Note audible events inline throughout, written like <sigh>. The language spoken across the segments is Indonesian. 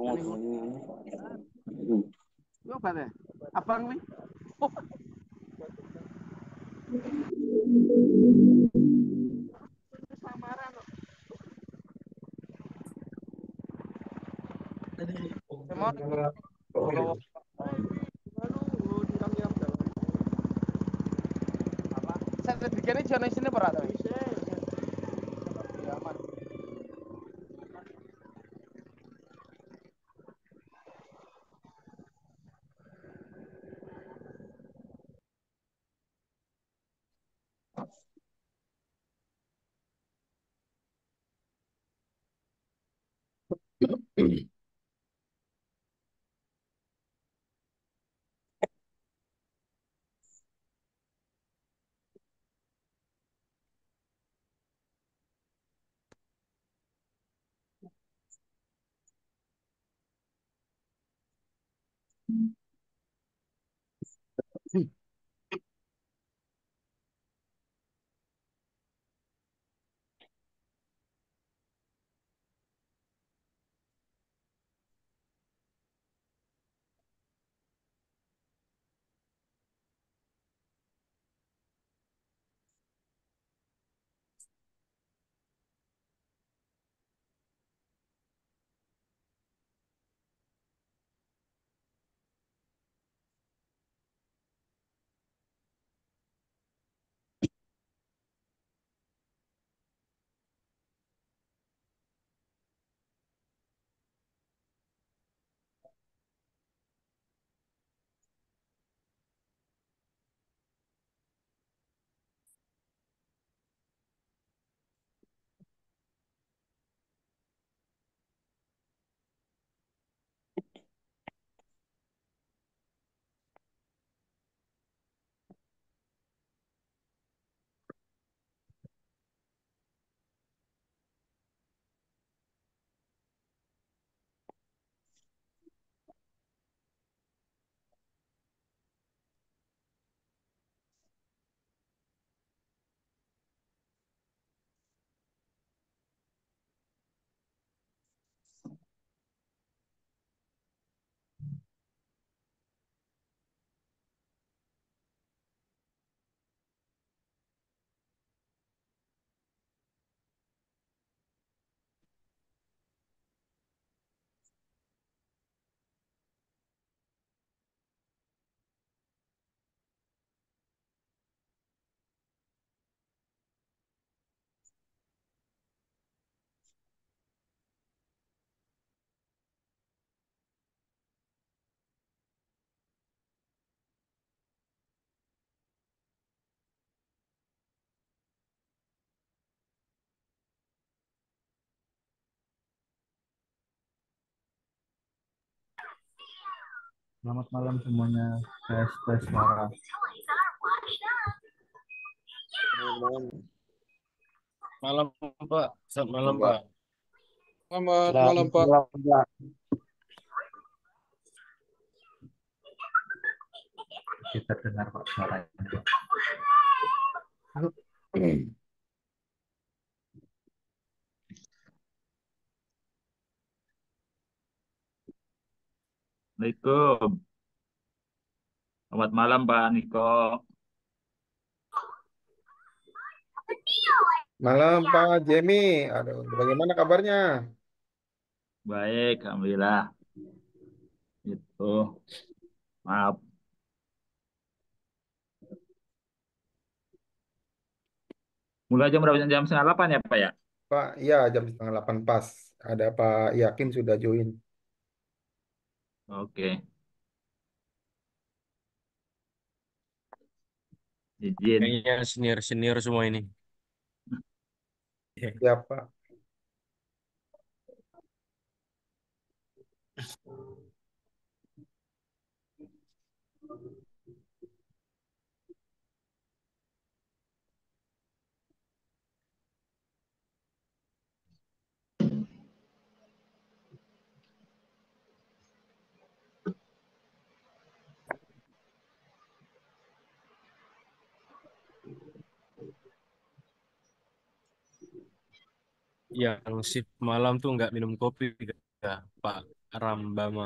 Gue apa deh? Abang nih? Samaran loh. Semua kalau baru diam-diam. Apa? Sertifikatnya jurnalisnya berapa? Selamat malam semuanya. Tes tes suara. Malam. Malam Pak. Selamat malam Pak. Selamat malam Pak. Selamat, Kita dengar Pak suaranya. <clears throat> Assalamualaikum. Selamat malam Pak Niko. Malam ya. Pak Jamie, Aduh, bagaimana kabarnya? Baik, alhamdulillah. Itu. Maaf. Mulai jam berapa? Jam setengah delapan ya Pak ya? Pak, ya jam setengah delapan pas. Ada Pak Yakin sudah join. Oke. Izin. Kayaknya senior-senior semua ini. Siapa? Yeah, yang shift malam tuh nggak minum kopi ya, Pak Rambama.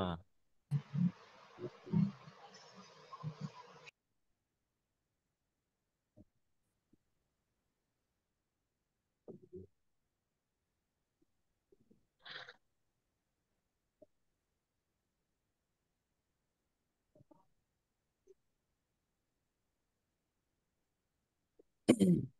Mm-hmm. <clears throat>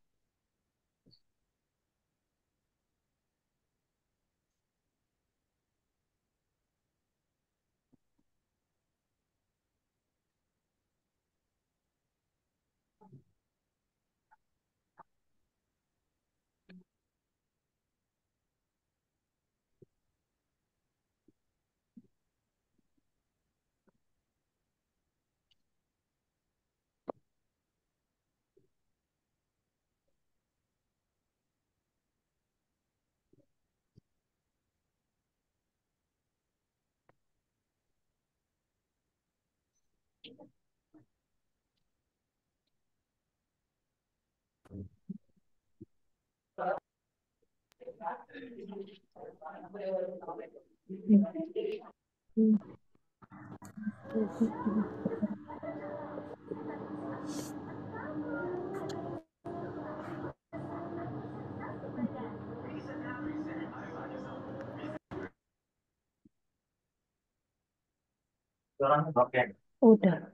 Udah.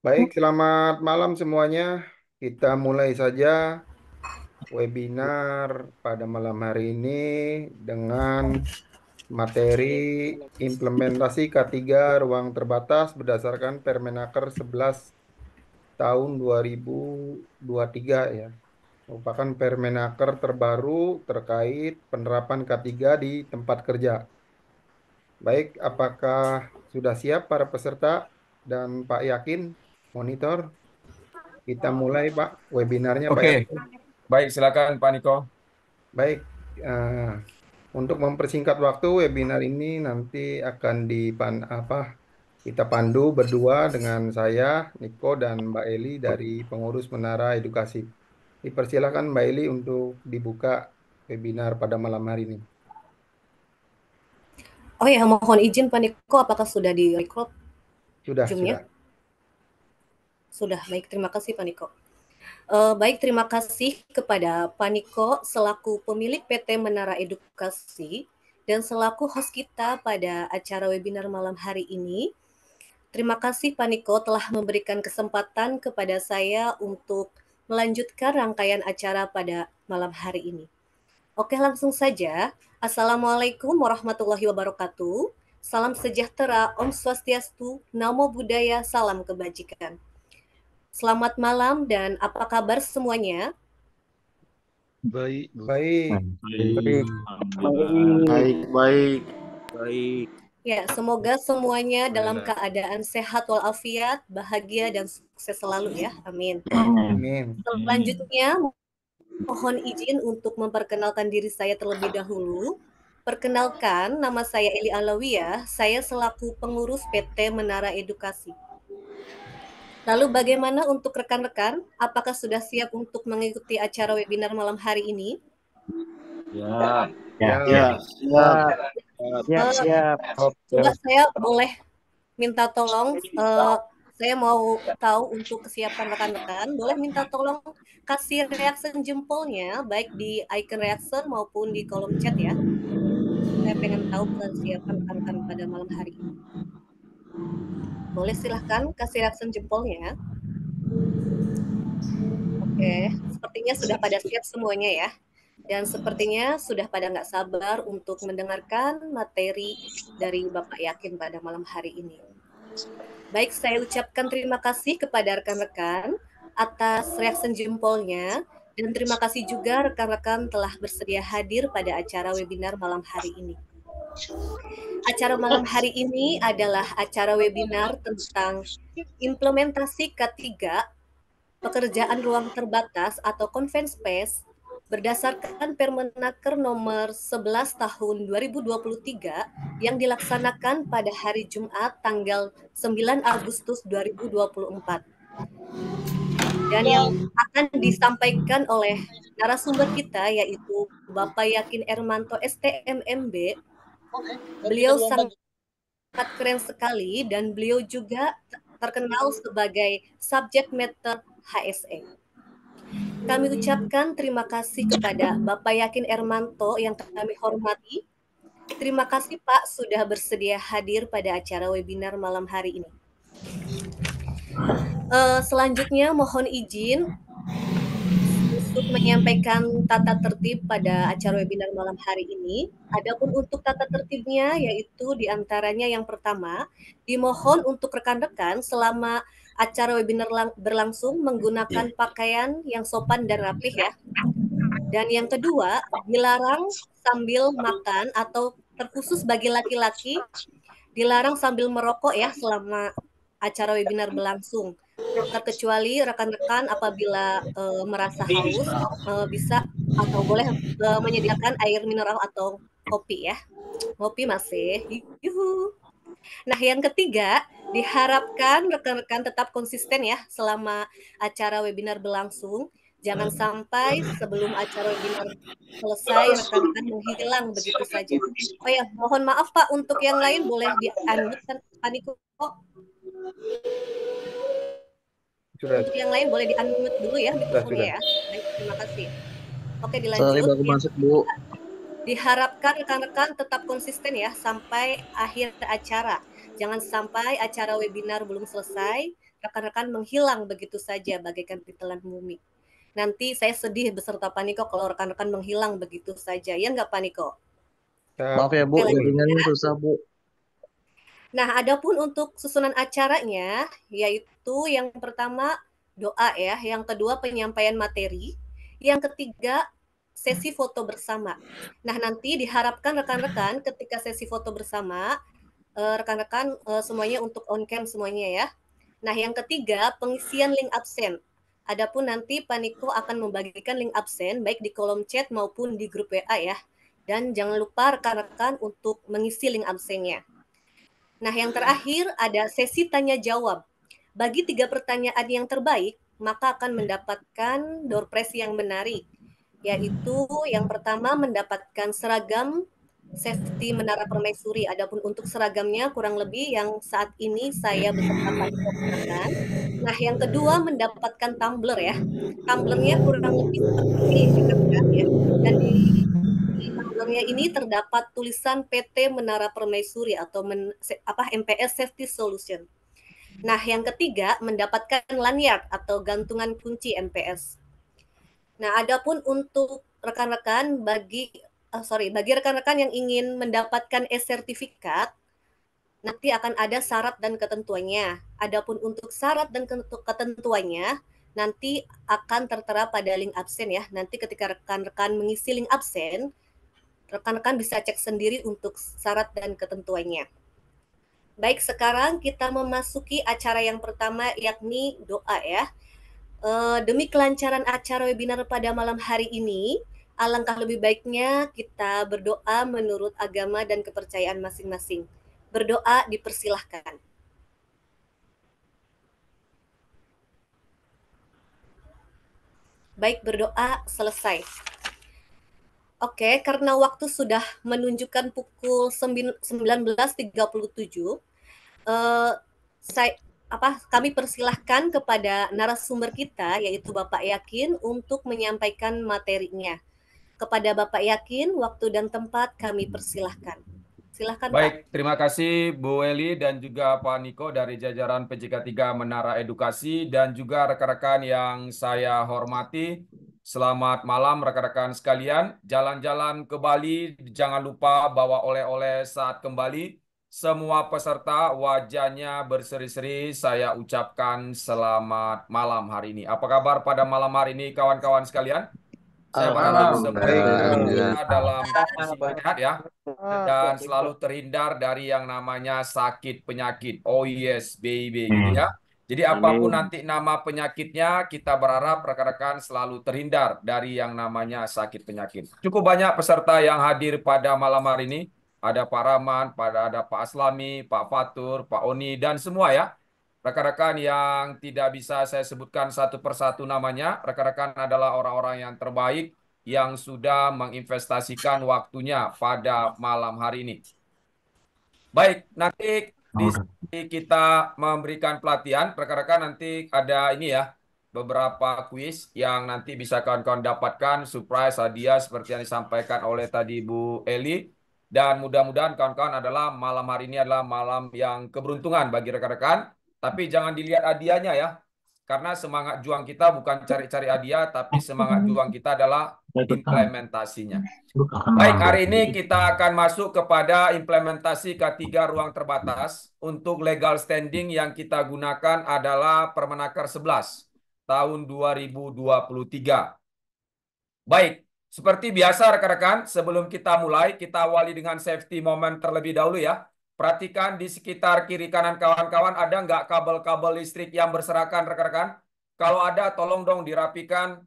Baik, selamat malam semuanya. Kita mulai saja webinar pada malam hari ini dengan materi implementasi K3 ruang terbatas berdasarkan Permenaker 11 tahun 2023 ya. Merupakan Permenaker terbaru terkait penerapan K3 di tempat kerja. Baik, apakah sudah siap para peserta dan Pak Yakin monitor? kita mulai Pak webinarnya Oke. Okay. Ya. Baik, silakan Pak Niko. Baik. Uh, untuk mempersingkat waktu webinar ini nanti akan dipan apa kita pandu berdua dengan saya Niko dan Mbak Eli dari pengurus Menara Edukasi. Dipersilakan Mbak Eli untuk dibuka webinar pada malam hari ini. Oh ya, mohon izin Pak Niko, apakah sudah direkrut? Sudah, sudah. Sudah, baik. Terima kasih, Pak Niko. Uh, baik, terima kasih kepada Pak Niko selaku pemilik PT Menara Edukasi dan selaku host kita pada acara webinar malam hari ini. Terima kasih Pak Niko telah memberikan kesempatan kepada saya untuk melanjutkan rangkaian acara pada malam hari ini. Oke, langsung saja. Assalamualaikum warahmatullahi wabarakatuh. Salam sejahtera, Om Swastiastu, Namo Buddhaya, salam kebajikan. Selamat malam dan apa kabar semuanya? Baik, baik. Baik. Baik, baik. Baik. Ya, semoga semuanya dalam keadaan sehat walafiat, bahagia dan sukses selalu ya. Amin. Amin. Selanjutnya mohon izin untuk memperkenalkan diri saya terlebih dahulu. Perkenalkan, nama saya Eli Alawiyah. Saya selaku pengurus PT Menara Edukasi. Lalu bagaimana untuk rekan-rekan? Apakah sudah siap untuk mengikuti acara webinar malam hari ini? Ya, ya, ya, ya. ya. ya siap, siap. saya boleh minta tolong uh, saya mau tahu untuk kesiapan rekan-rekan, boleh minta tolong kasih reaction jempolnya baik di icon reaction maupun di kolom chat ya. Saya pengen tahu kesiapan rekan-rekan pada malam hari ini. Boleh silahkan kasih reaksi jempolnya. Oke, sepertinya sudah pada siap semuanya ya. Dan sepertinya sudah pada nggak sabar untuk mendengarkan materi dari Bapak Yakin pada malam hari ini. Baik, saya ucapkan terima kasih kepada rekan-rekan atas reaksi jempolnya. Dan terima kasih juga rekan-rekan telah bersedia hadir pada acara webinar malam hari ini. Acara malam hari ini adalah acara webinar tentang implementasi ketiga pekerjaan ruang terbatas atau conference space berdasarkan Permenaker nomor 11 tahun 2023 yang dilaksanakan pada hari Jumat tanggal 9 Agustus 2024. Dan yang akan disampaikan oleh narasumber kita yaitu Bapak Yakin Ermanto STMMB Beliau sangat keren sekali dan beliau juga terkenal sebagai subjek matter HSE. Kami ucapkan terima kasih kepada Bapak Yakin Ermanto yang kami hormati. Terima kasih Pak sudah bersedia hadir pada acara webinar malam hari ini. Uh, selanjutnya mohon izin untuk menyampaikan tata tertib pada acara webinar malam hari ini. Adapun untuk tata tertibnya yaitu diantaranya yang pertama, dimohon untuk rekan-rekan selama acara webinar berlangsung menggunakan iya. pakaian yang sopan dan rapih ya. Dan yang kedua, dilarang sambil makan atau terkhusus bagi laki-laki dilarang sambil merokok ya selama acara webinar berlangsung terkecuali rekan-rekan apabila uh, merasa haus uh, bisa atau boleh uh, menyediakan air mineral atau kopi ya. Kopi masih. Yuhu. Nah, yang ketiga, diharapkan rekan-rekan tetap konsisten ya selama acara webinar berlangsung. Jangan sampai sebelum acara webinar selesai rekan-rekan menghilang begitu saja. Oh ya, mohon maaf Pak untuk yang lain boleh dianjutkan Pak Niko sudah. Untuk yang lain boleh di unmute dulu ya sudah, sudah. ya. Baik, terima kasih. Oke dilanjut. Sorry baru masuk Bu. Diharapkan rekan-rekan tetap konsisten ya sampai akhir acara. Jangan sampai acara webinar belum selesai, rekan-rekan menghilang begitu saja bagaikan pitelan bumi. Nanti saya sedih beserta Paniko kalau rekan-rekan menghilang begitu saja. Ya enggak Paniko? Ya. Maaf ya Bu, webinarnya susah Bu. Nah, adapun untuk susunan acaranya yaitu itu yang pertama doa ya, yang kedua penyampaian materi, yang ketiga sesi foto bersama. Nah, nanti diharapkan rekan-rekan ketika sesi foto bersama eh, rekan-rekan eh, semuanya untuk on cam semuanya ya. Nah, yang ketiga pengisian link absen. Adapun nanti Paniko akan membagikan link absen baik di kolom chat maupun di grup WA ya. Dan jangan lupa rekan-rekan untuk mengisi link absennya. Nah, yang terakhir ada sesi tanya jawab. Bagi tiga pertanyaan yang terbaik, maka akan mendapatkan door prize yang menarik, yaitu yang pertama mendapatkan seragam safety Menara Permaisuri. Adapun untuk seragamnya kurang lebih yang saat ini saya beserta Pak Nah, yang kedua mendapatkan tumbler ya. Tumblernya kurang lebih seperti ini ya. Dan di, di tumblernya ini terdapat tulisan PT Menara Permaisuri atau men, apa MPS Safety Solution. Nah, yang ketiga mendapatkan lanyard atau gantungan kunci MPS. Nah, adapun untuk rekan-rekan bagi oh, sorry bagi rekan-rekan yang ingin mendapatkan e-sertifikat nanti akan ada syarat dan ketentuannya. Adapun untuk syarat dan ketentuannya nanti akan tertera pada link absen ya. Nanti ketika rekan-rekan mengisi link absen, rekan-rekan bisa cek sendiri untuk syarat dan ketentuannya. Baik, sekarang kita memasuki acara yang pertama yakni doa ya. Eh, demi kelancaran acara webinar pada malam hari ini, alangkah lebih baiknya kita berdoa menurut agama dan kepercayaan masing-masing. Berdoa dipersilahkan. Baik, berdoa selesai. Oke, karena waktu sudah menunjukkan pukul 19.37, uh, saya apa kami persilahkan kepada narasumber kita yaitu Bapak Yakin untuk menyampaikan materinya. Kepada Bapak Yakin, waktu dan tempat kami persilahkan. Silahkan Baik, Pak. terima kasih Bu Eli dan juga Pak Niko dari jajaran PJK 3 Menara Edukasi dan juga rekan-rekan yang saya hormati. Selamat malam rekan-rekan sekalian. Jalan-jalan ke Bali, jangan lupa bawa oleh-oleh saat kembali semua peserta wajahnya berseri-seri saya ucapkan selamat malam hari ini. Apa kabar pada malam hari ini kawan-kawan sekalian? Saya berharap semuanya dalam sehat ya ah, dan selalu terhindar dari yang namanya sakit penyakit. Oh yes baby hmm. gitu ya. Jadi apapun nanti nama penyakitnya, kita berharap rekan-rekan selalu terhindar dari yang namanya sakit penyakit. Cukup banyak peserta yang hadir pada malam hari ini ada Pak Rahman, ada Pak Aslami, Pak Fatur, Pak Oni, dan semua ya. Rekan-rekan yang tidak bisa saya sebutkan satu persatu namanya, rekan-rekan adalah orang-orang yang terbaik yang sudah menginvestasikan waktunya pada malam hari ini. Baik, nanti di sini kita memberikan pelatihan, rekan-rekan nanti ada ini ya, beberapa kuis yang nanti bisa kawan-kawan dapatkan surprise hadiah seperti yang disampaikan oleh tadi Bu Eli dan mudah-mudahan kawan-kawan adalah malam hari ini adalah malam yang keberuntungan bagi rekan-rekan. Tapi jangan dilihat hadiahnya ya. Karena semangat juang kita bukan cari-cari hadiah, tapi semangat juang kita adalah implementasinya. Baik, hari ini kita akan masuk kepada implementasi ketiga ruang terbatas. Untuk legal standing yang kita gunakan adalah Permenaker 11 tahun 2023. Baik, seperti biasa rekan-rekan, sebelum kita mulai, kita awali dengan safety moment terlebih dahulu ya. Perhatikan di sekitar kiri kanan kawan-kawan ada nggak kabel-kabel listrik yang berserakan rekan-rekan? Kalau ada tolong dong dirapikan.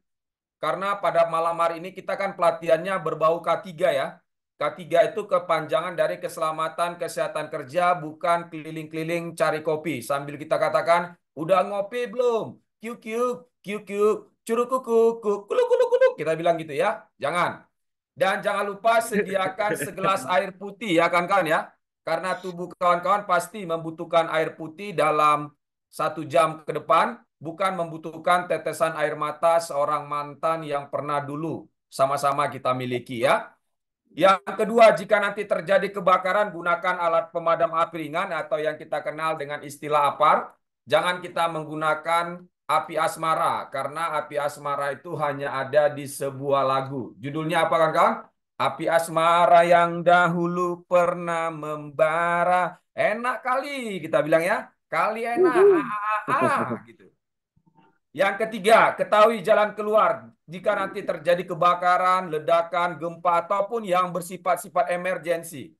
Karena pada malam hari ini kita kan pelatihannya berbau K3 ya. K3 itu kepanjangan dari keselamatan kesehatan kerja bukan keliling-keliling cari kopi. Sambil kita katakan, udah ngopi belum? Kiu-kiu, kiu curuk kuku, kuku, kuku, kuku, kita bilang gitu ya. Jangan. Dan jangan lupa <laughs> sediakan segelas air putih ya kawan-kawan ya. Karena tubuh kawan-kawan pasti membutuhkan air putih dalam satu jam ke depan. Bukan membutuhkan tetesan air mata seorang mantan yang pernah dulu sama-sama kita miliki ya. Yang kedua, jika nanti terjadi kebakaran, gunakan alat pemadam api ringan atau yang kita kenal dengan istilah APAR. Jangan kita menggunakan api asmara karena api asmara itu hanya ada di sebuah lagu. Judulnya apa kang? Api asmara yang dahulu pernah membara. Enak kali kita bilang ya. Kali enak. Ah, ah, ah, ah, gitu. Yang ketiga, ketahui jalan keluar jika nanti terjadi kebakaran, ledakan, gempa ataupun yang bersifat-sifat emergensi.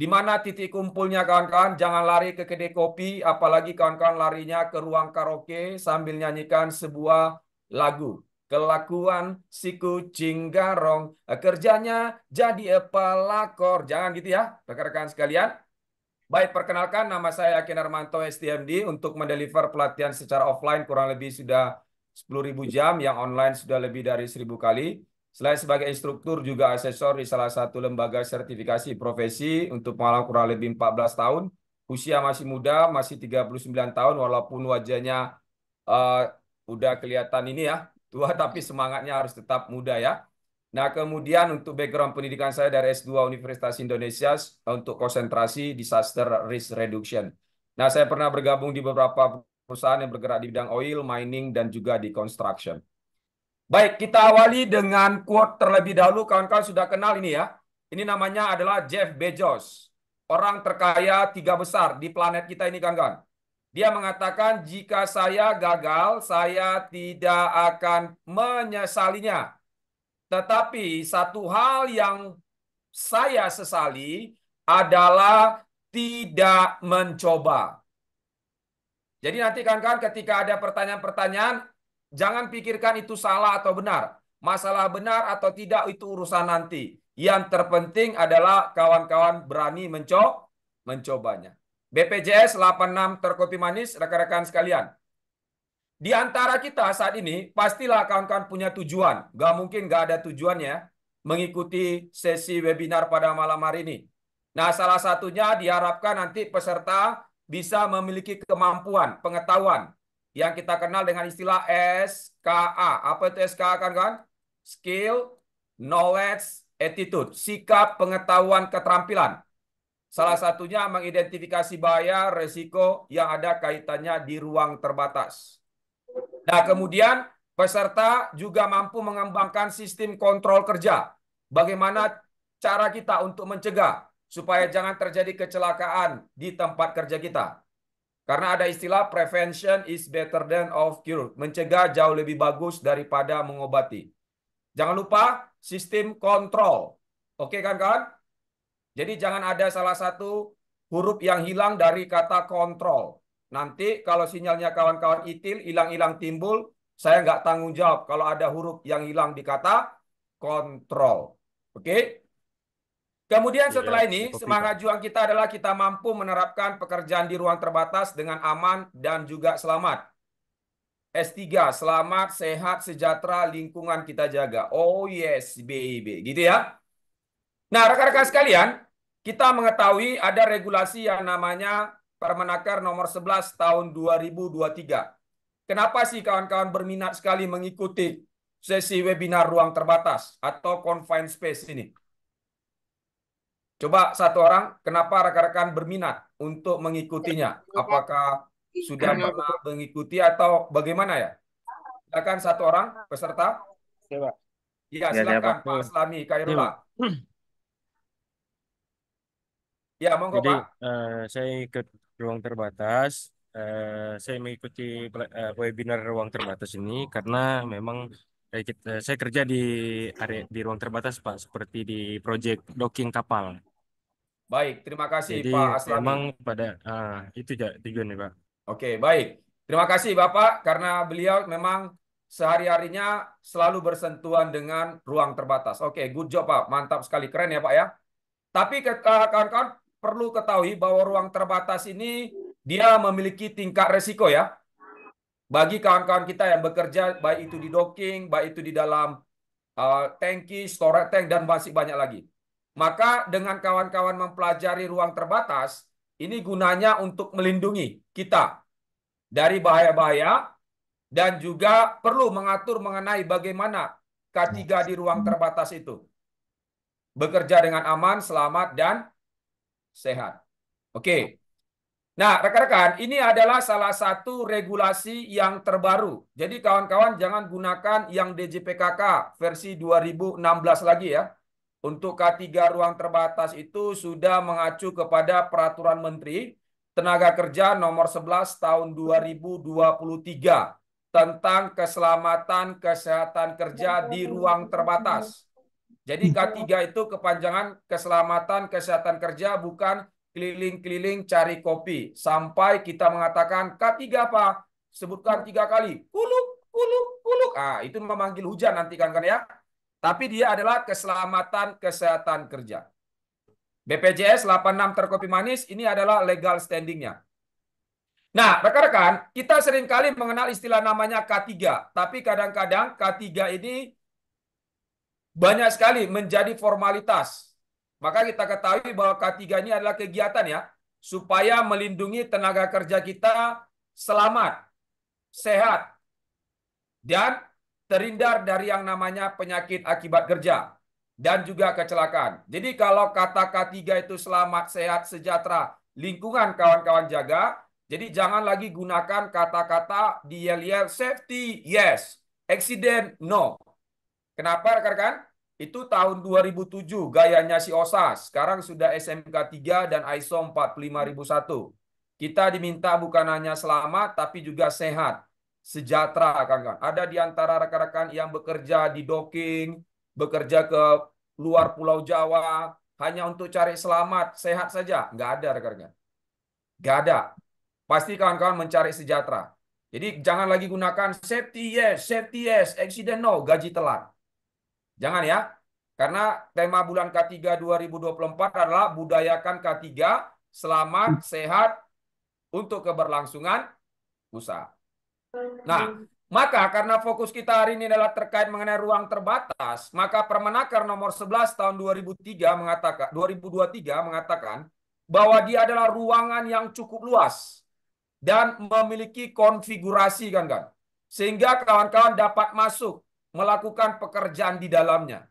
Di mana titik kumpulnya kawan-kawan? Jangan lari ke kedai kopi, apalagi kawan-kawan larinya ke ruang karaoke sambil nyanyikan sebuah lagu. Kelakuan si kucing garong, kerjanya jadi pelakor. Jangan gitu ya, rekan-rekan sekalian. Baik, perkenalkan nama saya Yakin Armanto STMD untuk mendeliver pelatihan secara offline kurang lebih sudah 10.000 jam, yang online sudah lebih dari 1.000 kali. Selain sebagai instruktur juga asesor di salah satu lembaga sertifikasi profesi untuk malam kurang lebih 14 tahun. Usia masih muda, masih 39 tahun walaupun wajahnya uh, udah kelihatan ini ya, <laughs> tua tapi semangatnya harus tetap muda ya. Nah, kemudian untuk background pendidikan saya dari S2 Universitas Indonesia untuk konsentrasi disaster risk reduction. Nah, saya pernah bergabung di beberapa perusahaan yang bergerak di bidang oil, mining, dan juga di construction. Baik, kita awali dengan quote terlebih dahulu. Kawan-kawan sudah kenal ini ya. Ini namanya adalah Jeff Bezos. Orang terkaya tiga besar di planet kita ini, kawan-kawan. Dia mengatakan, jika saya gagal, saya tidak akan menyesalinya. Tetapi satu hal yang saya sesali adalah tidak mencoba. Jadi nanti kawan-kawan ketika ada pertanyaan-pertanyaan, Jangan pikirkan itu salah atau benar. Masalah benar atau tidak itu urusan nanti. Yang terpenting adalah kawan-kawan berani menco mencobanya. BPJS 86 terkopi manis, rekan-rekan sekalian. Di antara kita saat ini, pastilah kawan-kawan punya tujuan. Gak mungkin gak ada tujuannya mengikuti sesi webinar pada malam hari ini. Nah, salah satunya diharapkan nanti peserta bisa memiliki kemampuan, pengetahuan yang kita kenal dengan istilah SKA. Apa itu SKA kan kan? Skill, knowledge, attitude, sikap, pengetahuan, keterampilan. Salah satunya mengidentifikasi bahaya, resiko yang ada kaitannya di ruang terbatas. Nah, kemudian peserta juga mampu mengembangkan sistem kontrol kerja. Bagaimana cara kita untuk mencegah supaya jangan terjadi kecelakaan di tempat kerja kita. Karena ada istilah prevention is better than of cure. Mencegah jauh lebih bagus daripada mengobati. Jangan lupa sistem kontrol. Oke kan kan? Jadi jangan ada salah satu huruf yang hilang dari kata kontrol. Nanti kalau sinyalnya kawan-kawan itil, hilang-hilang timbul, saya nggak tanggung jawab kalau ada huruf yang hilang di kata kontrol. Oke? Kemudian iya, setelah ini, semangat juang kita adalah kita mampu menerapkan pekerjaan di ruang terbatas dengan aman dan juga selamat. S3, selamat, sehat, sejahtera, lingkungan kita jaga. Oh yes, baby. Gitu ya. Nah, rekan-rekan sekalian, kita mengetahui ada regulasi yang namanya Permenaker nomor 11 tahun 2023. Kenapa sih kawan-kawan berminat sekali mengikuti sesi webinar ruang terbatas atau confined space ini? Coba satu orang, kenapa rekan-rekan berminat untuk mengikutinya? Apakah sudah pernah mengikuti atau bagaimana ya? Silakan satu orang peserta. Coba. Ya, iya, silakan ya, Pak Aslami Kairullah. Ya, monggo Pak. Uh, saya ikut ruang terbatas. Uh, saya mengikuti uh, webinar ruang terbatas ini karena memang Eh, kita, eh, saya kerja di area di ruang terbatas Pak, seperti di proyek docking kapal. Baik, terima kasih Jadi, Pak Aslami. Memang pada uh, itu tujuannya Pak. Oke, baik. Terima kasih Bapak karena beliau memang sehari-harinya selalu bersentuhan dengan ruang terbatas. Oke, good job Pak. Mantap sekali, keren ya Pak ya. Tapi eh, kawan-kawan perlu ketahui bahwa ruang terbatas ini dia memiliki tingkat resiko ya. Bagi kawan-kawan kita yang bekerja, baik itu di docking, baik itu di dalam uh, tanki, storage tank, dan masih banyak lagi. Maka dengan kawan-kawan mempelajari ruang terbatas, ini gunanya untuk melindungi kita dari bahaya-bahaya dan juga perlu mengatur mengenai bagaimana K3 di ruang terbatas itu. Bekerja dengan aman, selamat, dan sehat. Oke, okay. Nah, rekan-rekan, ini adalah salah satu regulasi yang terbaru. Jadi kawan-kawan jangan gunakan yang DJPKK versi 2016 lagi ya. Untuk K3 ruang terbatas itu sudah mengacu kepada peraturan menteri tenaga kerja nomor 11 tahun 2023 tentang keselamatan kesehatan kerja di ruang terbatas. Jadi K3 itu kepanjangan keselamatan kesehatan kerja bukan keliling-keliling cari kopi sampai kita mengatakan k tiga apa? Sebutkan tiga kali. Kuluk, kuluk, kuluk. Ah, itu memanggil hujan nanti kan kan ya. Tapi dia adalah keselamatan kesehatan kerja. BPJS 86 terkopi manis ini adalah legal standingnya. Nah, rekan-rekan, kita seringkali mengenal istilah namanya K3, tapi kadang-kadang K3 ini banyak sekali menjadi formalitas maka kita ketahui bahwa K3 ini adalah kegiatan ya, supaya melindungi tenaga kerja kita selamat, sehat, dan terhindar dari yang namanya penyakit akibat kerja dan juga kecelakaan. Jadi kalau kata K3 itu selamat, sehat, sejahtera, lingkungan kawan-kawan jaga, jadi jangan lagi gunakan kata-kata di yel-yel safety, yes, accident, no. Kenapa rekan-rekan? Itu tahun 2007 gayanya si OSAS. Sekarang sudah SMK 3 dan ISO 45001. Kita diminta bukan hanya selamat tapi juga sehat, sejahtera kawan-kawan. Ada di antara rekan-rekan yang bekerja di docking, bekerja ke luar pulau Jawa hanya untuk cari selamat, sehat saja. Nggak ada rekan-rekan. Nggak ada. Pasti kawan-kawan mencari sejahtera. Jadi jangan lagi gunakan safety yes, safety yes, accident no, gaji telat. Jangan ya. Karena tema bulan K3 2024 adalah budayakan K3 selamat, sehat untuk keberlangsungan usaha. Nah, maka karena fokus kita hari ini adalah terkait mengenai ruang terbatas, maka Permenaker nomor 11 tahun 2003 mengatakan 2023 mengatakan bahwa dia adalah ruangan yang cukup luas dan memiliki konfigurasi kan kan. Sehingga kawan-kawan dapat masuk melakukan pekerjaan di dalamnya.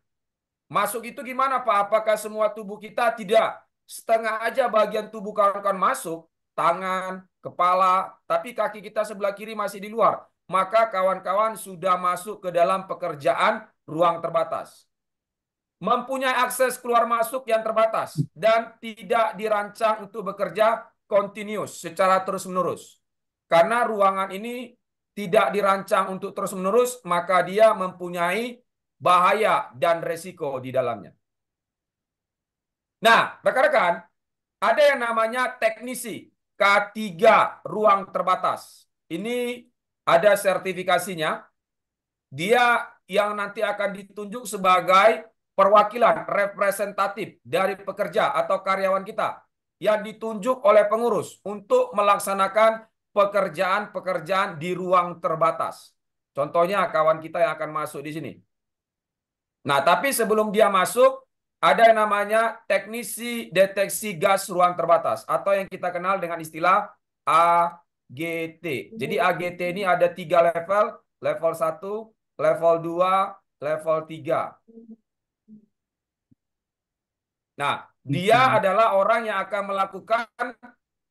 Masuk itu gimana Pak? Apakah semua tubuh kita? Tidak. Setengah aja bagian tubuh kawan-kawan masuk. Tangan, kepala, tapi kaki kita sebelah kiri masih di luar. Maka kawan-kawan sudah masuk ke dalam pekerjaan ruang terbatas. Mempunyai akses keluar masuk yang terbatas. Dan tidak dirancang untuk bekerja continuous secara terus-menerus. Karena ruangan ini tidak dirancang untuk terus-menerus, maka dia mempunyai bahaya dan resiko di dalamnya. Nah, rekan-rekan, ada yang namanya teknisi K3 ruang terbatas. Ini ada sertifikasinya. Dia yang nanti akan ditunjuk sebagai perwakilan representatif dari pekerja atau karyawan kita yang ditunjuk oleh pengurus untuk melaksanakan pekerjaan-pekerjaan di ruang terbatas. Contohnya kawan kita yang akan masuk di sini. Nah, tapi sebelum dia masuk, ada yang namanya teknisi deteksi gas ruang terbatas atau yang kita kenal dengan istilah AGT. Jadi AGT iya. ini ada tiga level, level 1, level 2, level 3. Nah, dia adalah orang yang akan melakukan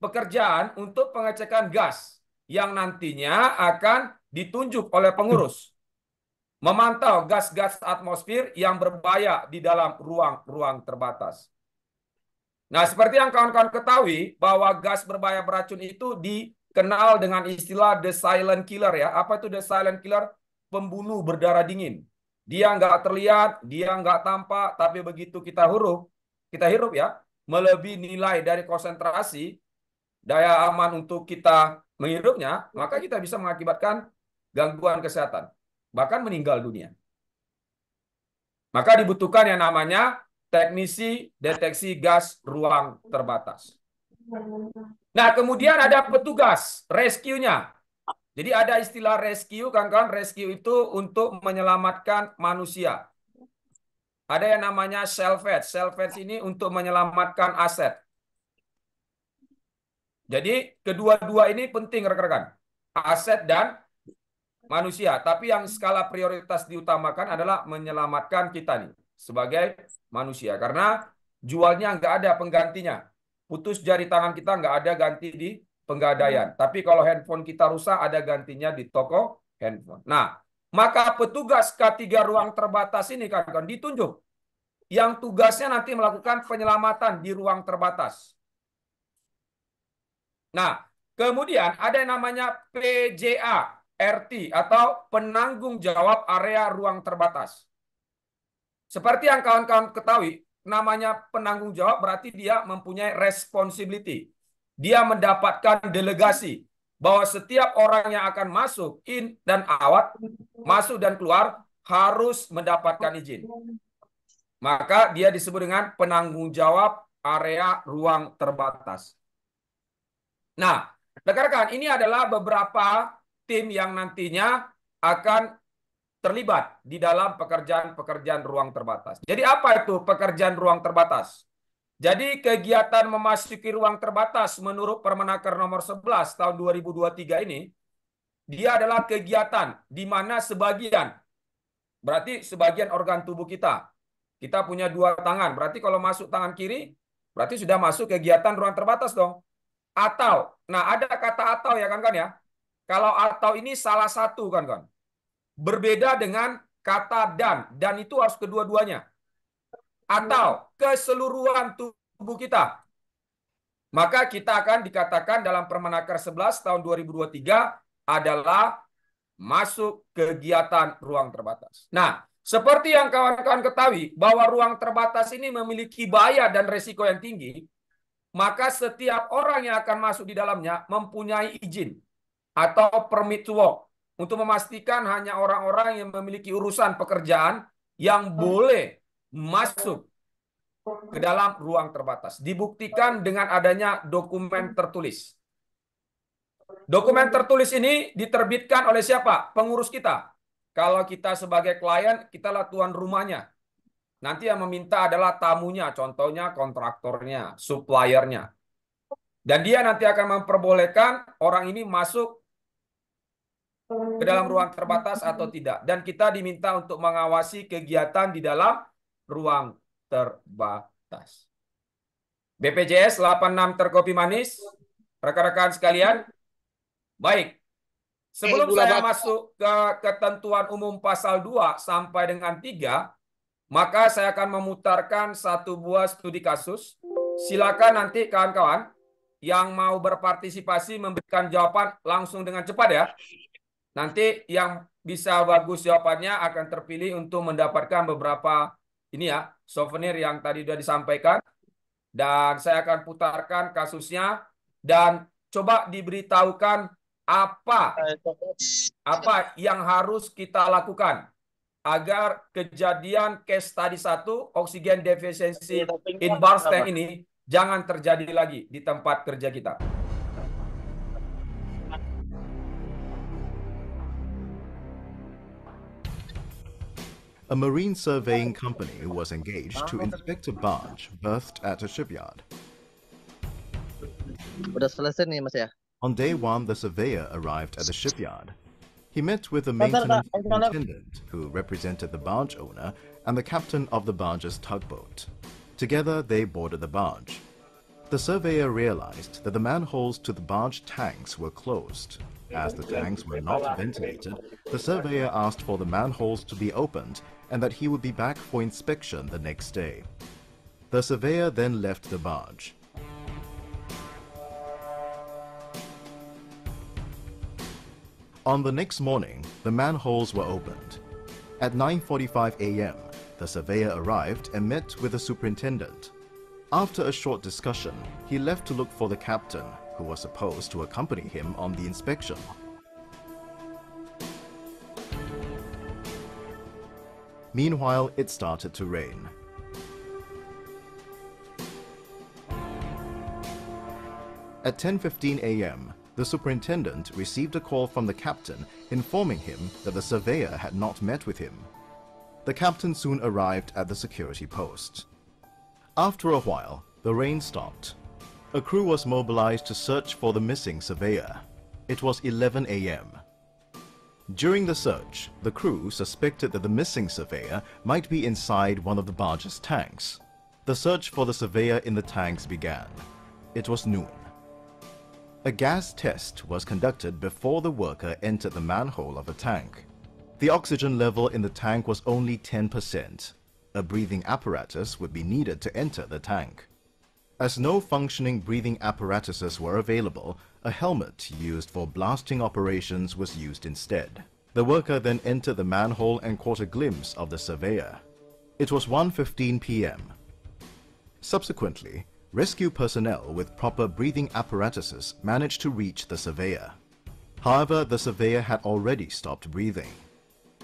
pekerjaan untuk pengecekan gas yang nantinya akan ditunjuk oleh pengurus. Memantau gas-gas atmosfer yang berbahaya di dalam ruang-ruang terbatas. Nah, seperti yang kawan-kawan ketahui bahwa gas berbahaya beracun itu dikenal dengan istilah the silent killer ya. Apa itu the silent killer? Pembunuh berdarah dingin. Dia nggak terlihat, dia nggak tampak, tapi begitu kita huruf, kita hirup ya, melebihi nilai dari konsentrasi daya aman untuk kita menghirupnya, maka kita bisa mengakibatkan gangguan kesehatan, bahkan meninggal dunia. Maka dibutuhkan yang namanya teknisi deteksi gas ruang terbatas. Nah, kemudian ada petugas rescue-nya. Jadi ada istilah rescue, kawan kan Rescue itu untuk menyelamatkan manusia. Ada yang namanya salvage. Salvage ini untuk menyelamatkan aset. Jadi kedua-dua ini penting rekan-rekan. Aset dan manusia. Tapi yang skala prioritas diutamakan adalah menyelamatkan kita nih sebagai manusia. Karena jualnya nggak ada penggantinya. Putus jari tangan kita nggak ada ganti di penggadaian. Hmm. Tapi kalau handphone kita rusak ada gantinya di toko handphone. Nah, maka petugas kategori ruang terbatas ini kan, kan ditunjuk yang tugasnya nanti melakukan penyelamatan di ruang terbatas. Nah, kemudian ada yang namanya PJA RT atau penanggung jawab area ruang terbatas. Seperti yang kawan-kawan ketahui, namanya penanggung jawab berarti dia mempunyai responsibility. Dia mendapatkan delegasi bahwa setiap orang yang akan masuk in dan out, masuk dan keluar harus mendapatkan izin. Maka dia disebut dengan penanggung jawab area ruang terbatas. Nah, rekan-rekan, ini adalah beberapa tim yang nantinya akan terlibat di dalam pekerjaan-pekerjaan ruang terbatas. Jadi apa itu pekerjaan ruang terbatas? Jadi kegiatan memasuki ruang terbatas menurut Permenaker nomor 11 tahun 2023 ini, dia adalah kegiatan di mana sebagian, berarti sebagian organ tubuh kita, kita punya dua tangan, berarti kalau masuk tangan kiri, berarti sudah masuk kegiatan ruang terbatas dong. Atau, nah ada kata atau ya kan kan ya. Kalau atau ini salah satu kan kan. Berbeda dengan kata dan. Dan itu harus kedua-duanya. Atau keseluruhan tubuh kita. Maka kita akan dikatakan dalam Permenaker 11 tahun 2023 adalah masuk kegiatan ruang terbatas. Nah, seperti yang kawan-kawan ketahui bahwa ruang terbatas ini memiliki bahaya dan resiko yang tinggi, maka setiap orang yang akan masuk di dalamnya mempunyai izin atau permit to work untuk memastikan hanya orang-orang yang memiliki urusan pekerjaan yang boleh masuk ke dalam ruang terbatas. Dibuktikan dengan adanya dokumen tertulis. Dokumen tertulis ini diterbitkan oleh siapa? Pengurus kita. Kalau kita sebagai klien, kita lah tuan rumahnya. Nanti yang meminta adalah tamunya, contohnya kontraktornya, suppliernya. Dan dia nanti akan memperbolehkan orang ini masuk ke dalam ruang terbatas atau tidak. Dan kita diminta untuk mengawasi kegiatan di dalam ruang terbatas. BPJS 86 terkopi manis, rekan-rekan sekalian. Baik, sebelum saya masuk ke ketentuan umum pasal 2 sampai dengan 3, maka saya akan memutarkan satu buah studi kasus. Silakan nanti kawan-kawan yang mau berpartisipasi memberikan jawaban langsung dengan cepat ya. Nanti yang bisa bagus jawabannya akan terpilih untuk mendapatkan beberapa ini ya souvenir yang tadi sudah disampaikan dan saya akan putarkan kasusnya dan coba diberitahukan apa apa yang harus kita lakukan agar kejadian case tadi satu oksigen defisiensi iya, in Barstein ini jangan terjadi lagi di tempat kerja kita. A marine surveying company was engaged to inspect a barge berthed at a shipyard. Ya? On day one, the surveyor arrived at the shipyard He met with the uh, maintenance attendant, who represented the barge owner, and the captain of the barge's tugboat. Together, they boarded the barge. The surveyor realized that the manholes to the barge tanks were closed. As the tanks were not ventilated, the surveyor asked for the manholes to be opened and that he would be back for inspection the next day. The surveyor then left the barge. On the next morning, the manholes were opened. At 9.45 a.m., the surveyor arrived and met with the superintendent. After a short discussion, he left to look for the captain, who was supposed to accompany him on the inspection. Meanwhile, it started to rain. At 10.15 a.m., the superintendent received a call from the captain informing him that the surveyor had not met with him. The captain soon arrived at the security post. After a while, the rain stopped. A crew was mobilized to search for the missing surveyor. It was 11 a.m. During the search, the crew suspected that the missing surveyor might be inside one of the barge's tanks. The search for the surveyor in the tanks began. It was noon. A gas test was conducted before the worker entered the manhole of the tank. The oxygen level in the tank was only 10%. A breathing apparatus would be needed to enter the tank. As no functioning breathing apparatuses were available, a helmet used for blasting operations was used instead. The worker then entered the manhole and caught a glimpse of the surveyor. It was 1.15 p.m. Subsequently, Rescue personnel with proper breathing apparatuses managed to reach the surveyor. However, the surveyor had already stopped breathing.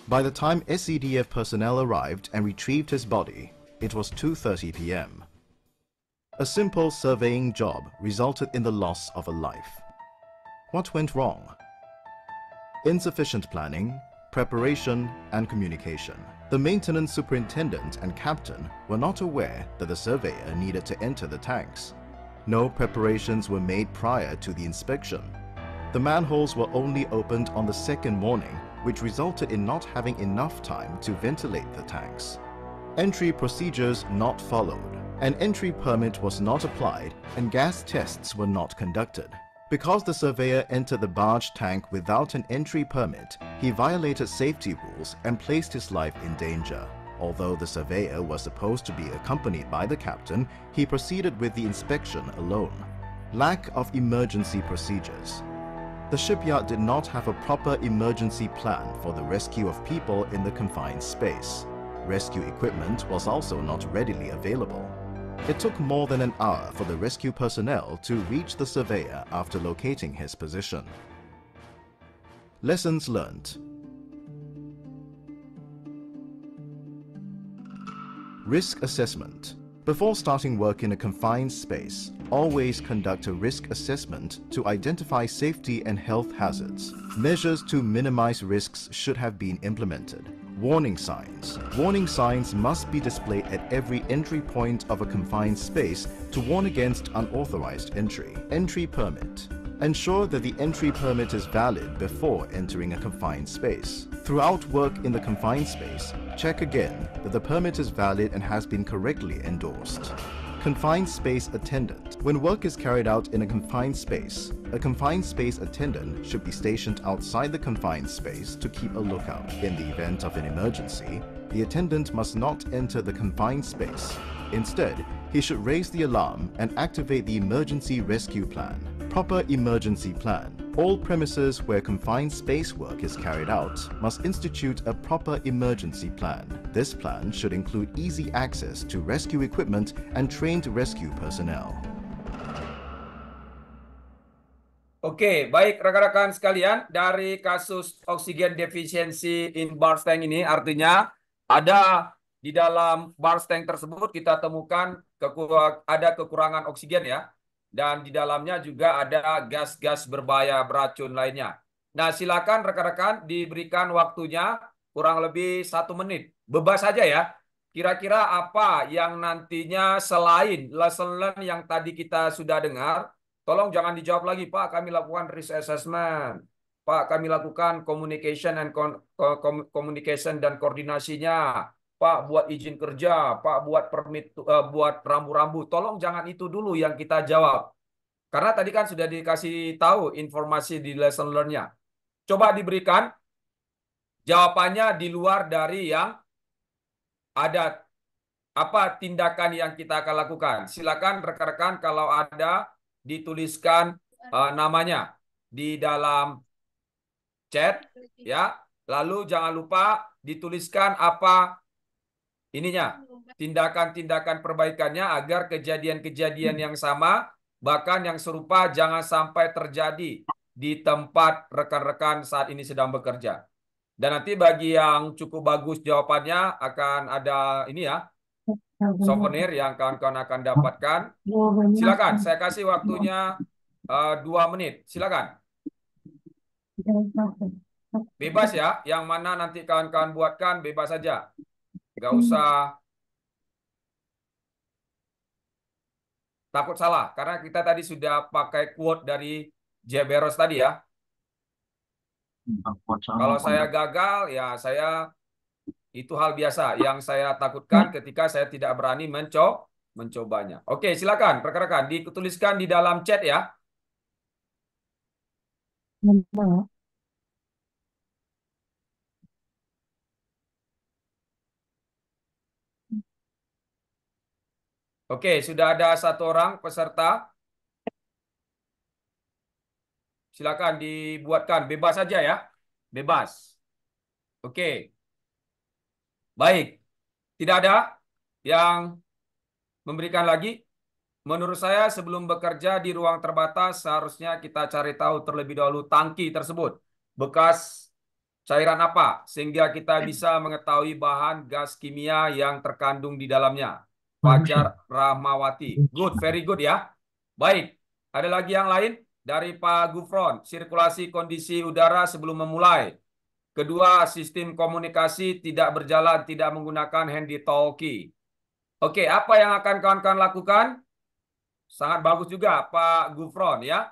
By the time SEDF personnel arrived and retrieved his body, it was 2.30 p.m. A simple surveying job resulted in the loss of a life. What went wrong? Insufficient planning, preparation, and communication. The maintenance superintendent and captain were not aware that the surveyor needed to enter the tanks. No preparations were made prior to the inspection. The manholes were only opened on the second morning, which resulted in not having enough time to ventilate the tanks. Entry procedures not followed, an entry permit was not applied, and gas tests were not conducted. Because the surveyor entered the barge tank without an entry permit, he violated safety rules and placed his life in danger. Although the surveyor was supposed to be accompanied by the captain, he proceeded with the inspection alone. Lack of emergency procedures. The shipyard did not have a proper emergency plan for the rescue of people in the confined space. Rescue equipment was also not readily available. It took more than an hour for the rescue personnel to reach the surveyor after locating his position. Lessons learned. Risk assessment. Before starting work in a confined space, always conduct a risk assessment to identify safety and health hazards. Measures to minimize risks should have been implemented. Warning signs. Warning signs must be displayed at every entry point of a confined space to warn against unauthorized entry. Entry permit. Ensure that the entry permit is valid before entering a confined space. Throughout work in the confined space, check again that the permit is valid and has been correctly endorsed. Confined space attendant. When work is carried out in a confined space, a confined space attendant should be stationed outside the confined space to keep a lookout. In the event of an emergency, the attendant must not enter the confined space. Instead, he should raise the alarm and activate the emergency rescue plan. Proper emergency plan. All premises where confined space work is carried out must institute a proper emergency plan. This plan should include easy access to rescue equipment and trained rescue personnel. Oke, baik rekan-rekan sekalian, dari kasus oksigen defisiensi in bar tank ini artinya ada di dalam bar tank tersebut kita temukan kekur ada kekurangan oksigen ya. Dan di dalamnya juga ada gas-gas berbahaya beracun lainnya. Nah, silakan rekan-rekan diberikan waktunya kurang lebih satu menit. Bebas saja ya. Kira-kira apa yang nantinya selain lesson yang tadi kita sudah dengar, Tolong jangan dijawab lagi, Pak, kami lakukan risk assessment. Pak, kami lakukan communication and communication dan koordinasinya. Pak buat izin kerja, Pak buat permit eh, buat rambu-rambu. Tolong jangan itu dulu yang kita jawab. Karena tadi kan sudah dikasih tahu informasi di lesson learn-nya. Coba diberikan jawabannya di luar dari yang ada apa tindakan yang kita akan lakukan. Silakan rekan-rekan kalau ada dituliskan uh, namanya di dalam chat iya. ya. Lalu jangan lupa dituliskan apa ininya, iya. tindakan-tindakan perbaikannya agar kejadian-kejadian hmm. yang sama bahkan yang serupa jangan sampai terjadi di tempat rekan-rekan saat ini sedang bekerja. Dan nanti bagi yang cukup bagus jawabannya akan ada ini ya, Ya, souvenir yang kawan-kawan akan dapatkan. Ya, silakan, saya kasih waktunya eh, dua menit. Ya, silakan. Bebas ya, yang mana nanti kawan-kawan buatkan bebas saja. Gak hmm. usah takut salah karena kita tadi sudah pakai quote dari Jeberos tadi ya. Kalau saya gagal ya saya itu hal biasa yang saya takutkan hmm. ketika saya tidak berani menco mencobanya. Oke, silakan rekan-rekan dituliskan di dalam chat ya. Oke, sudah ada satu orang peserta. Silakan dibuatkan bebas saja ya. Bebas. Oke. Baik, tidak ada yang memberikan lagi. Menurut saya sebelum bekerja di ruang terbatas seharusnya kita cari tahu terlebih dahulu tangki tersebut. Bekas cairan apa sehingga kita bisa mengetahui bahan gas kimia yang terkandung di dalamnya. Fajar Rahmawati. Good, very good ya. Baik, ada lagi yang lain dari Pak Gufron, sirkulasi kondisi udara sebelum memulai. Kedua, sistem komunikasi tidak berjalan, tidak menggunakan handy talkie. Oke, apa yang akan kawan-kawan lakukan? Sangat bagus juga Pak Gufron ya.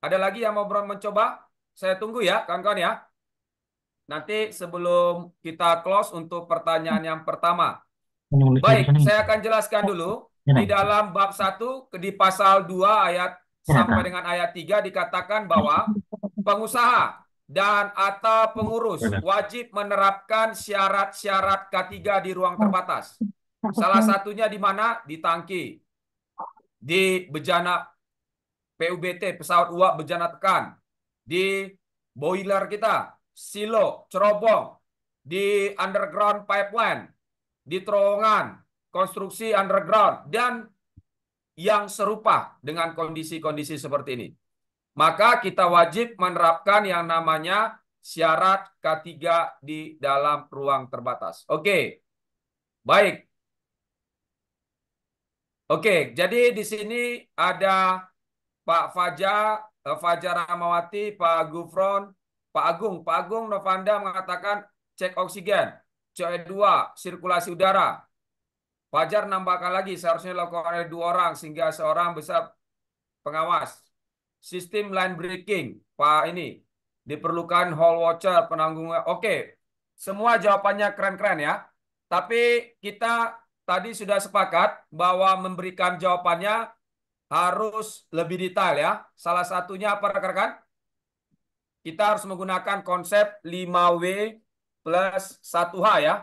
Ada lagi yang mau mencoba? Saya tunggu ya kawan-kawan ya. Nanti sebelum kita close untuk pertanyaan yang pertama. Baik, kan? saya akan jelaskan dulu. Ya, di ya. dalam bab 1, di pasal 2 ayat sampai dengan ayat 3 dikatakan bahwa pengusaha dan atau pengurus wajib menerapkan syarat-syarat K3 di ruang terbatas. Salah satunya di mana? Di tangki. Di bejana PUBT, pesawat uap bejana tekan. Di boiler kita, silo, cerobong. Di underground pipeline. Di terowongan, konstruksi underground. Dan yang serupa dengan kondisi-kondisi seperti ini maka kita wajib menerapkan yang namanya syarat K3 di dalam ruang terbatas. Oke, baik. Oke, jadi di sini ada Pak eh, Fajar, Fajar Ramawati, Pak Gufron, Pak Agung. Pak Agung Novanda mengatakan cek oksigen, CO2, sirkulasi udara. Fajar nambahkan lagi, seharusnya dilakukan oleh dua orang sehingga seorang bisa pengawas sistem line breaking, Pak ini diperlukan hall watcher penanggung. Oke, semua jawabannya keren-keren ya. Tapi kita tadi sudah sepakat bahwa memberikan jawabannya harus lebih detail ya. Salah satunya apa rekan-rekan? Kita harus menggunakan konsep 5W plus 1H ya.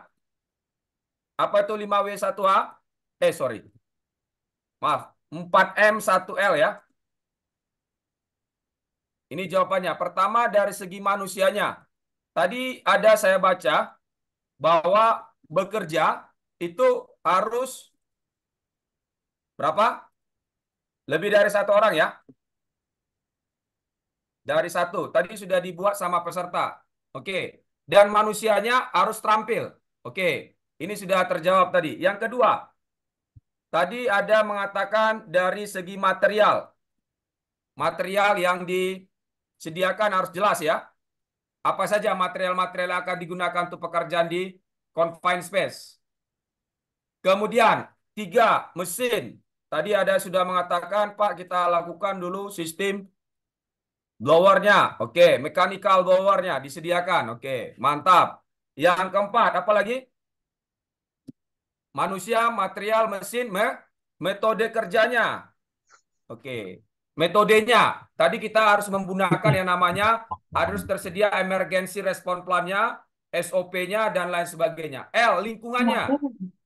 Apa itu 5W 1H? Eh sorry. Maaf, 4M 1L ya. Ini jawabannya. Pertama dari segi manusianya. Tadi ada saya baca bahwa bekerja itu harus berapa? Lebih dari satu orang ya. Dari satu. Tadi sudah dibuat sama peserta. Oke. Dan manusianya harus terampil. Oke. Ini sudah terjawab tadi. Yang kedua. Tadi ada mengatakan dari segi material. Material yang di sediakan harus jelas ya. Apa saja material-material akan digunakan untuk pekerjaan di confined space. Kemudian, tiga, mesin. Tadi ada sudah mengatakan, Pak, kita lakukan dulu sistem blowernya. Oke, mechanical blowernya disediakan. Oke, mantap. Yang keempat, apa lagi? Manusia, material, mesin, me metode kerjanya. Oke, Metodenya, tadi kita harus menggunakan yang namanya harus tersedia emergency respon plannya, SOP-nya dan lain sebagainya. L lingkungannya.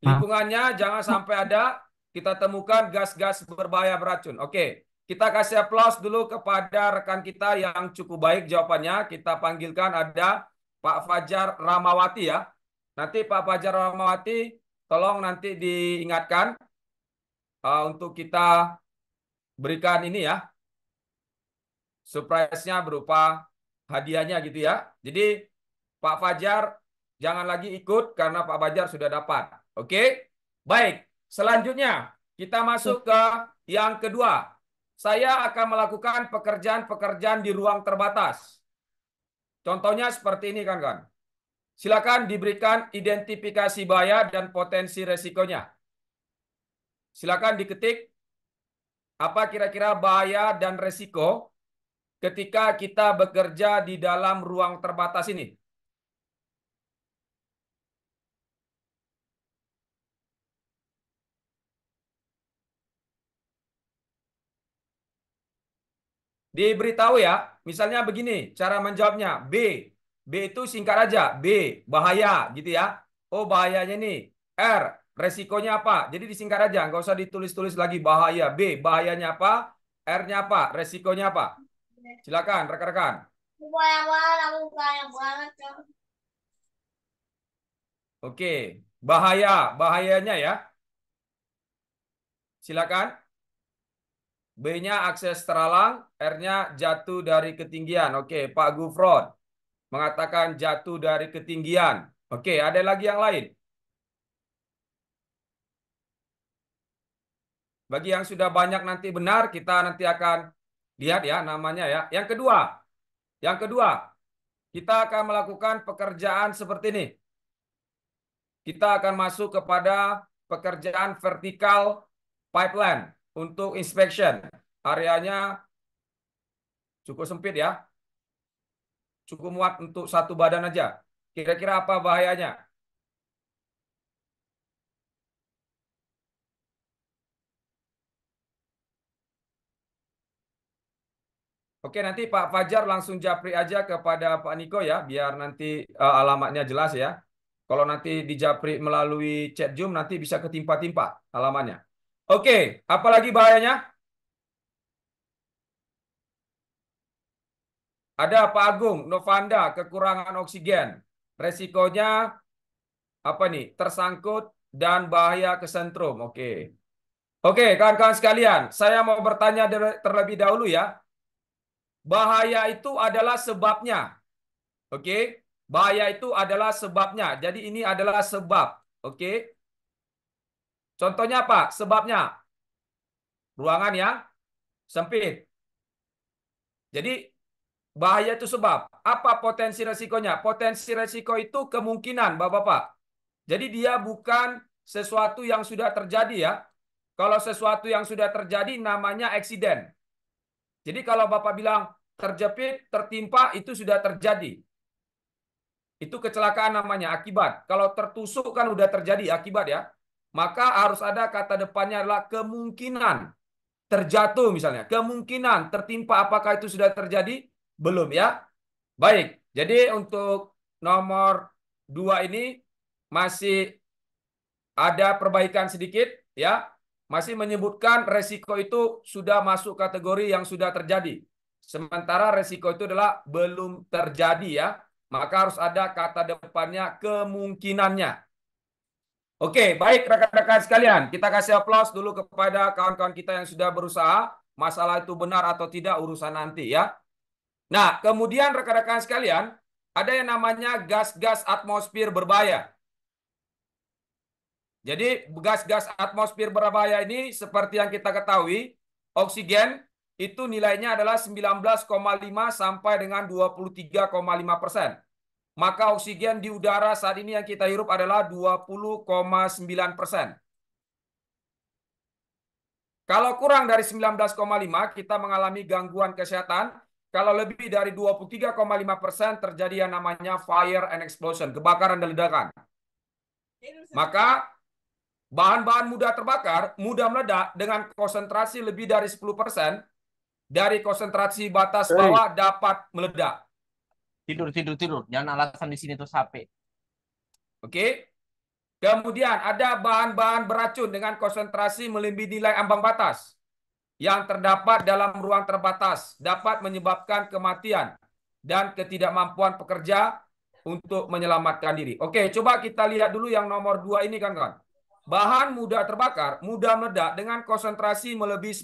Lingkungannya jangan sampai ada kita temukan gas-gas berbahaya beracun. Oke, kita kasih aplaus dulu kepada rekan kita yang cukup baik jawabannya. Kita panggilkan ada Pak Fajar Ramawati ya. Nanti Pak Fajar Ramawati tolong nanti diingatkan uh, untuk kita berikan ini ya. Surprise-nya berupa hadiahnya gitu ya. Jadi Pak Fajar jangan lagi ikut karena Pak Fajar sudah dapat. Oke? Baik. Selanjutnya kita masuk ke yang kedua. Saya akan melakukan pekerjaan-pekerjaan di ruang terbatas. Contohnya seperti ini kan, kan. Silakan diberikan identifikasi bahaya dan potensi resikonya. Silakan diketik apa kira-kira bahaya dan resiko ketika kita bekerja di dalam ruang terbatas ini? Diberitahu ya, misalnya begini cara menjawabnya. B. B itu singkat aja. B, bahaya gitu ya. Oh bahayanya nih. R, Resikonya apa? Jadi disingkat aja, nggak usah ditulis-tulis lagi bahaya. B, bahayanya apa? R-nya apa? Resikonya apa? Silakan rekan-rekan. Oke, bahaya, bahayanya ya. Silakan. B-nya akses teralang, R-nya jatuh dari ketinggian. Oke, Pak Gufron mengatakan jatuh dari ketinggian. Oke, ada lagi yang lain? Bagi yang sudah banyak nanti benar, kita nanti akan lihat ya namanya ya. Yang kedua, yang kedua, kita akan melakukan pekerjaan seperti ini. Kita akan masuk kepada pekerjaan vertikal pipeline untuk inspection. Areanya cukup sempit ya. Cukup muat untuk satu badan aja. Kira-kira apa bahayanya? Oke, nanti Pak Fajar langsung japri aja kepada Pak Niko ya, biar nanti uh, alamatnya jelas ya. Kalau nanti di japri melalui chat Zoom, nanti bisa ketimpa-timpa alamannya. Oke, apalagi bahayanya? Ada Pak Agung, Novanda, kekurangan oksigen. Resikonya apa nih? Tersangkut dan bahaya kesentrum. Oke. Oke, kawan-kawan sekalian, saya mau bertanya terlebih dahulu ya bahaya itu adalah sebabnya. Oke, okay? bahaya itu adalah sebabnya. Jadi ini adalah sebab. Oke. Okay? Contohnya apa? Sebabnya ruangan yang sempit. Jadi bahaya itu sebab. Apa potensi resikonya? Potensi resiko itu kemungkinan, Bapak-bapak. Jadi dia bukan sesuatu yang sudah terjadi ya. Kalau sesuatu yang sudah terjadi namanya eksiden. Jadi kalau Bapak bilang terjepit, tertimpa itu sudah terjadi. Itu kecelakaan namanya akibat. Kalau tertusuk kan sudah terjadi akibat ya. Maka harus ada kata depannya adalah kemungkinan terjatuh misalnya. Kemungkinan tertimpa apakah itu sudah terjadi? Belum ya. Baik. Jadi untuk nomor dua ini masih ada perbaikan sedikit ya. Masih menyebutkan resiko itu sudah masuk kategori yang sudah terjadi. Sementara resiko itu adalah belum terjadi ya. Maka harus ada kata depannya kemungkinannya. Oke, baik rekan-rekan sekalian. Kita kasih aplaus dulu kepada kawan-kawan kita yang sudah berusaha. Masalah itu benar atau tidak urusan nanti ya. Nah, kemudian rekan-rekan sekalian, ada yang namanya gas-gas atmosfer berbahaya. Jadi gas-gas atmosfer berbahaya ini seperti yang kita ketahui, oksigen, itu nilainya adalah 19,5 sampai dengan 23,5 persen. Maka oksigen di udara saat ini yang kita hirup adalah 20,9 persen. Kalau kurang dari 19,5, kita mengalami gangguan kesehatan. Kalau lebih dari 23,5 persen terjadi yang namanya fire and explosion, kebakaran dan ledakan. Maka bahan-bahan mudah terbakar, mudah meledak dengan konsentrasi lebih dari 10 persen, dari konsentrasi batas hey. dapat meledak. Tidur, tidur, tidur. Jangan alasan di sini terus HP. Oke. Okay? Kemudian ada bahan-bahan beracun dengan konsentrasi melebihi nilai ambang batas yang terdapat dalam ruang terbatas dapat menyebabkan kematian dan ketidakmampuan pekerja untuk menyelamatkan diri. Oke, coba kita lihat dulu yang nomor dua ini kan, kan. Bahan mudah terbakar, mudah meledak dengan konsentrasi melebihi 10%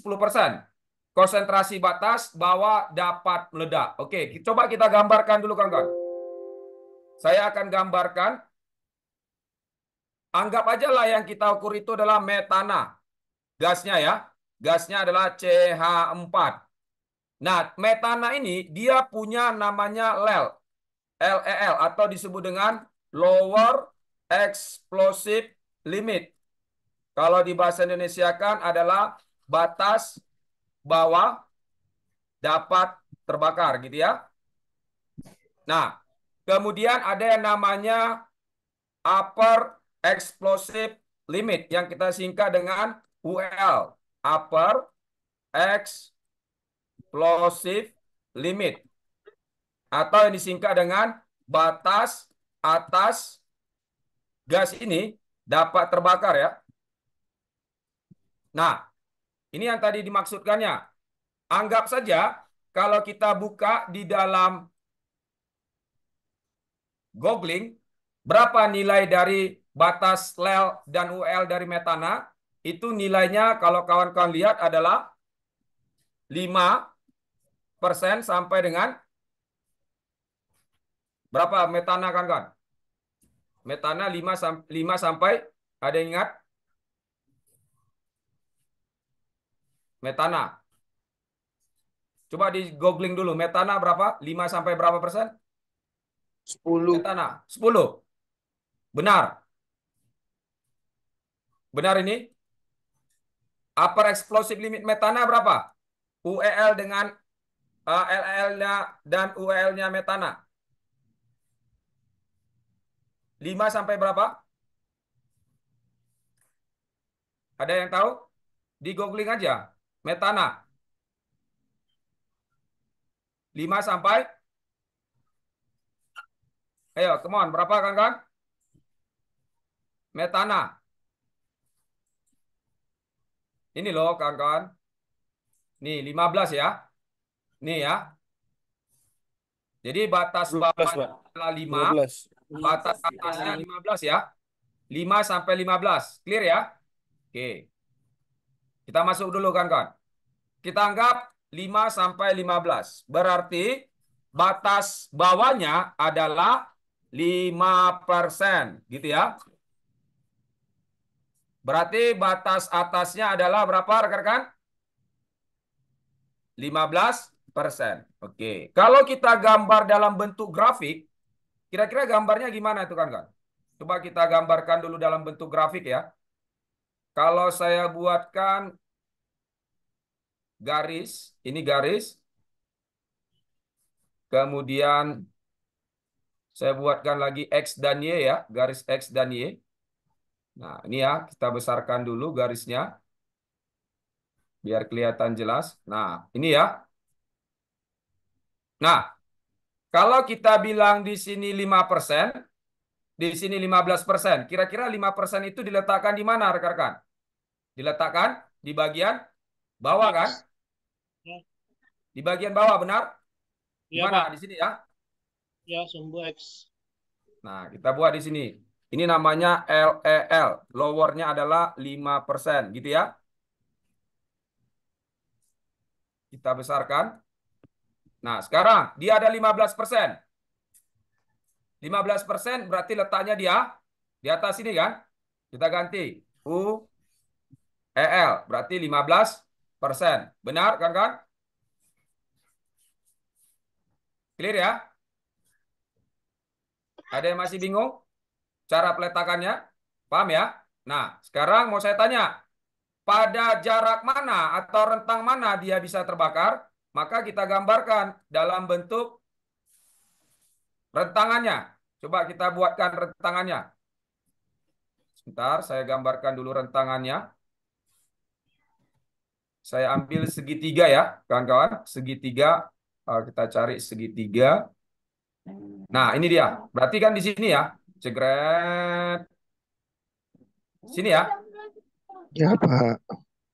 konsentrasi batas bahwa dapat meledak. Oke, coba kita gambarkan dulu kawan-kawan. Saya akan gambarkan. Anggap aja lah yang kita ukur itu adalah metana. Gasnya ya. Gasnya adalah CH4. Nah, metana ini dia punya namanya LEL. LEL atau disebut dengan lower explosive limit. Kalau di bahasa Indonesia kan adalah batas bawah dapat terbakar gitu ya. Nah, kemudian ada yang namanya upper explosive limit yang kita singkat dengan UL, upper explosive limit atau yang disingkat dengan batas atas gas ini dapat terbakar ya. Nah, ini yang tadi dimaksudkannya. Anggap saja kalau kita buka di dalam googling, berapa nilai dari batas LEL dan UL dari metana, itu nilainya kalau kawan-kawan lihat adalah 5% sampai dengan berapa metana kawan-kawan? Metana 5, 5 sampai, ada yang ingat? Metana. Coba di googling dulu metana berapa? 5 sampai berapa persen? 10. Metana 10. Benar. Benar ini? Upper explosive limit metana berapa? UEL dengan uh, LL-nya dan UEL-nya metana. 5 sampai berapa? Ada yang tahu? Di googling aja metana. 5 sampai Ayo, come on. Berapa kan, Kang? Metana. Ini loh, Kang, kan. Nih, 15 ya. Nih ya. Jadi batas bawahnya adalah 5. 15. Batas atasnya 15 ya. 5 sampai 15. Clear ya? Oke. Okay. Kita masuk dulu kawan-kawan. Kita anggap 5 sampai 15. Berarti batas bawahnya adalah 5%. Gitu ya. Berarti batas atasnya adalah berapa rekan-rekan? 15%. Oke. Kalau kita gambar dalam bentuk grafik, kira-kira gambarnya gimana itu kan, kan? Coba kita gambarkan dulu dalam bentuk grafik ya. Kalau saya buatkan garis, ini garis. Kemudian saya buatkan lagi X dan Y ya, garis X dan Y. Nah, ini ya, kita besarkan dulu garisnya. Biar kelihatan jelas. Nah, ini ya. Nah, kalau kita bilang di sini 5%, di sini 15%, kira-kira 5% itu diletakkan di mana rekan-rekan? Diletakkan di bagian bawah kan? Di bagian bawah benar? Di iya, mana? Di sini ya? Ya, sumbu X. Nah, kita buat di sini. Ini namanya LEL. E Lowernya adalah 5%, gitu ya. Kita besarkan. Nah, sekarang dia ada 15%. 15% berarti letaknya dia di atas ini kan? Kita ganti. U EL berarti 15 persen. Benar kan kan? Clear ya? Ada yang masih bingung? Cara peletakannya? Paham ya? Nah, sekarang mau saya tanya. Pada jarak mana atau rentang mana dia bisa terbakar? Maka kita gambarkan dalam bentuk rentangannya. Coba kita buatkan rentangannya. Sebentar, saya gambarkan dulu rentangannya. Saya ambil segitiga ya, kawan-kawan. Segitiga, eh, kita cari segitiga. Nah, ini dia. Berarti kan di sini ya. Cegret. Sini ya. Ya, Pak.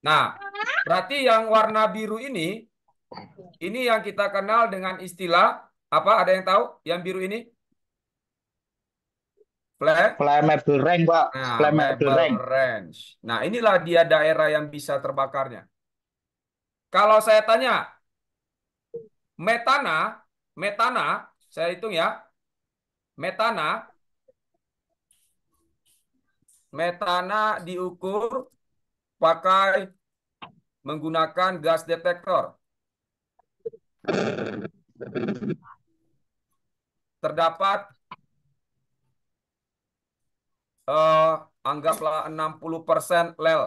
Nah, berarti yang warna biru ini, ini yang kita kenal dengan istilah, apa ada yang tahu yang biru ini? Flammable range, Pak. Nah, Flammable range. Nah, inilah dia daerah yang bisa terbakarnya. Kalau saya tanya metana, metana, saya hitung ya. Metana metana diukur pakai menggunakan gas detektor. Terdapat eh, anggaplah 60% lel.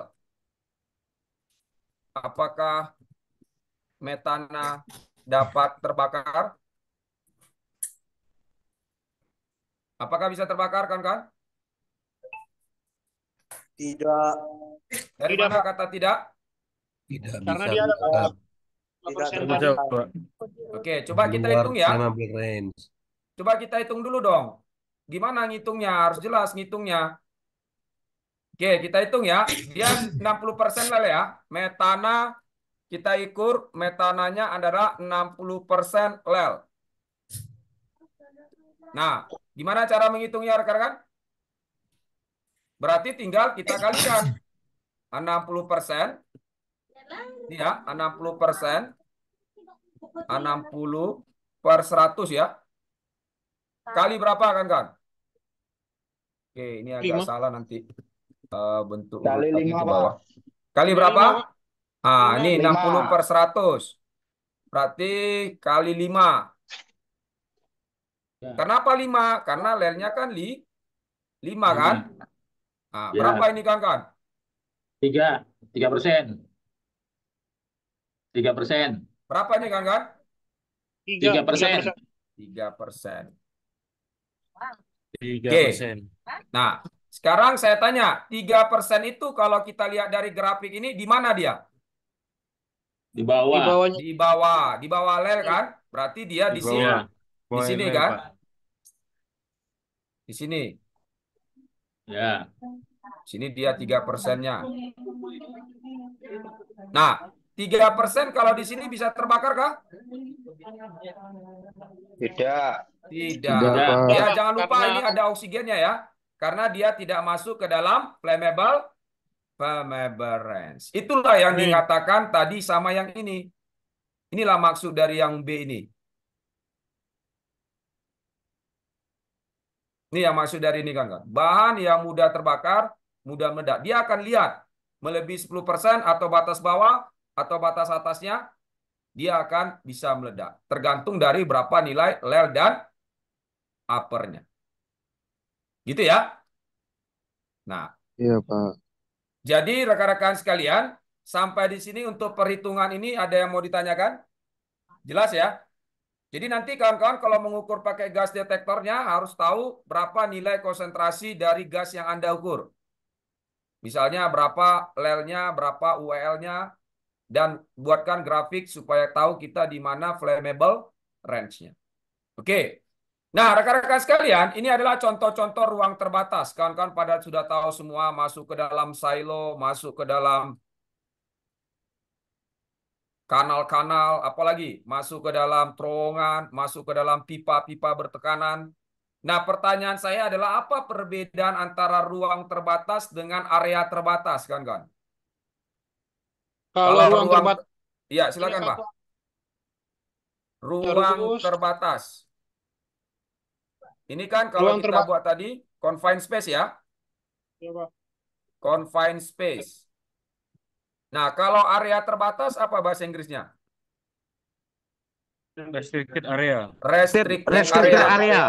Apakah metana dapat terbakar? Apakah bisa terbakar, kan kan? Tidak. Dari tidak. mana kata tidak? Tidak Karena dia eh, Tidak Oke, coba kita hitung ya. Coba kita hitung dulu dong. Gimana ngitungnya? Harus jelas ngitungnya. Oke, kita hitung ya. Dia 60% lah ya. Metana kita ikur metananya adalah 60% persen lel. Nah, gimana cara menghitungnya rekan-rekan? Berarti tinggal kita kalikan 60 persen, ya 60 persen, 60 per 100 ya. Kali berapa kan kan? Oke, ini agak 5. salah nanti uh, bentuk kali 5, ke bawah. Kali berapa? Ah, ini 60 per 100. Berarti kali 5. Ya. Kenapa 5? Karena lelnya kan li 5 hmm. kan? Nah, ya. berapa ini kan kan? 3. 3 persen. 3 persen. Berapa ini kan kan? 3 persen. 3 persen. Oke. persen. Nah, sekarang saya tanya, 3 persen itu kalau kita lihat dari grafik ini, di mana dia? Di bawah. Di bawah Di bawah, di bawah lel kan? Berarti dia di, sini. Di sini kan? Di sini. Ya. Sini dia tiga persennya. Nah, tiga persen kalau di sini bisa terbakar kah? Tidak. Tidak. Tidak. Ya, jangan lupa ini ada oksigennya ya, karena dia tidak masuk ke dalam flammable Pembeberens. Itulah yang Amin. dikatakan tadi sama yang ini. Inilah maksud dari yang B ini. Ini yang maksud dari ini kan. Bahan yang mudah terbakar, mudah meledak. Dia akan lihat melebihi 10% atau batas bawah atau batas atasnya, dia akan bisa meledak. Tergantung dari berapa nilai lel dan uppernya. Gitu ya? Nah. Iya, Pak. Jadi rekan-rekan sekalian, sampai di sini untuk perhitungan ini ada yang mau ditanyakan? Jelas ya? Jadi nanti kawan-kawan kalau mengukur pakai gas detektornya harus tahu berapa nilai konsentrasi dari gas yang Anda ukur. Misalnya berapa lelnya, berapa UEL-nya, dan buatkan grafik supaya tahu kita di mana flammable range-nya. Oke, Nah, rekan-rekan sekalian, ini adalah contoh-contoh ruang terbatas. Kawan-kawan pada sudah tahu semua masuk ke dalam silo, masuk ke dalam kanal-kanal, apalagi masuk ke dalam terowongan, masuk ke dalam pipa-pipa bertekanan. Nah, pertanyaan saya adalah apa perbedaan antara ruang terbatas dengan area terbatas, kawan-kawan? Kalau, Kalau ruang, ruang terbatas, ya silakan iya, Pak. Ruang terbatas ini kan kalau Ruang kita terbatas. buat tadi confined space ya. ya Pak. Confined space. Nah, kalau area terbatas apa bahasa Inggrisnya? Restricted area. Restricted, Restricted area. area.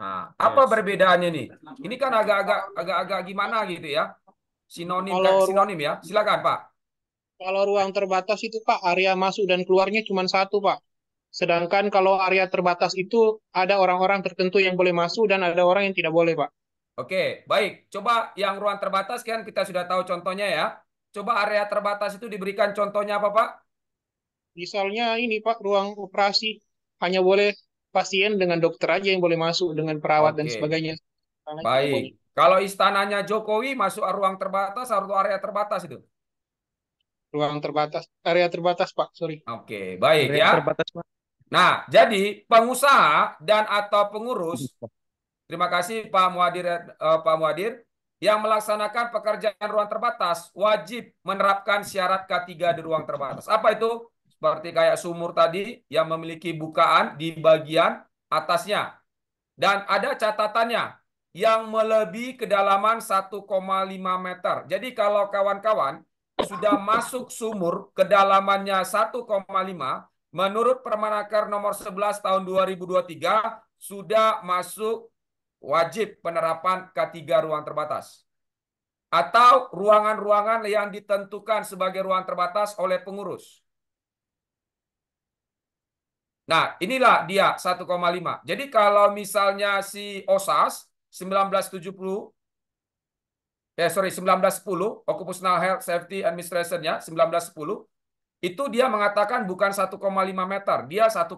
Nah, apa yes. perbedaannya nih? Ini kan agak-agak agak-agak gimana gitu ya? Sinonim kan kalau, sinonim ya. Silakan, Pak. Kalau ruang terbatas itu Pak, area masuk dan keluarnya cuma satu, Pak. Sedangkan kalau area terbatas itu ada orang-orang tertentu yang boleh masuk dan ada orang yang tidak boleh, Pak. Oke, baik. Coba yang ruang terbatas kan kita sudah tahu contohnya ya. Coba area terbatas itu diberikan contohnya apa, Pak? Misalnya ini, Pak, ruang operasi hanya boleh pasien dengan dokter aja yang boleh masuk dengan perawat Oke. dan sebagainya. baik. Gitu. Kalau istananya Jokowi masuk ruang terbatas atau area terbatas itu? Ruang terbatas, area terbatas, Pak. Sorry. Oke, baik area ya. Terbatas, Pak. Nah, jadi pengusaha dan atau pengurus, iya, terima kasih Pak Muadir, eh, Pak Muadir, yang melaksanakan pekerjaan ruang terbatas wajib menerapkan syarat K3 di ruang terbatas. Apa itu? Seperti kayak sumur tadi yang memiliki bukaan di bagian atasnya. Dan ada catatannya yang melebihi kedalaman 1,5 meter. Jadi kalau kawan-kawan sudah masuk sumur kedalamannya 1,5 menurut Permenaker nomor 11 tahun 2023 sudah masuk wajib penerapan ketiga ruang terbatas atau ruangan-ruangan yang ditentukan sebagai ruang terbatas oleh pengurus. Nah, inilah dia 1,5. Jadi kalau misalnya si OSAS 1970 eh sorry 1910 Occupational Health Safety Administration-nya 1910 itu dia mengatakan bukan 1,5 meter, dia 1,2.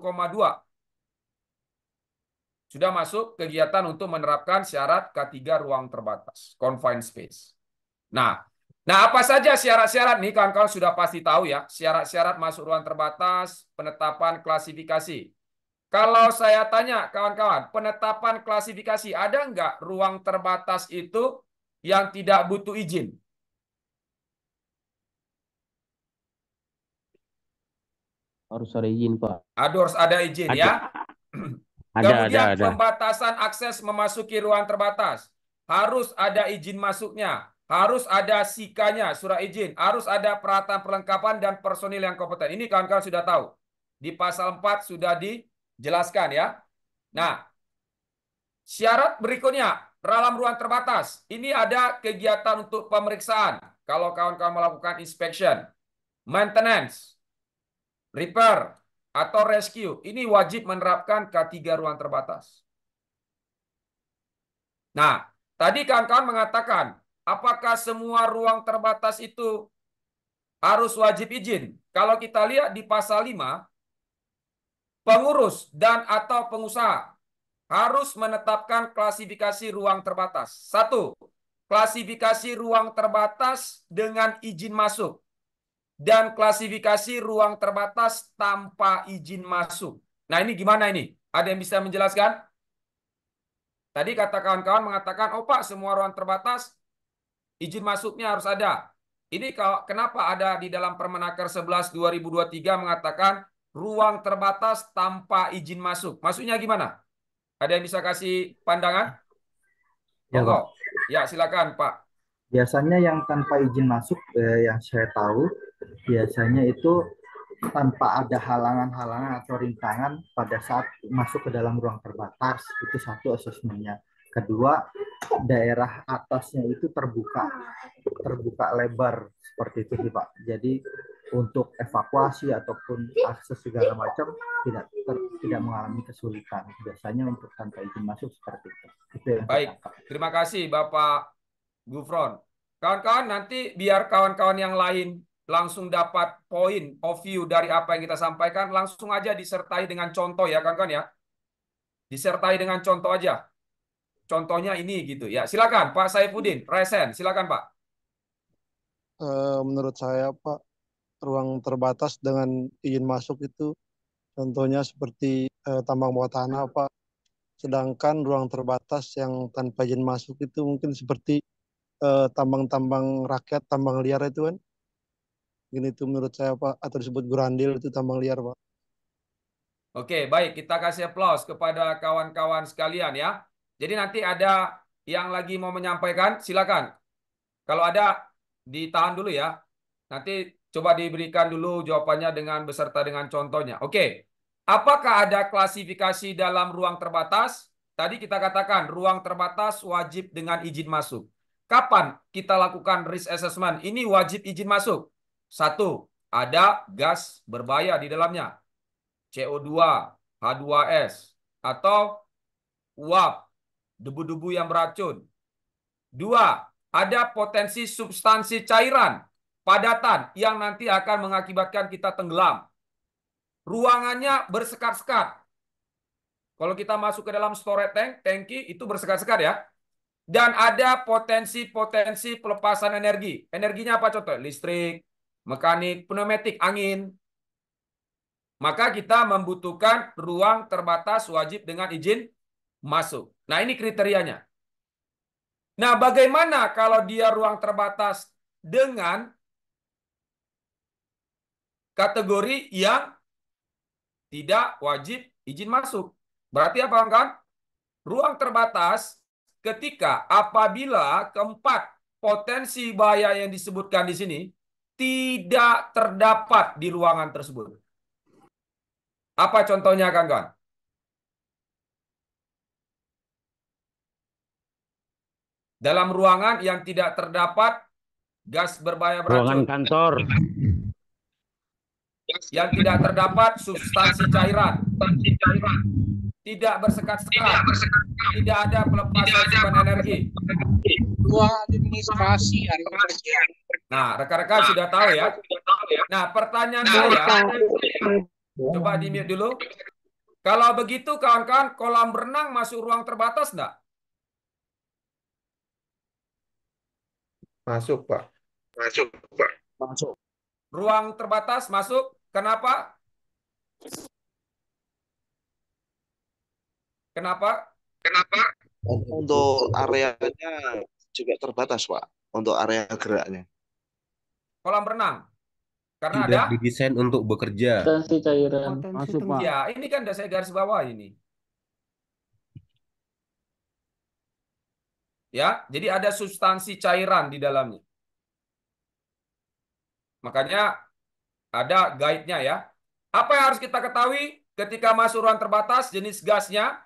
Sudah masuk kegiatan untuk menerapkan syarat K3 ruang terbatas, confined space. Nah, nah apa saja syarat-syarat nih kawan-kawan sudah pasti tahu ya, syarat-syarat masuk ruang terbatas, penetapan klasifikasi. Kalau saya tanya kawan-kawan, penetapan klasifikasi ada nggak ruang terbatas itu yang tidak butuh izin? harus ada izin pak aduh harus ada izin ada. ya ada, <clears throat> kemudian ada, ada. pembatasan akses memasuki ruang terbatas harus ada izin masuknya harus ada sikanya surat izin harus ada peralatan perlengkapan dan personil yang kompeten ini kawan-kawan sudah tahu di pasal 4 sudah dijelaskan ya nah Syarat berikutnya, dalam ruang terbatas. Ini ada kegiatan untuk pemeriksaan. Kalau kawan-kawan melakukan inspection, maintenance, repair, atau rescue. Ini wajib menerapkan K3 ruang terbatas. Nah, tadi kawan-kawan mengatakan, apakah semua ruang terbatas itu harus wajib izin? Kalau kita lihat di pasal 5, pengurus dan atau pengusaha harus menetapkan klasifikasi ruang terbatas. Satu, klasifikasi ruang terbatas dengan izin masuk dan klasifikasi ruang terbatas tanpa izin masuk. Nah ini gimana ini? Ada yang bisa menjelaskan? Tadi kata kawan-kawan mengatakan, oh Pak semua ruang terbatas izin masuknya harus ada. Ini kalau kenapa ada di dalam Permenaker 11 2023 mengatakan ruang terbatas tanpa izin masuk. Maksudnya gimana? Ada yang bisa kasih pandangan? Ya, Pak. Ya, silakan, Pak. Biasanya yang tanpa izin masuk eh, yang saya tahu biasanya itu tanpa ada halangan-halangan atau rintangan pada saat masuk ke dalam ruang terbatas itu satu asesmennya kedua daerah atasnya itu terbuka terbuka lebar seperti itu sih pak jadi untuk evakuasi ataupun akses segala macam tidak ter, tidak mengalami kesulitan biasanya untuk tanpa izin masuk seperti itu, itu baik terima kasih bapak Gufron kawan-kawan nanti biar kawan-kawan yang lain langsung dapat poin of view dari apa yang kita sampaikan, langsung aja disertai dengan contoh ya kan kan ya. Disertai dengan contoh aja. Contohnya ini gitu ya. Silakan Pak Saifuddin, resen. Silakan Pak. Eh, menurut saya Pak, ruang terbatas dengan izin masuk itu contohnya seperti eh, tambang bawah tanah Pak. Sedangkan ruang terbatas yang tanpa izin masuk itu mungkin seperti eh, tambang-tambang eh, rakyat, tambang liar itu kan ini itu menurut saya Pak atau disebut gurandil itu tambang liar Pak. Oke, baik kita kasih aplaus kepada kawan-kawan sekalian ya. Jadi nanti ada yang lagi mau menyampaikan silakan. Kalau ada ditahan dulu ya. Nanti coba diberikan dulu jawabannya dengan beserta dengan contohnya. Oke. Apakah ada klasifikasi dalam ruang terbatas? Tadi kita katakan ruang terbatas wajib dengan izin masuk. Kapan kita lakukan risk assessment? Ini wajib izin masuk. Satu, ada gas berbahaya di dalamnya. CO2, H2S, atau uap, debu-debu yang beracun. Dua, ada potensi substansi cairan, padatan yang nanti akan mengakibatkan kita tenggelam. Ruangannya bersekat-sekat. Kalau kita masuk ke dalam storage tank, tanki itu bersekat-sekat ya. Dan ada potensi-potensi pelepasan energi. Energinya apa contoh? Listrik, mekanik, pneumatik, angin. Maka kita membutuhkan ruang terbatas wajib dengan izin masuk. Nah ini kriterianya. Nah bagaimana kalau dia ruang terbatas dengan kategori yang tidak wajib izin masuk. Berarti apa kan? Ruang terbatas ketika apabila keempat potensi bahaya yang disebutkan di sini tidak terdapat di ruangan tersebut. Apa contohnya, kawan-kawan? Dalam ruangan yang tidak terdapat gas berbahaya beracun. Ruangan kantor. Yang tidak terdapat substansi cairan. Substansi cairan tidak bersekat-sekat, tidak ada pelepasan asupan energi. Dua administrasi Nah, rekan-rekan sudah tahu ya. Nah, pertanyaan nah, saya, coba di dulu. Kalau begitu kawan-kawan, kolam renang masuk ruang terbatas enggak? Masuk, Pak. Masuk, Pak. Masuk. Ruang terbatas masuk. Kenapa? Kenapa? Kenapa? Untuk areanya juga terbatas, Pak. Untuk area geraknya. Kolam renang. Karena Tidak ada didesain untuk bekerja. Potensi cairan. Masuk, Pak. Ya, ini kan udah saya garis bawah ini. Ya, jadi ada substansi cairan di dalamnya. Makanya ada guide-nya ya. Apa yang harus kita ketahui ketika masuk ruang terbatas jenis gasnya?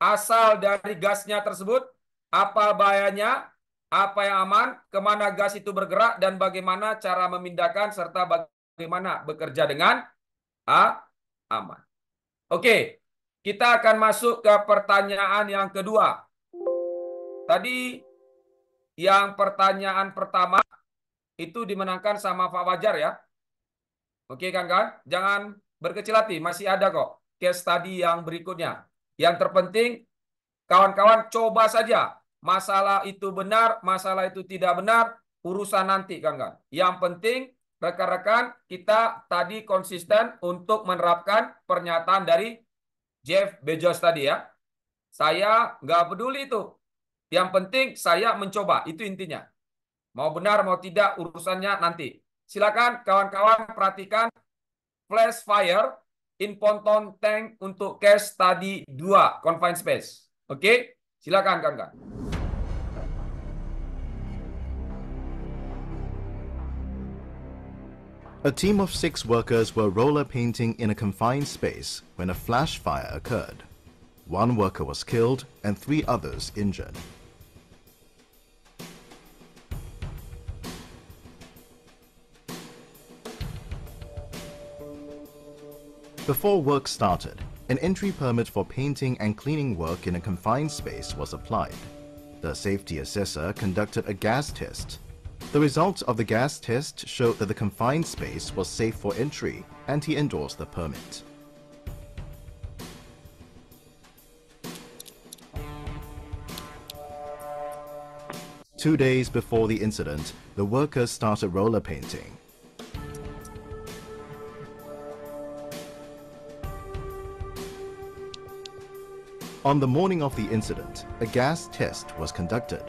asal dari gasnya tersebut, apa bahayanya, apa yang aman, kemana gas itu bergerak, dan bagaimana cara memindahkan, serta bagaimana bekerja dengan A, aman. Oke, kita akan masuk ke pertanyaan yang kedua. Tadi yang pertanyaan pertama itu dimenangkan sama Pak Wajar ya. Oke kan kan? Jangan berkecil hati, masih ada kok case study yang berikutnya. Yang terpenting kawan-kawan coba saja masalah itu benar, masalah itu tidak benar, urusan nanti kawan-kawan. Yang penting rekan-rekan kita tadi konsisten untuk menerapkan pernyataan dari Jeff Bezos tadi ya. Saya nggak peduli itu. Yang penting saya mencoba, itu intinya. Mau benar mau tidak urusannya nanti. Silakan kawan-kawan perhatikan flash fire in ponton tank untuk case study 2 confined space. Oke, okay? silakan A team of six workers were roller painting in a confined space when a flash fire occurred. One worker was killed and three others injured. Before work started, an entry permit for painting and cleaning work in a confined space was applied. The safety assessor conducted a gas test. The results of the gas test showed that the confined space was safe for entry and he endorsed the permit. Two days before the incident, the workers started roller painting. On the morning of the incident, a gas test was conducted.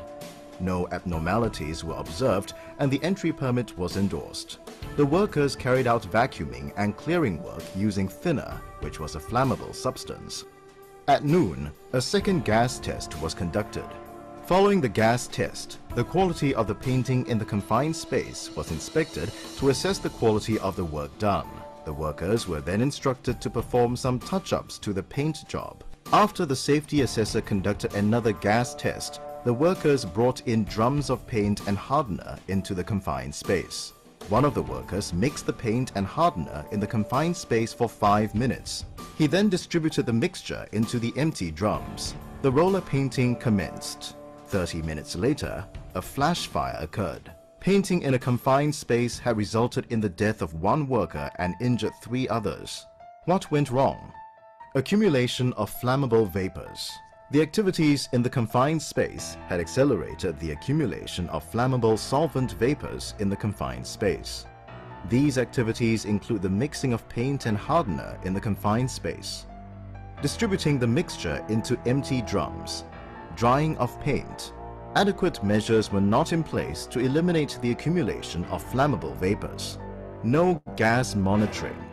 No abnormalities were observed and the entry permit was endorsed. The workers carried out vacuuming and clearing work using thinner, which was a flammable substance. At noon, a second gas test was conducted. Following the gas test, the quality of the painting in the confined space was inspected to assess the quality of the work done. The workers were then instructed to perform some touch-ups to the paint job. After the safety assessor conducted another gas test, the workers brought in drums of paint and hardener into the confined space. One of the workers mixed the paint and hardener in the confined space for 5 minutes. He then distributed the mixture into the empty drums. The roller painting commenced. 30 minutes later, a flash fire occurred. Painting in a confined space had resulted in the death of one worker and injured three others. What went wrong? Accumulation of flammable vapors. The activities in the confined space had accelerated the accumulation of flammable solvent vapors in the confined space. These activities include the mixing of paint and hardener in the confined space, distributing the mixture into empty drums, drying of paint. Adequate measures were not in place to eliminate the accumulation of flammable vapors. No gas monitoring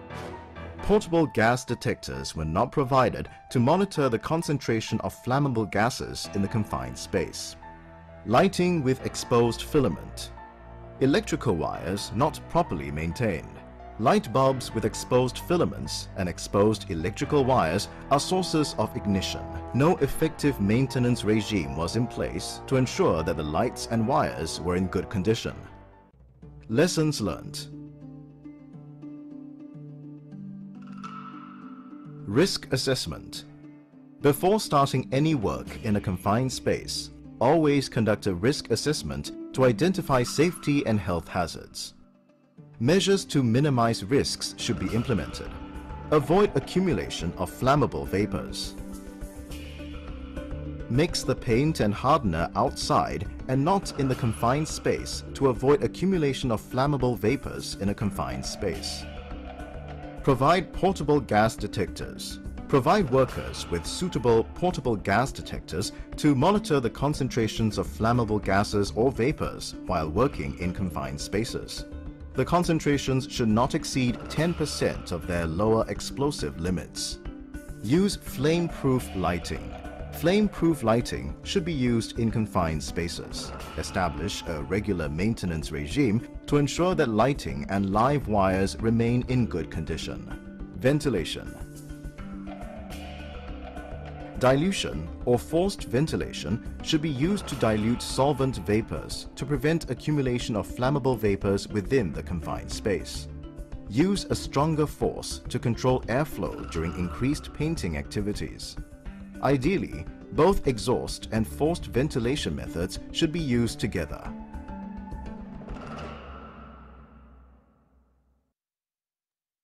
portable gas detectors were not provided to monitor the concentration of flammable gases in the confined space. Lighting with exposed filament. Electrical wires not properly maintained. Light bulbs with exposed filaments and exposed electrical wires are sources of ignition. No effective maintenance regime was in place to ensure that the lights and wires were in good condition. Lessons learned Risk assessment. Before starting any work in a confined space, always conduct a risk assessment to identify safety and health hazards. Measures to minimize risks should be implemented. Avoid accumulation of flammable vapors. Mix the paint and hardener outside and not in the confined space to avoid accumulation of flammable vapors in a confined space. Provide portable gas detectors. Provide workers with suitable portable gas detectors to monitor the concentrations of flammable gases or vapors while working in confined spaces. The concentrations should not exceed 10% of their lower explosive limits. Use flame-proof lighting Flame-proof lighting should be used in confined spaces. Establish a regular maintenance regime to ensure that lighting and live wires remain in good condition. Ventilation Dilution or forced ventilation should be used to dilute solvent vapors to prevent accumulation of flammable vapors within the confined space. Use a stronger force to control airflow during increased painting activities. Ideally, both exhaust and forced ventilation methods should be used together.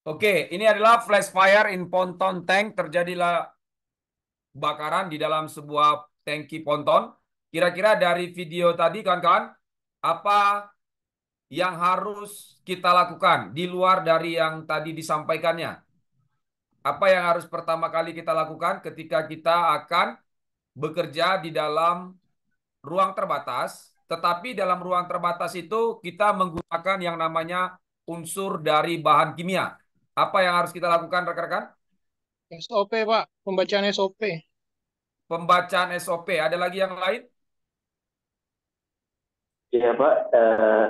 Oke, ini adalah flash fire in ponton tank. Terjadilah bakaran di dalam sebuah tanki ponton. Kira-kira dari video tadi, kawan-kawan, apa yang harus kita lakukan di luar dari yang tadi disampaikannya? Apa yang harus pertama kali kita lakukan ketika kita akan bekerja di dalam ruang terbatas, tetapi dalam ruang terbatas itu kita menggunakan yang namanya unsur dari bahan kimia. Apa yang harus kita lakukan rekan-rekan? SOP, Pak. Pembacaan SOP. Pembacaan SOP. Ada lagi yang lain? Iya, Pak. Uh,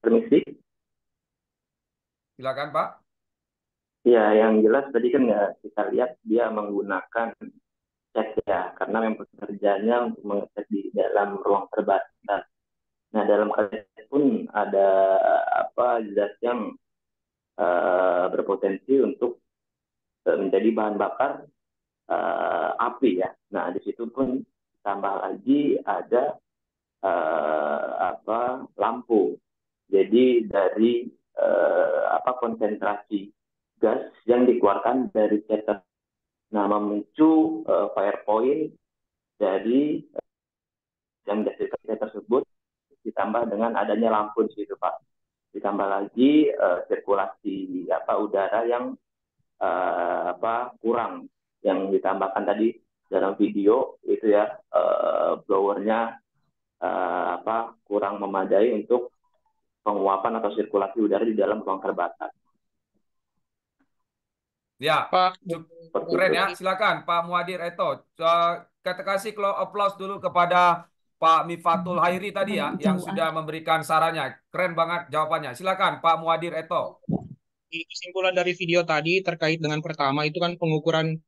permisi. Silakan, Pak. Ya, yang jelas tadi kan ya kita lihat dia menggunakan cek ya, karena memang pekerjaannya untuk mengecek di dalam ruang terbatas. Nah, dalam kasus pun ada apa zat yang uh, berpotensi untuk eh, menjadi bahan bakar uh, api ya. Nah, di situ pun tambah lagi ada uh, apa lampu. Jadi dari uh, apa konsentrasi gas yang dikeluarkan dari cetak. Nah, memicu uh, eh, PowerPoint dari uh, eh, yang dihasilkan tersebut ditambah dengan adanya lampu di situ, Pak. Ditambah lagi uh, sirkulasi apa udara yang uh, apa kurang yang ditambahkan tadi dalam video itu ya uh, blowernya uh, apa kurang memadai untuk penguapan atau sirkulasi udara di dalam ruang terbatas. Ya, Pak, keren ya. Silakan Pak Muadir Eto. Kita kasih aplaus dulu kepada Pak Mifatul Hairi tadi ya, yang sudah memberikan sarannya. Keren banget jawabannya. Silakan Pak Muadir Eto. Kesimpulan dari video tadi terkait dengan pertama itu kan pengukuran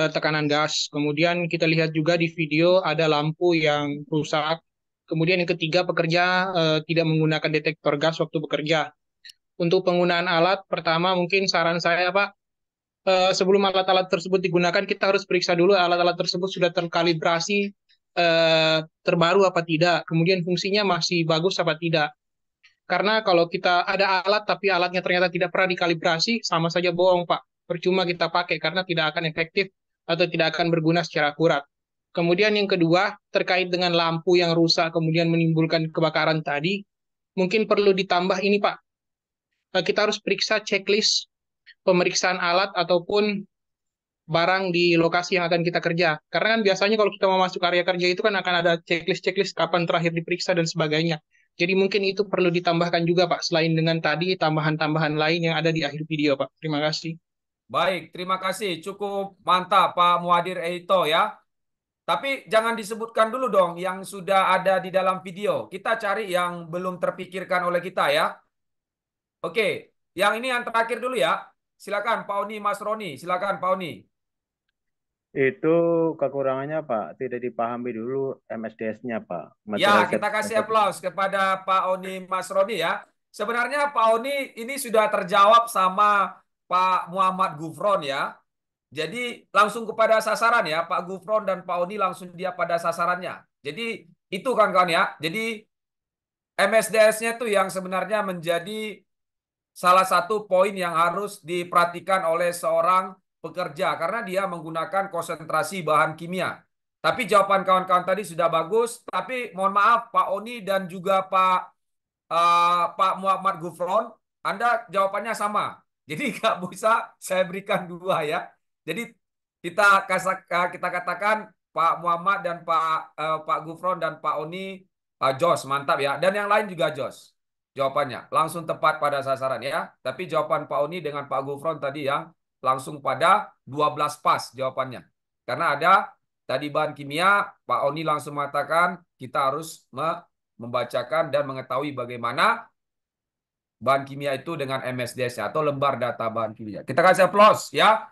eh, tekanan gas. Kemudian kita lihat juga di video ada lampu yang rusak. Kemudian yang ketiga pekerja eh, tidak menggunakan detektor gas waktu bekerja. Untuk penggunaan alat pertama mungkin saran saya Pak Eh, sebelum alat-alat tersebut digunakan kita harus periksa dulu alat-alat tersebut sudah terkalibrasi eh, terbaru apa tidak, kemudian fungsinya masih bagus apa tidak. Karena kalau kita ada alat tapi alatnya ternyata tidak pernah dikalibrasi, sama saja bohong Pak. Percuma kita pakai karena tidak akan efektif atau tidak akan berguna secara akurat. Kemudian yang kedua, terkait dengan lampu yang rusak kemudian menimbulkan kebakaran tadi, mungkin perlu ditambah ini Pak. Eh, kita harus periksa checklist pemeriksaan alat ataupun barang di lokasi yang akan kita kerja. Karena kan biasanya kalau kita mau masuk area kerja itu kan akan ada checklist-checklist kapan terakhir diperiksa dan sebagainya. Jadi mungkin itu perlu ditambahkan juga Pak, selain dengan tadi tambahan-tambahan lain yang ada di akhir video Pak. Terima kasih. Baik, terima kasih. Cukup mantap Pak Muadir Eito ya. Tapi jangan disebutkan dulu dong yang sudah ada di dalam video. Kita cari yang belum terpikirkan oleh kita ya. Oke, yang ini yang terakhir dulu ya. Silakan Pak Oni, Mas Roni, silakan Pak Oni. Itu kekurangannya Pak, tidak dipahami dulu MSDS-nya Pak. Mas Ya, kita kasih aplaus kepada Pak Oni Mas Roni ya. Sebenarnya Pak Oni ini sudah terjawab sama Pak Muhammad Gufron ya. Jadi langsung kepada sasaran ya, Pak Gufron dan Pak Oni langsung dia pada sasarannya. Jadi itu kan kan ya. Jadi MSDS-nya tuh yang sebenarnya menjadi salah satu poin yang harus diperhatikan oleh seorang pekerja karena dia menggunakan konsentrasi bahan kimia. Tapi jawaban kawan-kawan tadi sudah bagus. Tapi mohon maaf Pak Oni dan juga Pak uh, Pak Muhammad Gufron, Anda jawabannya sama. <laughs> Jadi nggak bisa saya berikan dua ya. Jadi kita eh, kita katakan Pak Muhammad dan Pak uh, Pak Gufron dan Pak Oni, Pak Jos mantap ya. Dan yang lain juga Jos jawabannya. Langsung tepat pada sasaran ya. Tapi jawaban Pak Oni dengan Pak Gufron tadi yang langsung pada 12 pas jawabannya. Karena ada tadi bahan kimia, Pak Oni langsung mengatakan kita harus membacakan dan mengetahui bagaimana bahan kimia itu dengan MSDS atau lembar data bahan kimia. Kita kasih aplaus ya.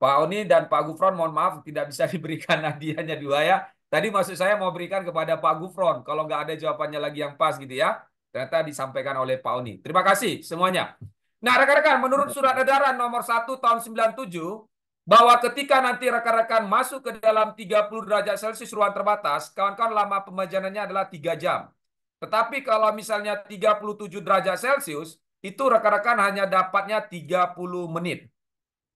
Pak Oni dan Pak Gufron mohon maaf tidak bisa <laughs> diberikan hadiahnya dua ya. Tadi maksud saya mau berikan kepada Pak Gufron kalau nggak ada jawabannya lagi yang pas gitu ya. Ternyata disampaikan oleh Pak Oni. Terima kasih semuanya. Nah, rekan-rekan, menurut surat edaran nomor 1 tahun 97, bahwa ketika nanti rekan-rekan masuk ke dalam 30 derajat Celcius ruang terbatas, kawan-kawan lama pemajanannya adalah 3 jam. Tetapi kalau misalnya 37 derajat Celcius, itu rekan-rekan hanya dapatnya 30 menit.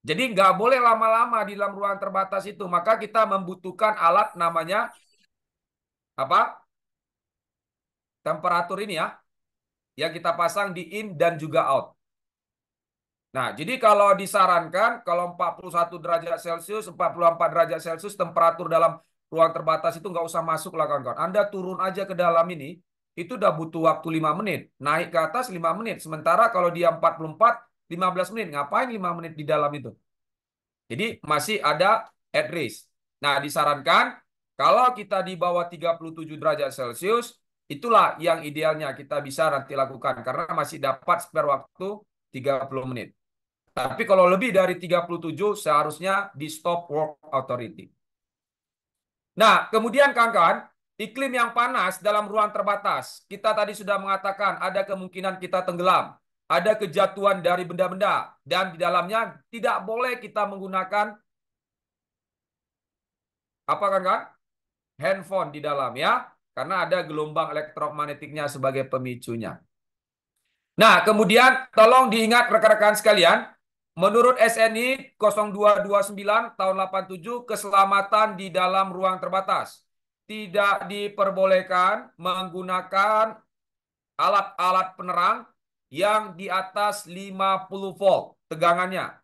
Jadi nggak boleh lama-lama di dalam ruang terbatas itu. Maka kita membutuhkan alat namanya apa? Temperatur ini ya ya kita pasang di in dan juga out. Nah, jadi kalau disarankan kalau 41 derajat Celcius, 44 derajat Celcius temperatur dalam ruang terbatas itu nggak usah masuk lah kawan-kawan. Anda turun aja ke dalam ini, itu udah butuh waktu 5 menit. Naik ke atas 5 menit. Sementara kalau dia 44, 15 menit. Ngapain 5 menit di dalam itu? Jadi masih ada at risk. Nah, disarankan kalau kita di bawah 37 derajat Celcius, Itulah yang idealnya kita bisa nanti lakukan karena masih dapat spare waktu 30 menit. Tapi kalau lebih dari 37 seharusnya di stop work authority. Nah, kemudian kawan-kawan, iklim yang panas dalam ruang terbatas. Kita tadi sudah mengatakan ada kemungkinan kita tenggelam, ada kejatuhan dari benda-benda dan di dalamnya tidak boleh kita menggunakan apa kan kan? Handphone di dalam ya. Karena ada gelombang elektromagnetiknya sebagai pemicunya. Nah, kemudian tolong diingat rekan-rekan sekalian, menurut SNI 0229 tahun 87, keselamatan di dalam ruang terbatas tidak diperbolehkan menggunakan alat-alat penerang yang di atas 50 volt tegangannya.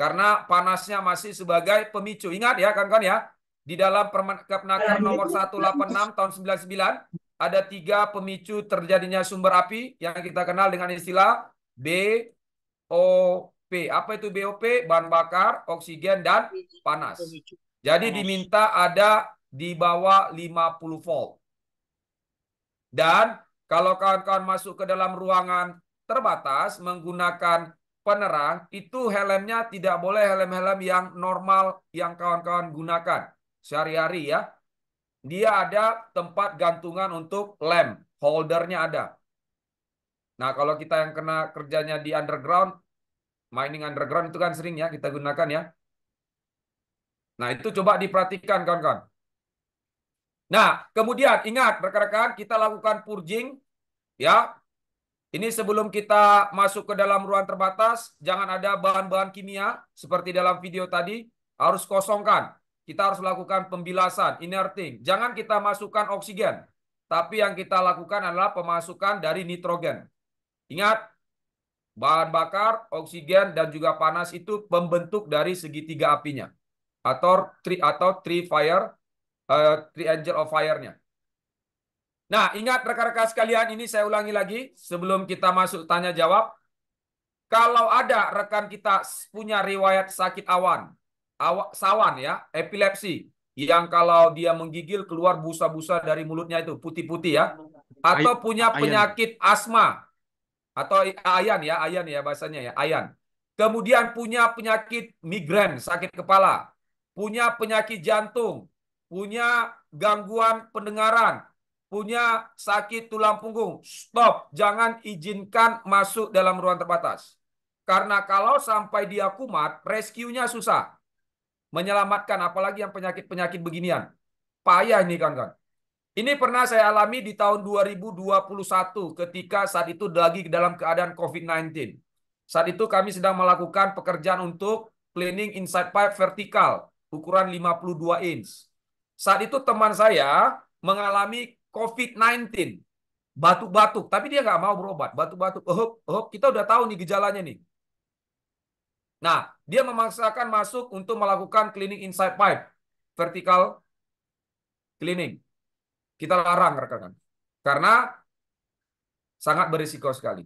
Karena panasnya masih sebagai pemicu. Ingat ya kawan-kawan ya, di dalam Permenkapnaker nah, nomor 186 tahun 99 ada tiga pemicu terjadinya sumber api yang kita kenal dengan istilah BOP. Apa itu BOP? Bahan bakar, oksigen, dan panas. Jadi diminta ada di bawah 50 volt. Dan kalau kawan-kawan masuk ke dalam ruangan terbatas menggunakan penerang, itu helmnya tidak boleh helm-helm yang normal yang kawan-kawan gunakan sehari-hari ya. Dia ada tempat gantungan untuk lem, holdernya ada. Nah, kalau kita yang kena kerjanya di underground, mining underground itu kan sering ya kita gunakan ya. Nah, itu coba diperhatikan kawan-kawan. Nah, kemudian ingat rekan-rekan, kita lakukan purging ya. Ini sebelum kita masuk ke dalam ruang terbatas, jangan ada bahan-bahan kimia seperti dalam video tadi, harus kosongkan. Kita harus lakukan pembilasan, inerting. Jangan kita masukkan oksigen, tapi yang kita lakukan adalah pemasukan dari nitrogen. Ingat, bahan bakar, oksigen, dan juga panas itu pembentuk dari segitiga apinya. Atau three, atau three fire, uh, eh, three angel of fire-nya. Nah, ingat rekan-rekan sekalian, ini saya ulangi lagi sebelum kita masuk tanya jawab. Kalau ada rekan kita punya riwayat sakit awan, sawan ya, epilepsi yang kalau dia menggigil keluar busa-busa dari mulutnya itu putih-putih ya, atau punya penyakit asma atau ayan ya, ayan ya bahasanya ya, ayan. Kemudian punya penyakit migrain, sakit kepala, punya penyakit jantung, punya gangguan pendengaran, punya sakit tulang punggung, stop, jangan izinkan masuk dalam ruang terbatas. Karena kalau sampai dia kumat, rescue-nya susah menyelamatkan apalagi yang penyakit-penyakit beginian. Payah ini kawan-kawan. Ini pernah saya alami di tahun 2021 ketika saat itu lagi dalam keadaan COVID-19. Saat itu kami sedang melakukan pekerjaan untuk cleaning inside pipe vertikal ukuran 52 inch. Saat itu teman saya mengalami COVID-19. Batuk-batuk, tapi dia nggak mau berobat. Batuk-batuk, oh, oh, kita udah tahu nih gejalanya nih. Nah, dia memaksakan masuk untuk melakukan cleaning inside pipe, vertical cleaning. Kita larang rekan-rekan. Karena sangat berisiko sekali.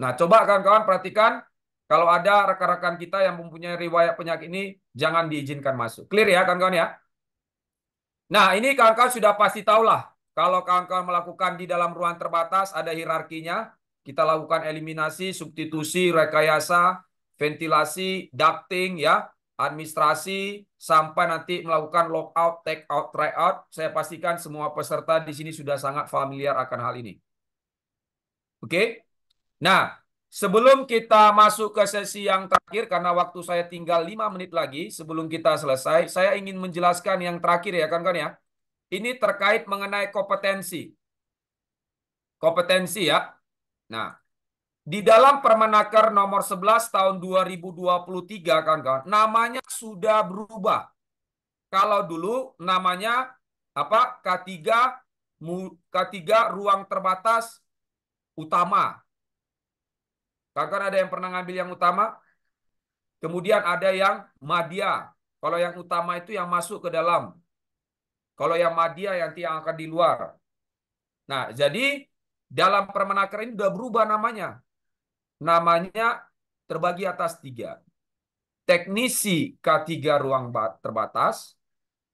Nah, coba kawan-kawan perhatikan kalau ada rekan-rekan kita yang mempunyai riwayat penyakit ini, jangan diizinkan masuk. Clear ya kawan-kawan ya? Nah, ini kawan-kawan sudah pasti tahulah. Kalau kawan-kawan melakukan di dalam ruang terbatas, ada hierarkinya. Kita lakukan eliminasi, substitusi, rekayasa, ventilasi, ducting ya, administrasi sampai nanti melakukan lockout, take out, try out. Saya pastikan semua peserta di sini sudah sangat familiar akan hal ini. Oke. Okay? Nah, sebelum kita masuk ke sesi yang terakhir karena waktu saya tinggal 5 menit lagi sebelum kita selesai, saya ingin menjelaskan yang terakhir ya kan kan ya. Ini terkait mengenai kompetensi. Kompetensi ya. Nah, di dalam Permenaker nomor 11 tahun 2023 kawan-kawan, namanya sudah berubah. Kalau dulu namanya apa? K3 K3 ruang terbatas utama. kawan ada yang pernah ngambil yang utama? Kemudian ada yang madya. Kalau yang utama itu yang masuk ke dalam. Kalau yang madya yang tiang akan di luar. Nah, jadi dalam permenaker ini sudah berubah namanya namanya terbagi atas tiga. Teknisi K3 ruang terbatas,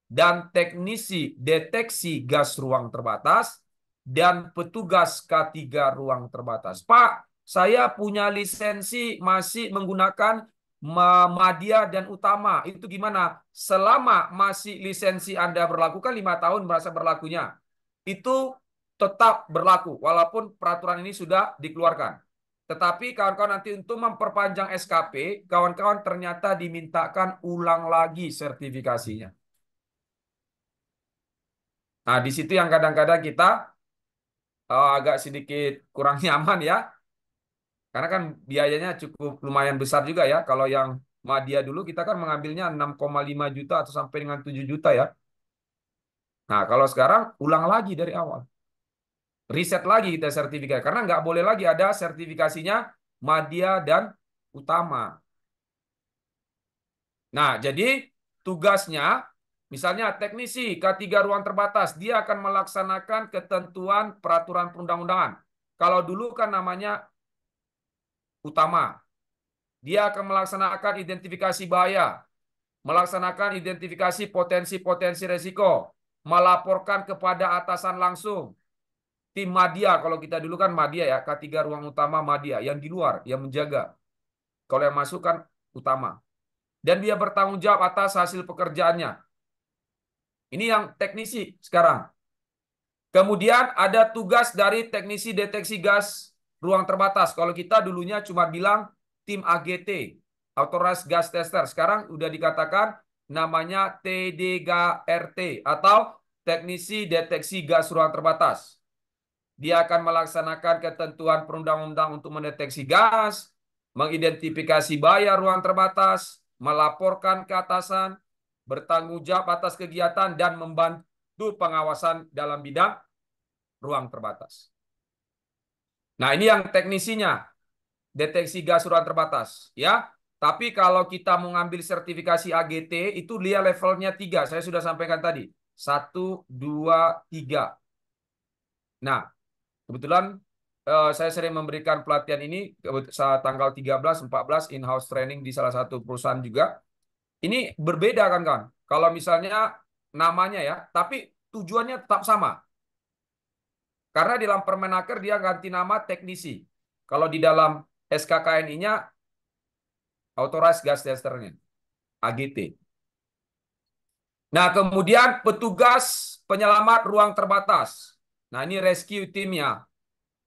dan teknisi deteksi gas ruang terbatas, dan petugas K3 ruang terbatas. Pak, saya punya lisensi masih menggunakan media dan utama. Itu gimana? Selama masih lisensi Anda berlaku, kan lima tahun merasa berlakunya. Itu tetap berlaku, walaupun peraturan ini sudah dikeluarkan. Tetapi kawan-kawan nanti untuk memperpanjang SKP, kawan-kawan ternyata dimintakan ulang lagi sertifikasinya. Nah, di situ yang kadang-kadang kita oh, agak sedikit kurang <laughs> nyaman ya. Karena kan biayanya cukup lumayan besar juga ya. Kalau yang Madia dulu kita kan mengambilnya 6,5 juta atau sampai dengan 7 juta ya. Nah, kalau sekarang ulang lagi dari awal riset lagi kita sertifikat karena nggak boleh lagi ada sertifikasinya madya dan utama. Nah, jadi tugasnya misalnya teknisi K3 ruang terbatas, dia akan melaksanakan ketentuan peraturan perundang-undangan. Kalau dulu kan namanya utama. Dia akan melaksanakan identifikasi bahaya, melaksanakan identifikasi potensi-potensi resiko, melaporkan kepada atasan langsung, tim Madia kalau kita dulu kan Madia ya ketiga ruang utama Madia yang di luar yang menjaga kalau yang masuk kan utama dan dia bertanggung jawab atas hasil pekerjaannya ini yang teknisi sekarang kemudian ada tugas dari teknisi deteksi gas ruang terbatas kalau kita dulunya cuma bilang tim AGT Authorized Gas Tester sekarang udah dikatakan namanya TDGRT atau teknisi deteksi gas ruang terbatas dia akan melaksanakan ketentuan perundang-undang untuk mendeteksi gas, mengidentifikasi bayar ruang terbatas, melaporkan ke atasan, bertanggung jawab atas kegiatan, dan membantu pengawasan dalam bidang ruang terbatas. Nah, ini yang teknisinya, deteksi gas ruang terbatas. ya. Tapi kalau kita mengambil sertifikasi AGT, itu dia levelnya tiga. Saya sudah sampaikan tadi. Satu, dua, tiga. Nah, Kebetulan uh, saya sering memberikan pelatihan ini saat tanggal 13 14 in-house training di salah satu perusahaan juga. Ini berbeda kan kan? Kalau misalnya namanya ya, tapi tujuannya tetap sama. Karena di dalam Permenaker dia ganti nama teknisi. Kalau di dalam SKKNI-nya authorized gas testernya AGT. Nah, kemudian petugas penyelamat ruang terbatas. Nah ini rescue timnya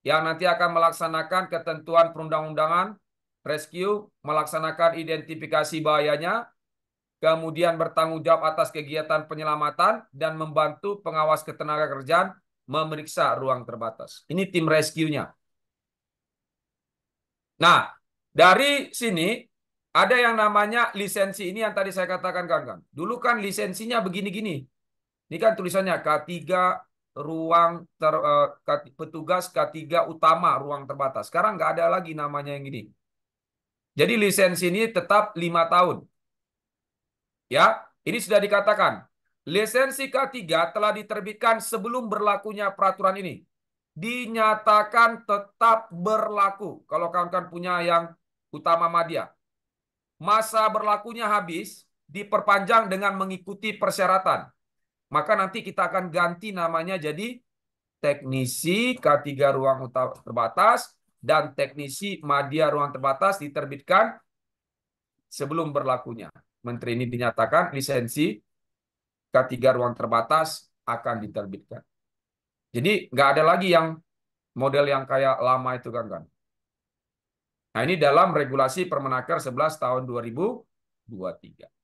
yang nanti akan melaksanakan ketentuan perundang-undangan rescue, melaksanakan identifikasi bahayanya, kemudian bertanggung jawab atas kegiatan penyelamatan, dan membantu pengawas ketenaga kerjaan memeriksa ruang terbatas. Ini tim rescue-nya. Nah, dari sini ada yang namanya lisensi ini yang tadi saya katakan kawan-kawan. Dulu kan lisensinya begini-gini. Ini kan tulisannya K3 ruang ter, uh, petugas K3 utama ruang terbatas. Sekarang nggak ada lagi namanya yang ini. Jadi lisensi ini tetap lima tahun. Ya, ini sudah dikatakan. Lisensi K3 telah diterbitkan sebelum berlakunya peraturan ini. Dinyatakan tetap berlaku. Kalau kawan-kawan punya yang utama madya. Masa berlakunya habis, diperpanjang dengan mengikuti persyaratan. Maka nanti kita akan ganti namanya jadi teknisi K3 ruang terbatas dan teknisi media ruang terbatas diterbitkan sebelum berlakunya. Menteri ini dinyatakan lisensi K3 ruang terbatas akan diterbitkan. Jadi nggak ada lagi yang model yang kayak lama itu kan kan. Nah ini dalam regulasi Permenaker 11 tahun 2023.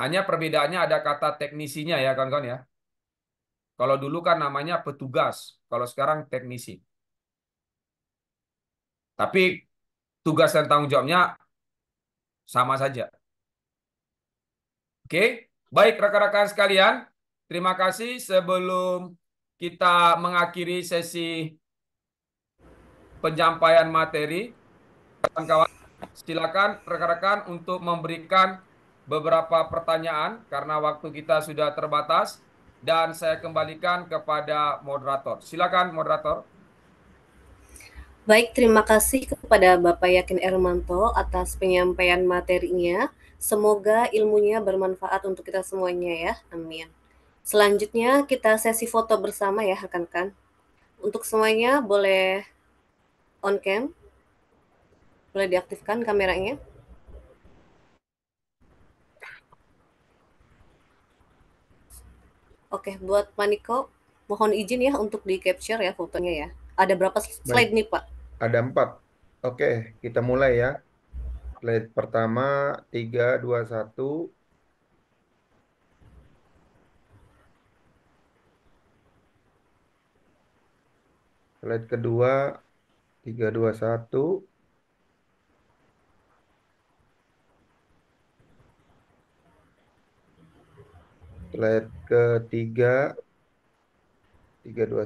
Hanya perbedaannya ada kata teknisinya ya kawan-kawan ya. Kalau dulu kan namanya petugas, kalau sekarang teknisi. Tapi tugas dan tanggung jawabnya sama saja. Oke, baik rekan-rekan sekalian, terima kasih sebelum kita mengakhiri sesi penyampaian materi. silakan rekan-rekan untuk memberikan beberapa pertanyaan karena waktu kita sudah terbatas dan saya kembalikan kepada moderator. Silakan moderator. Baik, terima kasih kepada Bapak Yakin Ermanto atas penyampaian materinya. Semoga ilmunya bermanfaat untuk kita semuanya ya. Amin. Selanjutnya kita sesi foto bersama ya rekan-rekan. Untuk semuanya boleh on cam. Boleh diaktifkan kameranya. Oke, okay, buat Maniko, mohon izin ya untuk di capture ya fotonya ya. Ada berapa slide Baik. nih Pak? Ada empat. Oke, okay, kita mulai ya. Slide pertama, tiga, dua, satu. Slide kedua, tiga, dua, satu. Slide ketiga.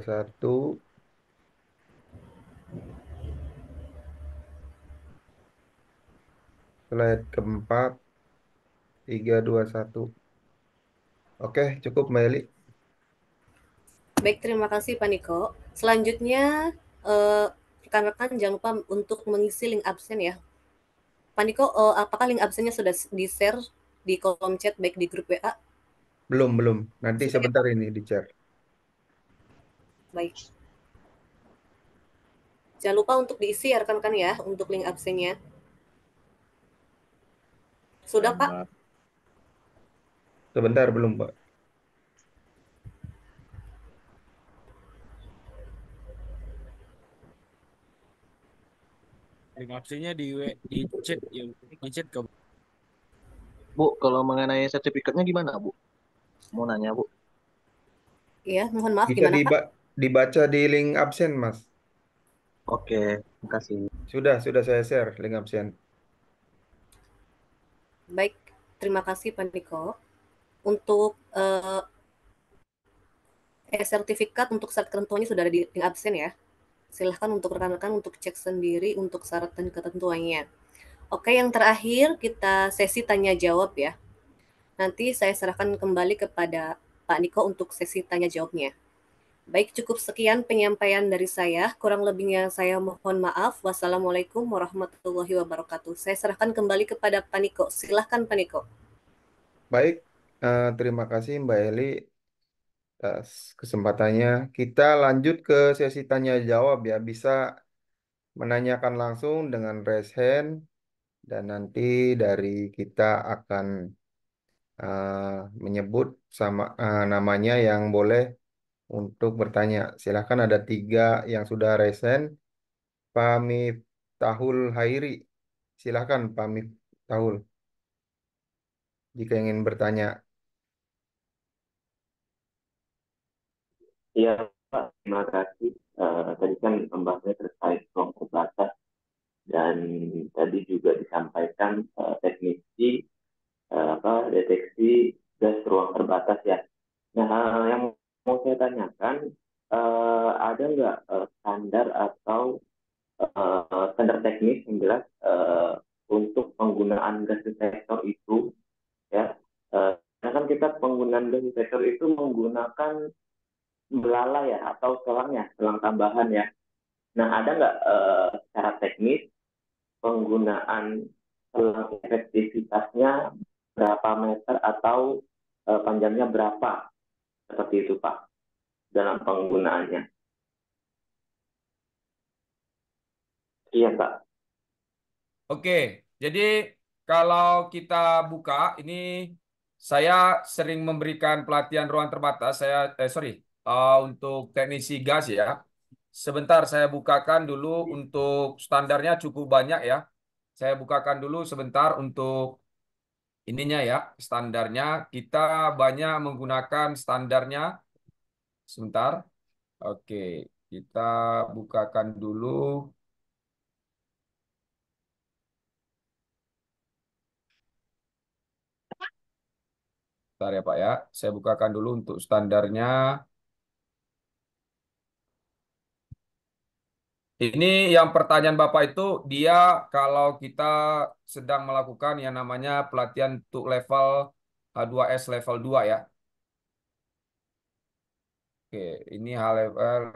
satu. Slide keempat. tiga dua satu. Oke, cukup Mbak Baik, terima kasih Pak Niko. Selanjutnya, eh, rekan-rekan jangan lupa untuk mengisi link absen ya. Pak Niko, eh, apakah link absennya sudah di-share di kolom chat baik di grup WA belum, belum. Nanti iya. sebentar ini di share. Baik. Jangan lupa untuk diisi ya rekan-rekan ya untuk link absennya. Sudah, Pak? Sebentar, belum, Pak. Link absennya di di chat ya, di chat ke Bu, kalau mengenai sertifikatnya gimana, Bu? mau nanya Bu. Iya, mohon maaf Bisa gimana diba Pak? dibaca di link absen, Mas. Oke, makasih. Sudah, sudah saya share link absen. Baik, terima kasih Pak Niko. Untuk eh, eh sertifikat untuk syarat ketentuannya sudah ada di link absen ya. Silahkan untuk rekan-rekan untuk cek sendiri untuk syarat dan ketentuannya. Oke, yang terakhir kita sesi tanya jawab ya. Nanti saya serahkan kembali kepada Pak Niko untuk sesi tanya jawabnya. Baik, cukup sekian penyampaian dari saya. Kurang lebihnya saya mohon maaf. Wassalamualaikum warahmatullahi wabarakatuh. Saya serahkan kembali kepada Pak Niko. Silahkan Pak Niko. Baik, eh, terima kasih Mbak Eli atas kesempatannya. Kita lanjut ke sesi tanya jawab ya. Bisa menanyakan langsung dengan raise hand dan nanti dari kita akan uh, menyebut sama uh, namanya yang boleh untuk bertanya. Silahkan ada tiga yang sudah resen. Pamit Tahul Hairi. Silahkan Pamit Tahul. Jika ingin bertanya. ya Pak. Terima kasih. Uh, tadi kan membahasnya terkait kelompok batas dan tadi juga disampaikan uh, teknisi Eh, apa deteksi gas ruang terbatas ya. Nah, yang mau saya tanyakan uh, ada nggak eh, standar atau uh, standar teknis yang jelas uh, untuk penggunaan gas detektor itu ya. Uh, kan kita penggunaan gas detektor itu menggunakan belala ya atau selangnya, selang tambahan ya. Nah, ada nggak uh, secara teknis penggunaan selang efektivitasnya berapa meter atau uh, panjangnya berapa seperti itu Pak dalam penggunaannya. Iya Pak. Oke, jadi kalau kita buka ini saya sering memberikan pelatihan ruang terbatas. Saya eh, sorry uh, untuk teknisi gas ya. Sebentar saya bukakan dulu untuk standarnya cukup banyak ya. Saya bukakan dulu sebentar untuk ininya ya, standarnya. Kita banyak menggunakan standarnya. Sebentar. Oke, kita bukakan dulu. Bentar ya Pak ya, saya bukakan dulu untuk standarnya. Ini yang pertanyaan Bapak itu dia kalau kita sedang melakukan yang namanya pelatihan untuk level H2S level 2 ya. Oke, ini H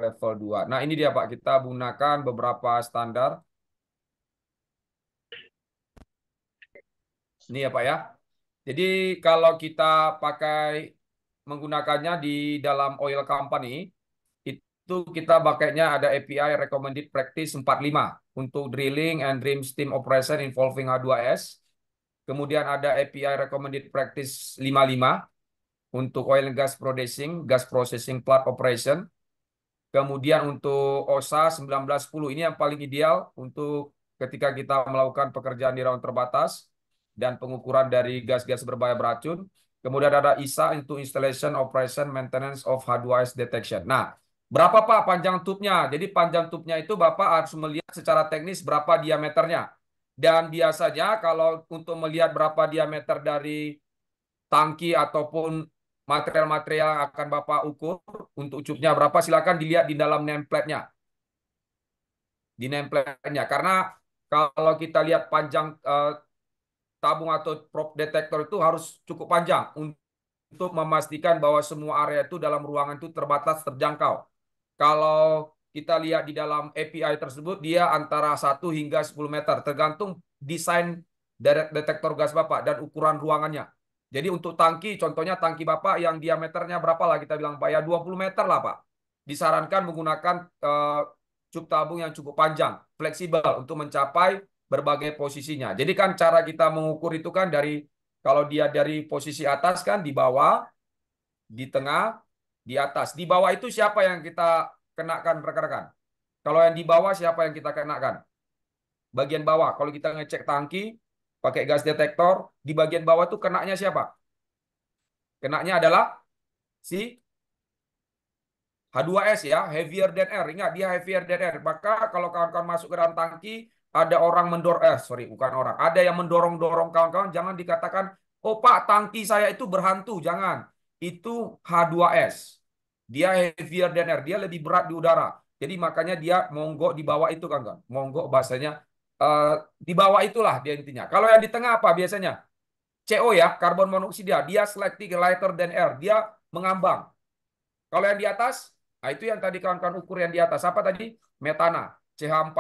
level 2. Nah, ini dia Pak, kita gunakan beberapa standar. Ini ya Pak ya. Jadi kalau kita pakai menggunakannya di dalam oil company, itu kita pakainya ada API Recommended Practice 45 untuk drilling and dream steam operation involving H2S. Kemudian ada API Recommended Practice 55 untuk oil and gas processing, gas processing plant operation. Kemudian untuk OSA 1910 ini yang paling ideal untuk ketika kita melakukan pekerjaan di ruang terbatas dan pengukuran dari gas-gas berbahaya beracun. Kemudian ada ISA untuk installation, operation, maintenance of H2S detection. Nah, Berapa Pak panjang tubnya? Jadi panjang tubnya itu Bapak harus melihat secara teknis berapa diameternya. Dan biasanya kalau untuk melihat berapa diameter dari tangki ataupun material-material yang akan Bapak ukur untuk cupnya berapa silakan dilihat di dalam nameplate Di nameplate karena kalau kita lihat panjang eh, tabung atau probe detektor itu harus cukup panjang untuk memastikan bahwa semua area itu dalam ruangan itu terbatas terjangkau. Kalau kita lihat di dalam API tersebut, dia antara 1 hingga 10 meter, tergantung desain detektor gas Bapak dan ukuran ruangannya. Jadi untuk tangki, contohnya tangki Bapak yang diameternya berapa lah kita bilang Pak, ya 20 meter lah Pak. Disarankan menggunakan uh, eh, cup tabung yang cukup panjang, fleksibel untuk mencapai berbagai posisinya. Jadi kan cara kita mengukur itu kan dari, kalau dia dari posisi atas kan di bawah, di tengah, di atas. Di bawah itu siapa yang kita kenakan rekan-rekan? Kalau yang di bawah siapa yang kita kenakan? Bagian bawah. Kalau kita ngecek tangki pakai gas detektor, di bagian bawah itu kenaknya siapa? Kenaknya adalah si H2S ya, heavier than air. Ingat dia heavier than air. Maka kalau kawan-kawan masuk ke dalam tangki, ada orang mendorong, eh sorry bukan orang, ada yang mendorong-dorong kawan-kawan, jangan dikatakan, oh pak tangki saya itu berhantu, jangan. Itu H2S. Dia heavier than air, dia lebih berat di udara. Jadi makanya dia monggo di bawah itu kan, kan? Monggo, bahasanya uh, eh, di bawah itulah dia intinya. Kalau yang di tengah apa biasanya? CO ya, karbon monoksida. Dia slightly lighter than air, dia mengambang. Kalau yang di atas, nah itu yang tadi kawan-kawan ukur yang di atas. Apa tadi? Metana, CH4.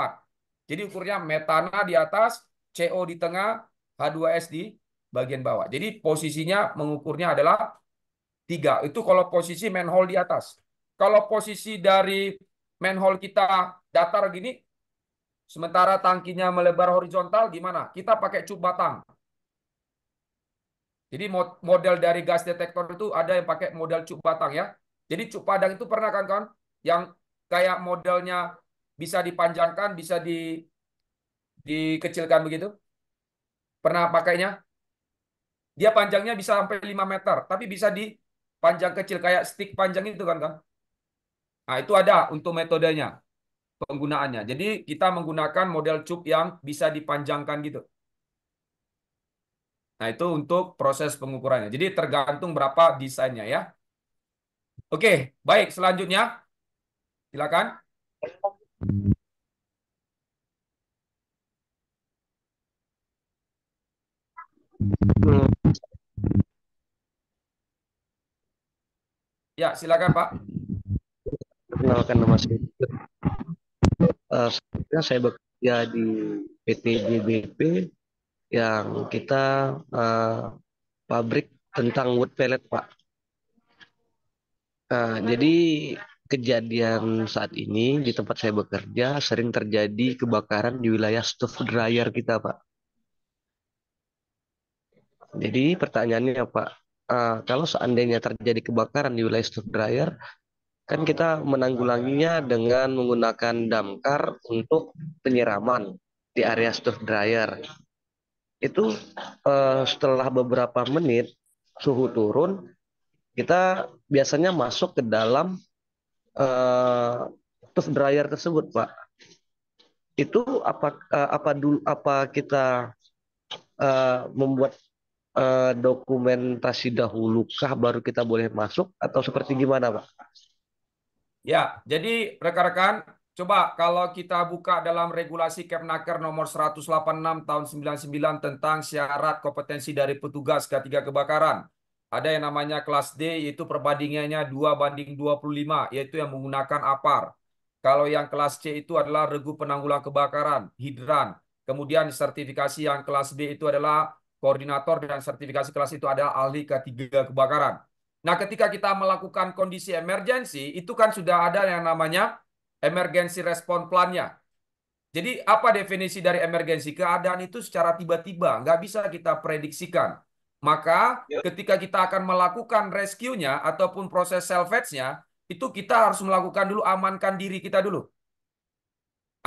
Jadi ukurnya metana di atas, CO di tengah, H2S di bagian bawah. Jadi posisinya mengukurnya adalah tiga. Itu kalau posisi manhole di atas. Kalau posisi dari manhole kita datar gini, sementara tangkinya melebar horizontal, gimana? Kita pakai cup batang. Jadi model dari gas detektor itu ada yang pakai model cup batang ya. Jadi cup padang itu pernah kan kan yang kayak modelnya bisa dipanjangkan, bisa di dikecilkan begitu? Pernah pakainya? Dia panjangnya bisa sampai 5 meter, tapi bisa di panjang kecil kayak stick panjang itu kan kan. Nah, itu ada untuk metodenya penggunaannya. Jadi kita menggunakan model cup yang bisa dipanjangkan gitu. Nah, itu untuk proses pengukurannya. Jadi tergantung berapa desainnya ya. Oke, baik selanjutnya silakan. kasih. Ya, silakan Pak. Perkenalkan nama saya. Uh, saya bekerja di PT JBP yang kita uh, pabrik tentang wood pellet, Pak. Uh, jadi kejadian saat ini di tempat saya bekerja sering terjadi kebakaran di wilayah stove dryer kita, Pak. Jadi pertanyaannya, Pak, uh, kalau seandainya terjadi kebakaran di wilayah stok dryer, kan kita menanggulanginya dengan menggunakan damkar untuk penyiraman di area stok dryer. Itu uh, setelah beberapa menit suhu turun, kita biasanya masuk ke dalam uh, eh, stove dryer tersebut, Pak. Itu apa apa dulu apa kita uh, membuat uh, dokumentasi kah baru kita boleh masuk atau seperti gimana, Pak? Ya, jadi rekan-rekan, coba kalau kita buka dalam regulasi Kemnaker nomor 186 tahun 99 tentang syarat kompetensi dari petugas ketiga kebakaran. Ada yang namanya kelas D yaitu perbandingannya 2 banding 25 yaitu yang menggunakan APAR. Kalau yang kelas C itu adalah regu penanggulang kebakaran, hidran. Kemudian sertifikasi yang kelas B itu adalah koordinator dan sertifikasi kelas itu adalah ahli ketiga kebakaran. Nah, ketika kita melakukan kondisi emergensi, itu kan sudah ada yang namanya emergency response plan-nya. Jadi, apa definisi dari emergensi? Keadaan itu secara tiba-tiba, nggak bisa kita prediksikan. Maka, ya. ketika kita akan melakukan rescue-nya ataupun proses salvage-nya, itu kita harus melakukan dulu, amankan diri kita dulu.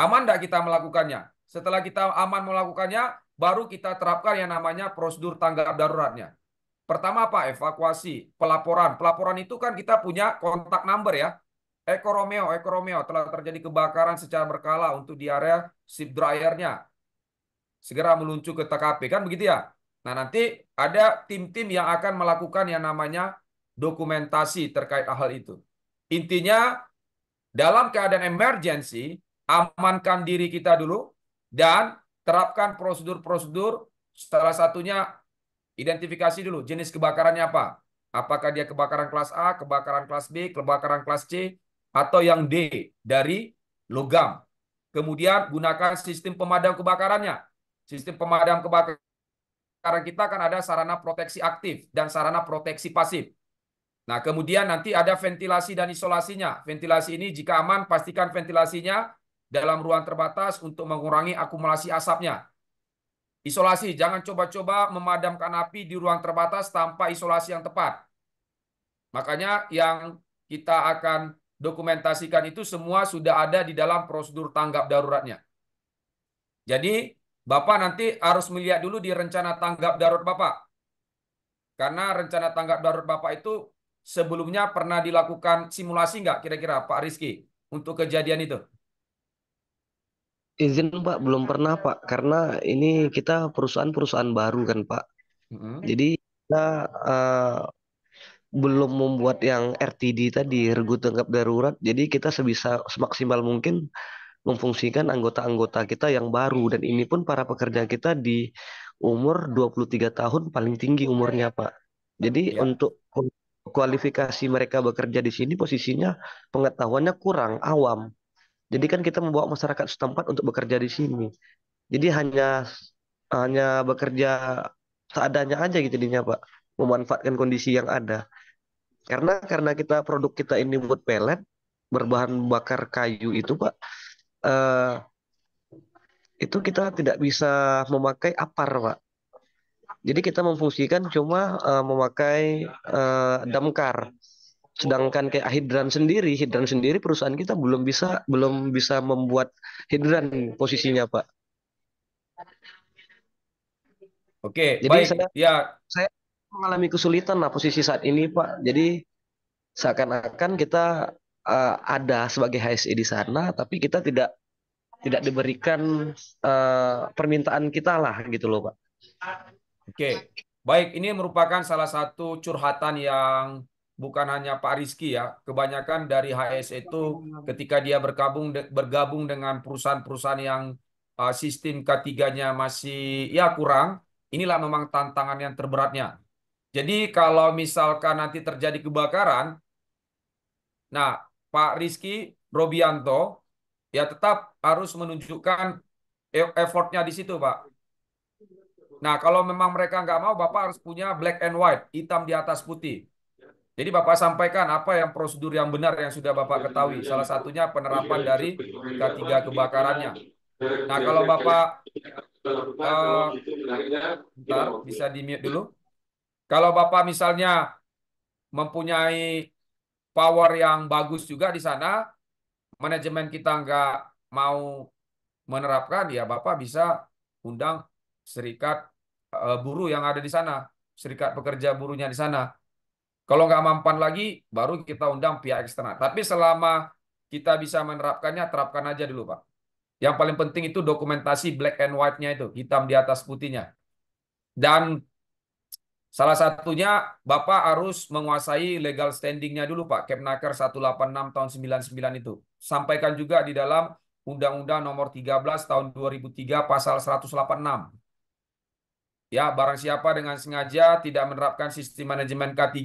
Aman nggak kita melakukannya? Setelah kita aman melakukannya, baru kita terapkan yang namanya prosedur tanggap daruratnya. Pertama apa? Evakuasi, pelaporan. Pelaporan itu kan kita punya kontak number ya. Eko Romeo, Eko Romeo telah terjadi kebakaran secara berkala untuk di area sip dryernya. Segera meluncur ke TKP kan begitu ya. Nah nanti ada tim-tim yang akan melakukan yang namanya dokumentasi terkait hal itu. Intinya dalam keadaan emergency amankan diri kita dulu dan terapkan prosedur-prosedur salah satunya identifikasi dulu jenis kebakarannya apa. Apakah dia kebakaran kelas A, kebakaran kelas B, kebakaran kelas C, atau yang D dari logam. Kemudian gunakan sistem pemadam kebakarannya. Sistem pemadam kebakaran kita kan ada sarana proteksi aktif dan sarana proteksi pasif. Nah, kemudian nanti ada ventilasi dan isolasinya. Ventilasi ini jika aman, pastikan ventilasinya dalam ruang terbatas untuk mengurangi akumulasi asapnya. Isolasi, jangan coba-coba memadamkan api di ruang terbatas tanpa isolasi yang tepat. Makanya yang kita akan dokumentasikan itu semua sudah ada di dalam prosedur tanggap daruratnya. Jadi, Bapak nanti harus melihat dulu di rencana tanggap darurat Bapak. Karena rencana tanggap darurat Bapak itu sebelumnya pernah dilakukan simulasi nggak kira-kira Pak Rizky untuk kejadian itu? Izin Pak, belum pernah Pak, karena ini kita perusahaan-perusahaan baru kan Pak. hmm Jadi kita uh, belum membuat yang RTD tadi regu tanggap darurat. Jadi kita sebisa semaksimal mungkin memfungsikan anggota-anggota kita yang baru dan ini pun para pekerja kita di umur 23 tahun paling tinggi umurnya Pak. Jadi ya. untuk kualifikasi mereka bekerja di sini posisinya pengetahuannya kurang awam. Jadi kan kita membawa masyarakat setempat untuk bekerja di sini. Jadi hanya hanya bekerja seadanya aja gitu jadinya Pak, memanfaatkan kondisi yang ada. Karena karena kita produk kita ini buat pelet berbahan bakar kayu itu Pak, eh, itu kita tidak bisa memakai apar Pak. Jadi kita memfungsikan cuma uh, memakai uh, damkar. Sedangkan kayak hidran sendiri, hidran sendiri perusahaan kita belum bisa belum bisa membuat hidran posisinya, Pak. Oke, Jadi baik. Saya, ya. saya mengalami kesulitan lah posisi saat ini, Pak. Jadi seakan-akan kita uh, ada sebagai HSE di sana, tapi kita tidak tidak diberikan uh, permintaan kita lah gitu loh, Pak. Oke, baik. Ini merupakan salah satu curhatan yang bukan hanya Pak Rizky ya, kebanyakan dari HS iya, itu ketika dia bergabung bergabung dengan perusahaan-perusahaan yang uh, sistem ketiganya masih ya kurang, inilah memang tantangan yang terberatnya. Jadi kalau misalkan nanti terjadi kebakaran, nah Pak Rizky Robianto ya tetap harus menunjukkan e, effortnya di situ Pak. Nah kalau memang mereka nggak mau, Bapak harus punya black and white, hitam di atas putih jadi Bapak sampaikan apa yang prosedur yang benar yang sudah Bapak iya, ketahui. Iya, Salah iya. satunya penerapan dari ketiga kebakarannya. Nah kalau Bapak, uh, bentar, bisa di dulu. Kalau Bapak misalnya mempunyai power yang bagus juga di sana, manajemen kita nggak mau menerapkan, ya Bapak bisa undang serikat eh, buruh yang ada di sana, serikat pekerja buruhnya di sana kalau nggak mampan lagi, baru kita undang pihak eksternal. Tapi selama kita bisa menerapkannya, terapkan aja dulu, Pak. Yang paling penting itu dokumentasi black and white-nya itu, hitam di atas putihnya. Dan salah satunya, Bapak harus menguasai legal standing-nya dulu, Pak. Kepnaker 186 tahun 99 itu. Sampaikan juga di dalam Undang-Undang nomor 13 tahun 2003 pasal 186 Ya, barang siapa dengan sengaja tidak menerapkan sistem manajemen K3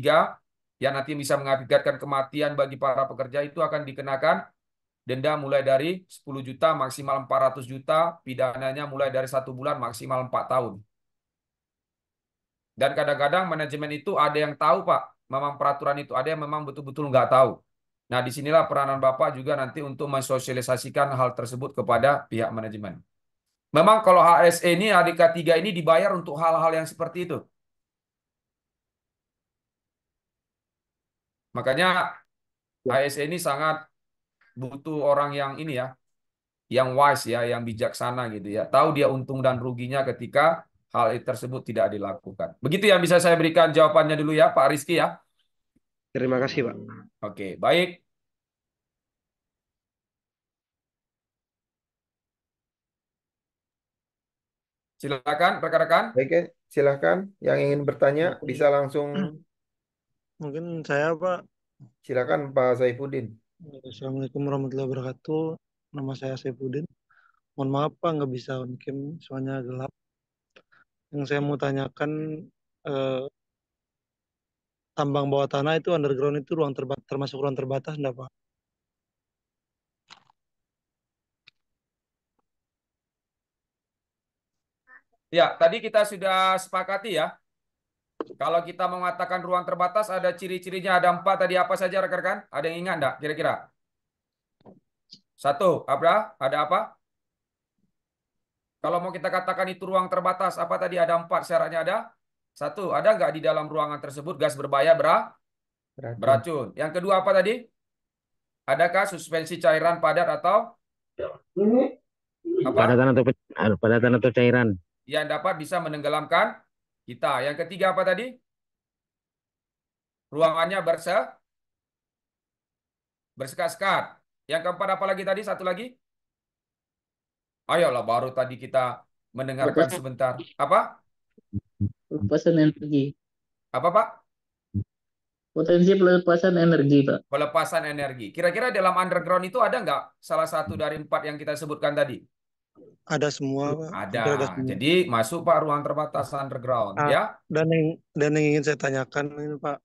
yang nanti bisa mengakibatkan kematian bagi para pekerja itu akan dikenakan denda mulai dari 10 juta maksimal 400 juta, pidananya mulai dari satu bulan maksimal 4 tahun. Dan kadang-kadang manajemen itu ada yang tahu, Pak, memang peraturan itu ada yang memang betul-betul nggak tahu. Nah, disinilah peranan Bapak juga nanti untuk mensosialisasikan hal tersebut kepada pihak manajemen. Memang kalau HSE ini adk 3 ini dibayar untuk hal-hal yang seperti itu. Makanya HSE ya. ini sangat butuh orang yang ini ya, yang wise ya, yang bijaksana gitu ya. Tahu dia untung dan ruginya ketika hal tersebut tidak dilakukan. Begitu yang bisa saya berikan jawabannya dulu ya Pak Rizky ya. Terima kasih Pak. Oke, baik. Silakan rekan-rekan. Baik, silakan yang ingin bertanya bisa langsung. <clears throat> Mungkin saya Pak. Silakan Pak Saifuddin. Assalamualaikum warahmatullahi wabarakatuh. Nama saya Saifuddin. Mohon maaf Pak nggak bisa mungkin cam soalnya gelap. Yang saya mau tanyakan eh, tambang bawah tanah itu underground itu ruang termasuk ruang terbatas enggak Pak? Ya, tadi kita sudah sepakati ya. Kalau kita mengatakan ruang terbatas, ada ciri-cirinya, ada empat tadi apa saja rekan-rekan? Ada yang ingat enggak kira-kira? Satu, apa? Ada apa? Kalau mau kita katakan itu ruang terbatas, apa tadi ada empat syaratnya ada? Satu, ada nggak di dalam ruangan tersebut gas berbahaya bera? beracun. beracun. Yang kedua apa tadi? Adakah suspensi cairan padat atau? Padatan atau anu, padatan atau cairan yang dapat bisa menenggelamkan kita. Yang ketiga apa tadi? Ruangannya berse bersekat-sekat. Yang keempat apa lagi tadi? Satu lagi? Ayolah baru tadi kita mendengarkan sebentar. Apa? Pelepasan energi. Apa Pak? Potensi pelepasan energi Pak. Pelepasan energi. Kira-kira dalam underground itu ada nggak salah satu dari empat yang kita sebutkan tadi? Ada semua, Pak. Ada. ada semua. Jadi masuk Pak ruang terbatas underground ah, ya. Dan yang dan yang ingin saya tanyakan ini Pak,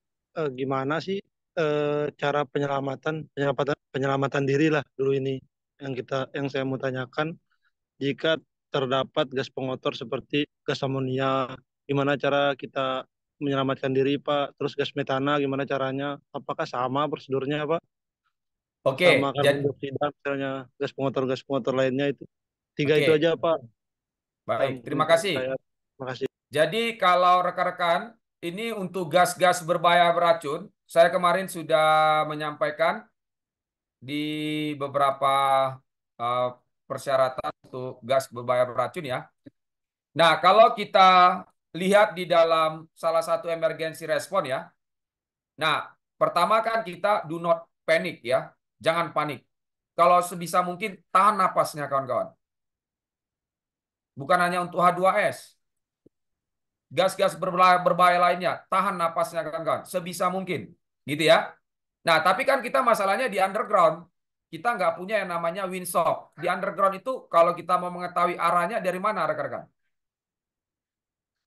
eh, gimana sih eh, cara penyelamatan penyelamatan penyelamatan diri lah dulu ini yang kita yang saya mau tanyakan jika terdapat gas pengotor seperti gas amonia, gimana cara kita menyelamatkan diri Pak? Terus gas metana gimana caranya? Apakah sama prosedurnya Pak? Oke, okay, jadi misalnya gas pengotor gas pengotor lainnya itu? Tiga okay. itu aja Pak. Baik, terima kasih. terima kasih. Jadi kalau rekan-rekan ini untuk gas-gas berbahaya beracun, saya kemarin sudah menyampaikan di beberapa eh, persyaratan untuk gas berbahaya beracun ya. Nah, kalau kita lihat di dalam salah satu emergency response ya. Nah, pertama kan kita do not panic ya. Jangan panik. Kalau sebisa mungkin tahan napasnya kawan-kawan. Bukan hanya untuk H2S. Gas-gas berbahaya lainnya. Tahan napasnya kawan-kawan. Sebisa mungkin. Gitu ya. Nah, tapi kan kita masalahnya di underground. Kita nggak punya yang namanya windsock. Di underground itu kalau kita mau mengetahui arahnya dari mana rekan-rekan?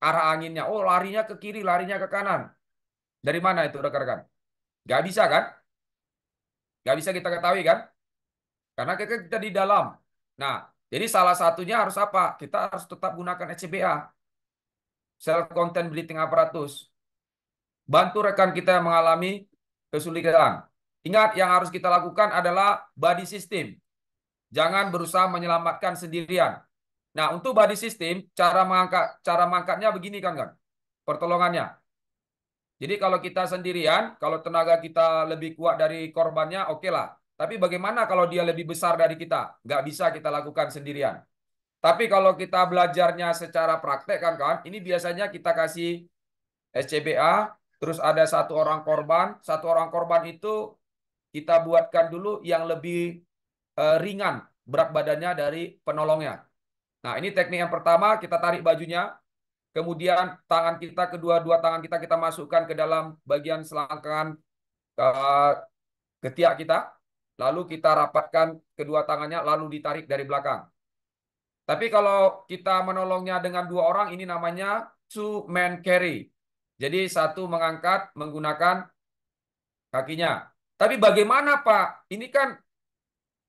Arah anginnya. Oh, larinya ke kiri, larinya ke kanan. Dari mana itu rekan-rekan? Nggak bisa kan? Nggak bisa kita ketahui kan? Karena kita di dalam. Nah, jadi salah satunya harus apa? Kita harus tetap gunakan SCBA. Self Content Building Apparatus. Bantu rekan kita yang mengalami kesulitan. Ingat yang harus kita lakukan adalah body system. Jangan berusaha menyelamatkan sendirian. Nah, untuk body system, cara mengangkat cara mengangkatnya begini kan, kan? Pertolongannya. Jadi kalau kita sendirian, kalau tenaga kita lebih kuat dari korbannya, oke okay lah. Tapi bagaimana kalau dia lebih besar dari kita? Nggak bisa kita lakukan sendirian. Tapi kalau kita belajarnya secara praktek kan kan? ini biasanya kita kasih SCBA, terus ada satu orang korban, satu orang korban itu kita buatkan dulu yang lebih eh, ringan berat badannya dari penolongnya. Nah, ini teknik yang pertama, kita tarik bajunya, kemudian tangan kita kedua dua tangan kita kita masukkan ke dalam bagian selangkangan eh, ketiak kita. Lalu kita rapatkan kedua tangannya, lalu ditarik dari belakang. Tapi kalau kita menolongnya dengan dua orang, ini namanya two man carry. Jadi satu mengangkat menggunakan kakinya. Tapi bagaimana Pak? Ini kan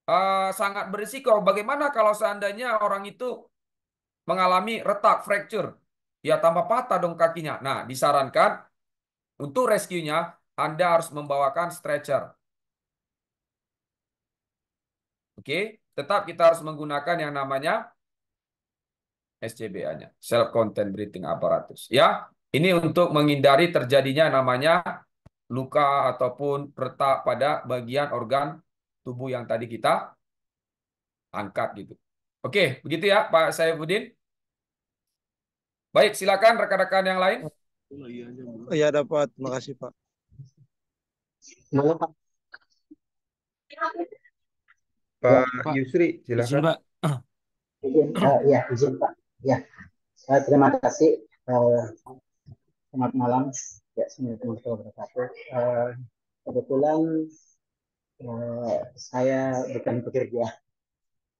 uh, sangat berisiko. Bagaimana kalau seandainya orang itu mengalami retak, fracture? Ya tanpa patah dong kakinya. Nah disarankan untuk rescue-nya Anda harus membawakan stretcher. Oke, tetap kita harus menggunakan yang namanya SCBA-nya, self content breathing apparatus. Ya, ini untuk menghindari terjadinya namanya luka ataupun retak pada bagian organ tubuh yang tadi kita angkat gitu. Oke, begitu ya Pak Saifuddin. Baik, silakan rekan-rekan yang lain. Iya dapat, terima kasih Pak. Terima Pak. Pak ya, Pak Yusri, silakan. Izin, Pak. Izin, uh, ya, izin Pak. Ya, uh, terima kasih. Uh, selamat malam. Ya, Assalamualaikum eh, kebetulan uh, saya bukan pekerja,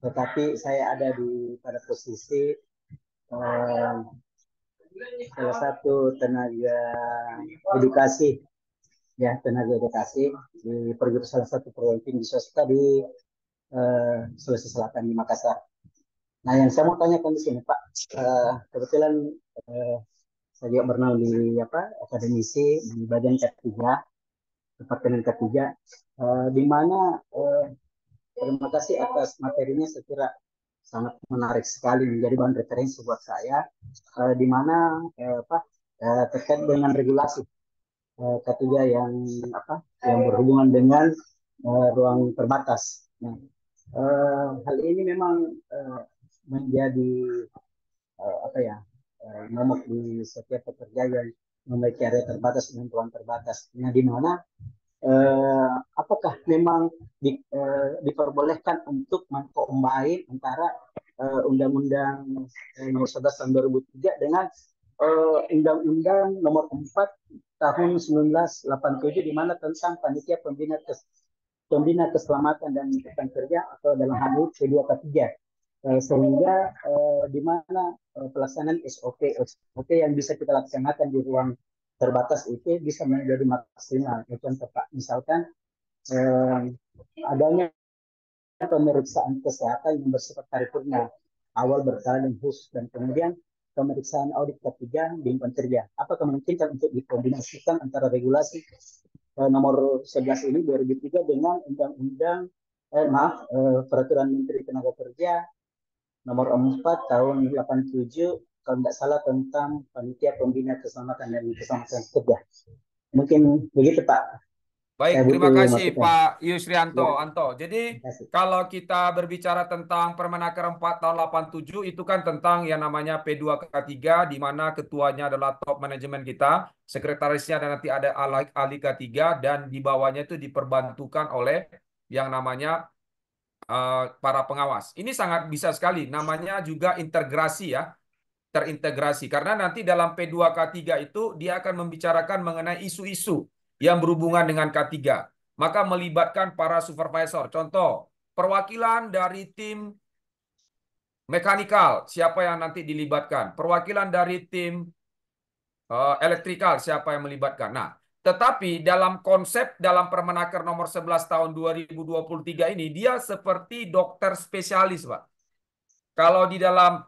tetapi saya ada di pada posisi uh, salah satu tenaga edukasi ya tenaga edukasi di salah satu perwakilan di swasta di Eh, Sulawesi Selatan di Makassar. Nah, yang saya mau tanyakan di sini, Pak, uh, kebetulan uh, saya juga pernah di apa akademisi di bagian ketiga, departemen ketiga, uh, di mana uh, terima kasih atas materinya. Saya sangat menarik sekali menjadi bahan referensi buat saya, uh, di mana uh, apa uh, terkait dengan regulasi ketiga yang apa yang berhubungan dengan uh, ruang terbatas. Nah, Eh, hal ini memang uh, menjadi uh, apa ya uh, nomor di setiap pekerja yang memiliki area terbatas ruang terbatas. Nah di mana uh, apakah memang di, uh, diperbolehkan untuk mengkombain antara Undang-Undang uh, Nomor 11 Tahun 2003 dengan Undang-Undang uh, Nomor 4 Tahun 1987 di mana tentang panitia pembina pembina keselamatan dan lingkungan kerja atau dalam hal ini kedua 2 K3 eh, sehingga eh, di mana eh, pelaksanaan SOP SOP yang bisa kita laksanakan di ruang terbatas itu bisa menjadi maksimal contoh misalkan eh, adanya pemeriksaan kesehatan yang bersifat paripurna awal berkala dan khusus dan kemudian pemeriksaan audit ketiga di lingkungan kerja apakah memungkinkan untuk dikombinasikan antara regulasi eh, nomor 11 ini 2003 dengan undang-undang eh maaf eh, peraturan Menteri Tenaga Kerja nomor 4 tahun 87 kalau tidak salah tentang panitia pembina keselamatan dan keselamatan kerja. Mungkin begitu Pak. Baik, ya, terima kasih masukkan. Pak Yusrianto. Ya. Anto. Jadi ya, kalau kita berbicara tentang Permenaker 4 tahun 87 itu kan tentang yang namanya P2K3 di mana ketuanya adalah top manajemen kita, sekretarisnya dan nanti ada ahli K3 dan di bawahnya itu diperbantukan oleh yang namanya uh, para pengawas. Ini sangat bisa sekali namanya juga integrasi ya terintegrasi karena nanti dalam P2K3 itu dia akan membicarakan mengenai isu-isu yang berhubungan dengan K3. Maka melibatkan para supervisor. Contoh, perwakilan dari tim mekanikal, siapa yang nanti dilibatkan. Perwakilan dari tim uh, elektrikal, siapa yang melibatkan. Nah, tetapi dalam konsep dalam Permenaker nomor 11 tahun 2023 ini dia seperti dokter spesialis, Pak. Kalau di dalam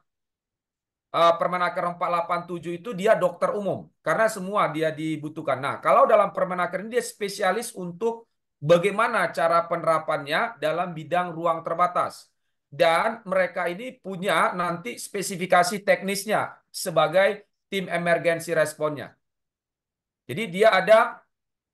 uh, Permenaker 487 itu dia dokter umum karena semua dia dibutuhkan. Nah, kalau dalam Permenaker ini dia spesialis untuk bagaimana cara penerapannya dalam bidang ruang terbatas. Dan mereka ini punya nanti spesifikasi teknisnya sebagai tim emergency responnya. Jadi dia ada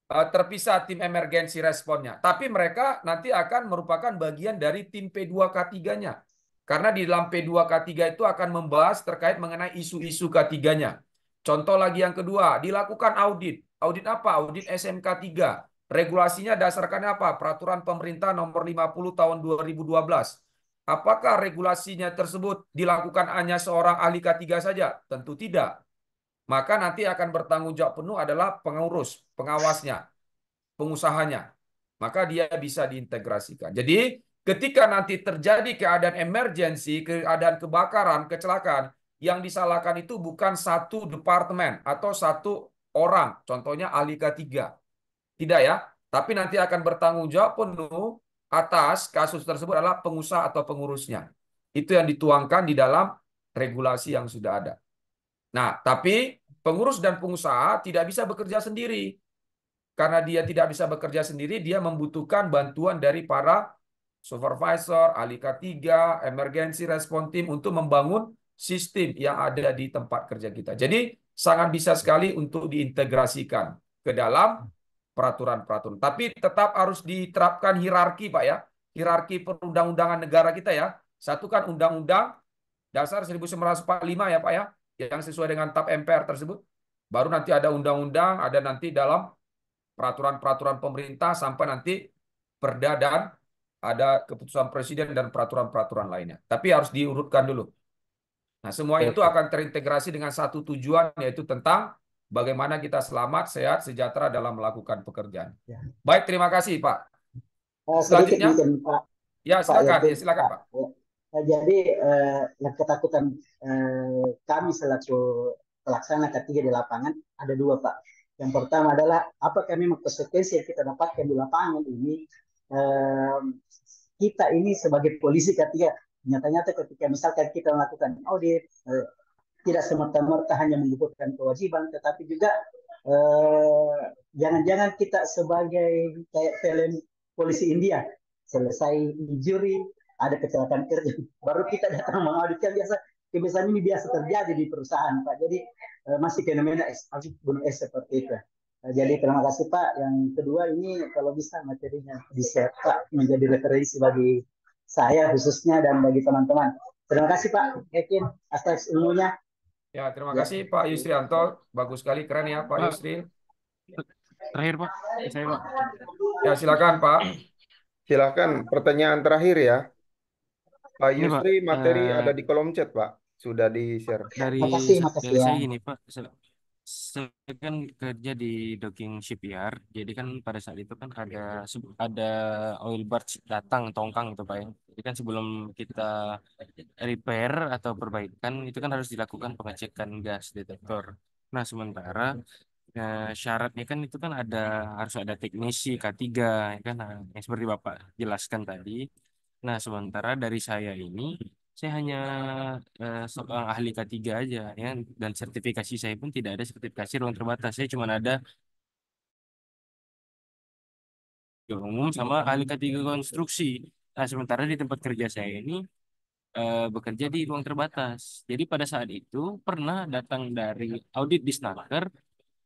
eh, terpisah tim emergency responnya. Tapi mereka nanti akan merupakan bagian dari tim P2K3-nya. Karena di dalam P2 K3 itu akan membahas terkait mengenai isu-isu K3-nya. Contoh lagi yang kedua, dilakukan audit. Audit apa? Audit SMK 3. Regulasinya dasarkan apa? Peraturan pemerintah nomor 50 tahun 2012. Apakah regulasinya tersebut dilakukan hanya seorang ahli K3 saja? Tentu tidak. Maka nanti akan bertanggung jawab penuh adalah pengurus, pengawasnya, pengusahanya. Maka dia bisa diintegrasikan. Jadi Ketika nanti terjadi keadaan emergensi, keadaan kebakaran, kecelakaan, yang disalahkan itu bukan satu departemen atau satu orang, contohnya ahli K3. Tidak ya, tapi nanti akan bertanggung jawab penuh atas kasus tersebut adalah pengusaha atau pengurusnya. Itu yang dituangkan di dalam regulasi yang sudah ada. Nah, tapi pengurus dan pengusaha tidak bisa bekerja sendiri. Karena dia tidak bisa bekerja sendiri, dia membutuhkan bantuan dari para supervisor, ahli K3, emergency response team untuk membangun sistem yang ada di tempat kerja kita. Jadi sangat bisa sekali untuk diintegrasikan ke dalam peraturan-peraturan. Tapi tetap harus diterapkan hierarki Pak ya. Hierarki perundang-undangan negara kita ya. Satu kan undang-undang dasar 1945 ya Pak ya. Yang sesuai dengan TAP MPR tersebut. Baru nanti ada undang-undang, ada nanti dalam peraturan-peraturan pemerintah sampai nanti perda dan ada keputusan presiden dan peraturan-peraturan lainnya. Tapi harus diurutkan dulu. Nah, semua itu akan terintegrasi dengan satu tujuan yaitu tentang bagaimana kita selamat, sehat, sejahtera dalam melakukan pekerjaan. Ya. Baik, terima kasih, Pak. Selanjutnya, Pak. Ya, silakan, ya, silakan, Pak. Ya, jadi eh, yang ketakutan eh, kami selaku pelaksana ketiga di lapangan ada dua, Pak. Yang pertama adalah apakah memang konsekuensi yang kita dapatkan di lapangan ini eh, kita ini sebagai polisi ketika nyata-nyata ketika misalkan kita melakukan audit eh, tidak semerta-merta hanya menyebutkan kewajiban tetapi juga eh, jangan-jangan eh, kita sebagai kayak film polisi India selesai juri ada kecelakaan kerja baru kita datang mengauditkan biasa kebiasaan ini biasa terjadi di perusahaan pak jadi eh, masih fenomena es, gunung es seperti itu Eh, jadi terima kasih Pak. Yang kedua ini kalau bisa materinya di Pak menjadi referensi bagi saya khususnya dan bagi teman-teman. Terima kasih Pak Ekin atas ilmunya. Ya, terima ya. kasih Pak Yusrianto. Bagus sekali, keren ya Pak Yusri. Terakhir Pak, saya Pak. Ya, silakan Pak. Silakan pertanyaan terakhir ya. Pak Yusri, materi uh, ada di kolom chat Pak. Sudah di-share. Dari, makasih, dari ya. saya ini Pak saya kan kerja di docking shipyard. Jadi kan pada saat itu kan ada iya. ada oil barge datang tongkang itu Pak ya. Jadi kan sebelum kita repair atau perbaikan itu kan harus dilakukan pengecekan gas detektor. Nah, sementara ya, syaratnya kan itu kan ada harus ada teknisi K3 ya kan nah, yang seperti Bapak jelaskan tadi. Nah, sementara dari saya ini saya hanya uh, seorang ahli K3 aja ya dan sertifikasi saya pun tidak ada sertifikasi ruang terbatas saya cuma ada umum sama ahli K3 konstruksi nah sementara di tempat kerja saya ini uh, bekerja di ruang terbatas jadi pada saat itu pernah datang dari audit di Snaker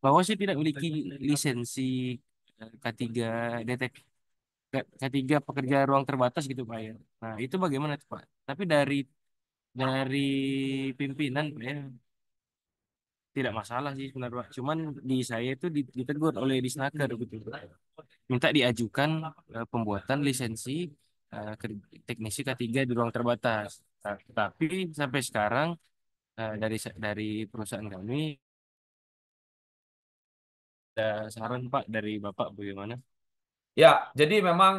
bahwa saya tidak memiliki lisensi K3 detek K3 pekerja ruang terbatas gitu Pak ya. Nah, itu bagaimana tuh Pak? tapi dari dari pimpinan ya tidak masalah sih sebenarnya Pak. cuman di saya itu ditegur oleh Disnaker gitu minta diajukan uh, pembuatan lisensi uh, teknisi K3 di ruang terbatas tapi sampai sekarang uh, dari dari perusahaan kami ada saran Pak dari Bapak bagaimana ya jadi memang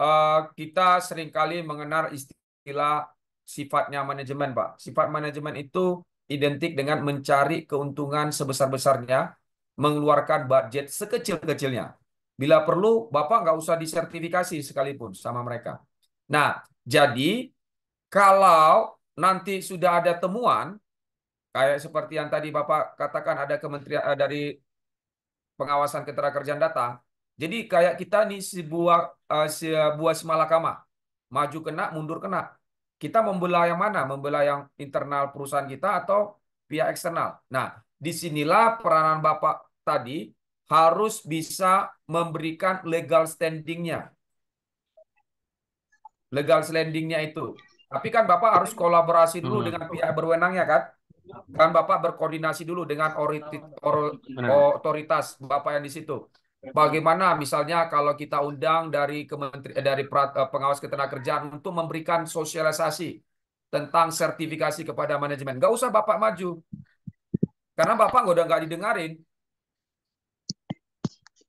uh, kita seringkali mengenal istilah istilah sifatnya manajemen, Pak. Sifat manajemen itu identik dengan mencari keuntungan sebesar-besarnya, mengeluarkan budget sekecil-kecilnya. Bila perlu, Bapak nggak usah disertifikasi sekalipun sama mereka. Nah, jadi kalau nanti sudah ada temuan, kayak seperti yang tadi Bapak katakan ada kementerian eh, dari pengawasan ketenagakerjaan data, jadi kayak kita nih sebuah eh, sebuah semalakama, maju kena, mundur kena. Kita membela yang mana? Membela yang internal perusahaan kita atau pihak eksternal? Nah, disinilah peranan Bapak tadi harus bisa memberikan legal standingnya. Legal standingnya itu. Tapi kan Bapak harus kolaborasi dulu hmm. dengan pihak berwenangnya kan? Kan Bapak berkoordinasi dulu dengan otoritas Bapak yang di situ. Bagaimana misalnya kalau kita undang dari kementerian eh, dari eh, pengawas ketenagakerjaan untuk memberikan sosialisasi tentang sertifikasi kepada manajemen. nggak usah Bapak maju. Karena Bapak udah nggak didengarin.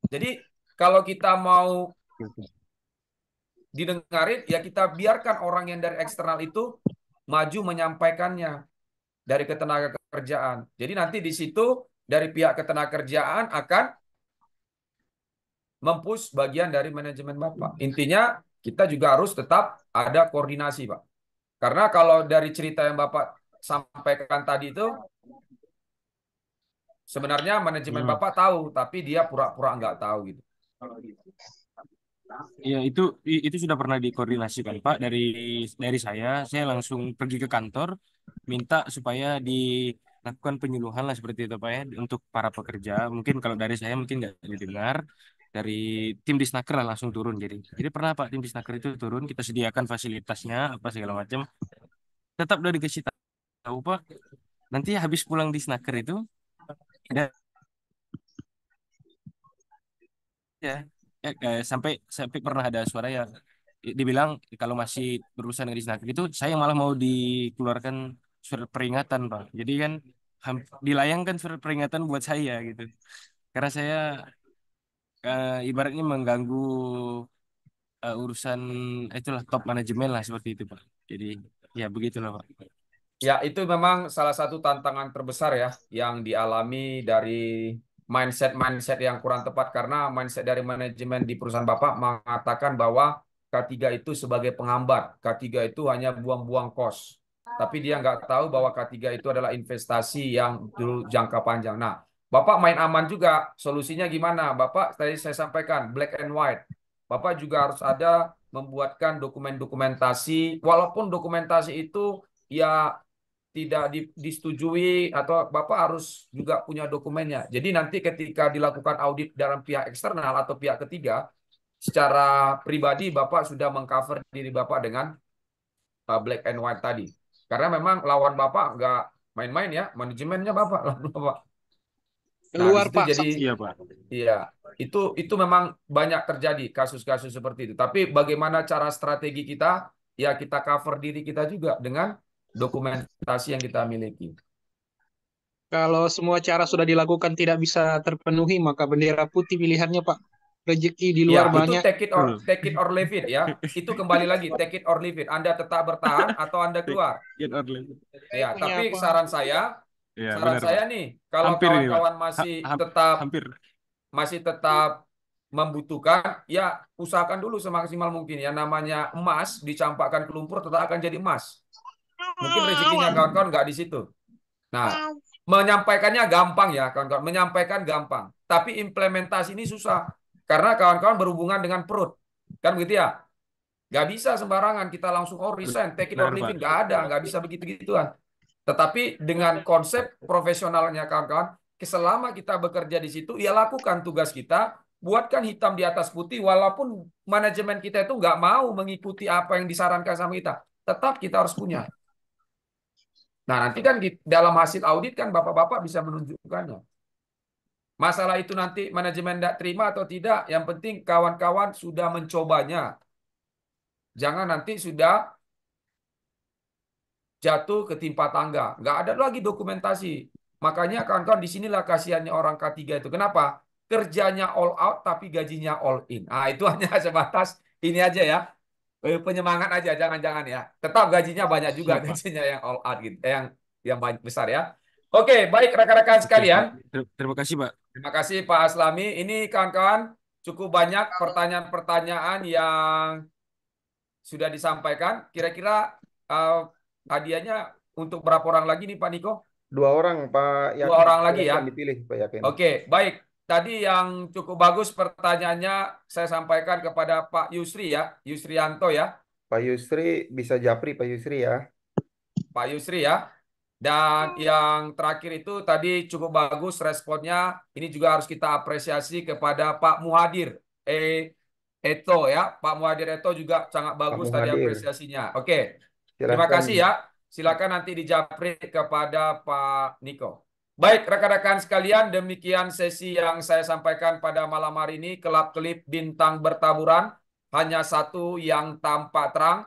Jadi kalau kita mau didengarin, ya kita biarkan orang yang dari eksternal itu maju menyampaikannya dari ketenaga kerjaan. Jadi nanti di situ dari pihak ketenaga kerjaan akan mempush bagian dari manajemen Bapak. Intinya kita juga harus tetap ada koordinasi, Pak. Karena kalau dari cerita yang Bapak sampaikan tadi itu sebenarnya manajemen ya. Bapak tahu, tapi dia pura-pura nggak tahu gitu. Ya itu itu sudah pernah dikoordinasikan Pak dari dari saya. Saya langsung pergi ke kantor minta supaya dilakukan penyuluhan lah seperti itu Pak ya untuk para pekerja. Mungkin kalau dari saya mungkin nggak didengar dari tim Disnaker lah langsung turun jadi jadi pernah Pak tim Disnaker itu turun kita sediakan fasilitasnya apa segala macam tetap udah dikasih tahu Pak nanti habis pulang Disnaker itu ya, ya, ya sampai sampai pernah ada suara ya dibilang kalau masih berurusan dengan Disnaker itu saya malah mau dikeluarkan surat peringatan Pak jadi kan dilayangkan surat peringatan buat saya gitu karena saya uh, ibaratnya mengganggu uh, urusan itulah top manajemen lah seperti itu pak jadi ya begitulah pak ya itu memang salah satu tantangan terbesar ya yang dialami dari mindset mindset yang kurang tepat karena mindset dari manajemen di perusahaan bapak mengatakan bahwa K3 itu sebagai penghambat K3 itu hanya buang-buang kos tapi dia nggak tahu bahwa K3 itu adalah investasi yang jangka panjang nah Bapak main aman juga. Solusinya gimana? Bapak tadi saya sampaikan black and white. Bapak juga harus ada membuatkan dokumen-dokumentasi. Walaupun dokumentasi itu ya tidak di, disetujui atau Bapak harus juga punya dokumennya. Jadi nanti ketika dilakukan audit dalam pihak eksternal atau pihak ketiga, secara pribadi Bapak sudah mengcover diri Bapak dengan uh, black and white tadi. Karena memang lawan Bapak nggak main-main ya, manajemennya Bapak. Lawan Bapak Nah, keluar nah, pak jadi iya pak iya itu itu memang banyak terjadi kasus-kasus seperti itu tapi bagaimana cara strategi kita ya kita cover diri kita juga dengan dokumentasi yang kita miliki kalau semua cara sudah dilakukan tidak bisa terpenuhi maka bendera putih pilihannya pak rezeki di luar ya, banyak itu take it or hmm. take it or leave it ya itu kembali lagi take it or leave it anda tetap bertahan atau anda keluar ya iya, tapi saran saya Ya, Saran benar, saya Pak. nih, kalau kawan-kawan masih ha tetap hampir. masih tetap membutuhkan, ya usahakan dulu semaksimal mungkin. Ya namanya emas dicampakkan ke lumpur tetap akan jadi emas. Mungkin rezekinya kawan-kawan nggak di situ. Nah, menyampaikannya gampang ya kawan-kawan. Menyampaikan gampang. Tapi implementasi ini susah. Karena kawan-kawan berhubungan dengan perut. Kan begitu ya? Nggak bisa sembarangan kita langsung, oh resign, take it or leave it. Nggak ada, nggak bisa begitu-gituan. Tetapi dengan konsep profesionalnya kawan-kawan, selama kita bekerja di situ, ya lakukan tugas kita, buatkan hitam di atas putih, walaupun manajemen kita itu nggak mau mengikuti apa yang disarankan sama kita. Tetap kita harus punya. Nah, nanti kan dalam hasil audit kan Bapak-Bapak bisa menunjukkannya. Masalah itu nanti manajemen tidak terima atau tidak, yang penting kawan-kawan sudah mencobanya. Jangan nanti sudah jatuh ketimpa tangga. Nggak ada lagi dokumentasi. Makanya kawan-kawan disinilah kasihannya orang K3 itu. Kenapa? Kerjanya all out tapi gajinya all in. ah itu <laughs> hanya sebatas ini aja ya. Eh, penyemangat aja, jangan-jangan ya. Tetap gajinya banyak juga, gajinya yang all out gitu, eh, yang yang banyak besar ya. Oke, baik rekan-rekan sekalian. Terima kasih Pak. Terima kasih Pak Aslami. Ini kawan-kawan cukup banyak pertanyaan-pertanyaan yang sudah disampaikan. Kira-kira eh, hadiahnya untuk berapa orang lagi nih Pak Niko? Dua orang Pak Yakin. Dua orang lagi ya. Dipilih Pak Yakin. Oke, baik. Tadi yang cukup bagus pertanyaannya saya sampaikan kepada Pak Yusri ya, Yusrianto ya. Pak Yusri bisa Japri Pak Yusri ya. Pak Yusri ya. Dan yang terakhir itu tadi cukup bagus responnya. Ini juga harus kita apresiasi kepada Pak Muhadir eh, Eto ya. Pak Muhadir Eto juga sangat bagus tadi apresiasinya. Oke. Okay. Silahkan. Terima kasih ya. Silakan nanti dijapri kepada Pak Niko. Baik, rekan-rekan sekalian, demikian sesi yang saya sampaikan pada malam hari ini. Kelap-kelip bintang bertaburan, hanya satu yang tampak terang.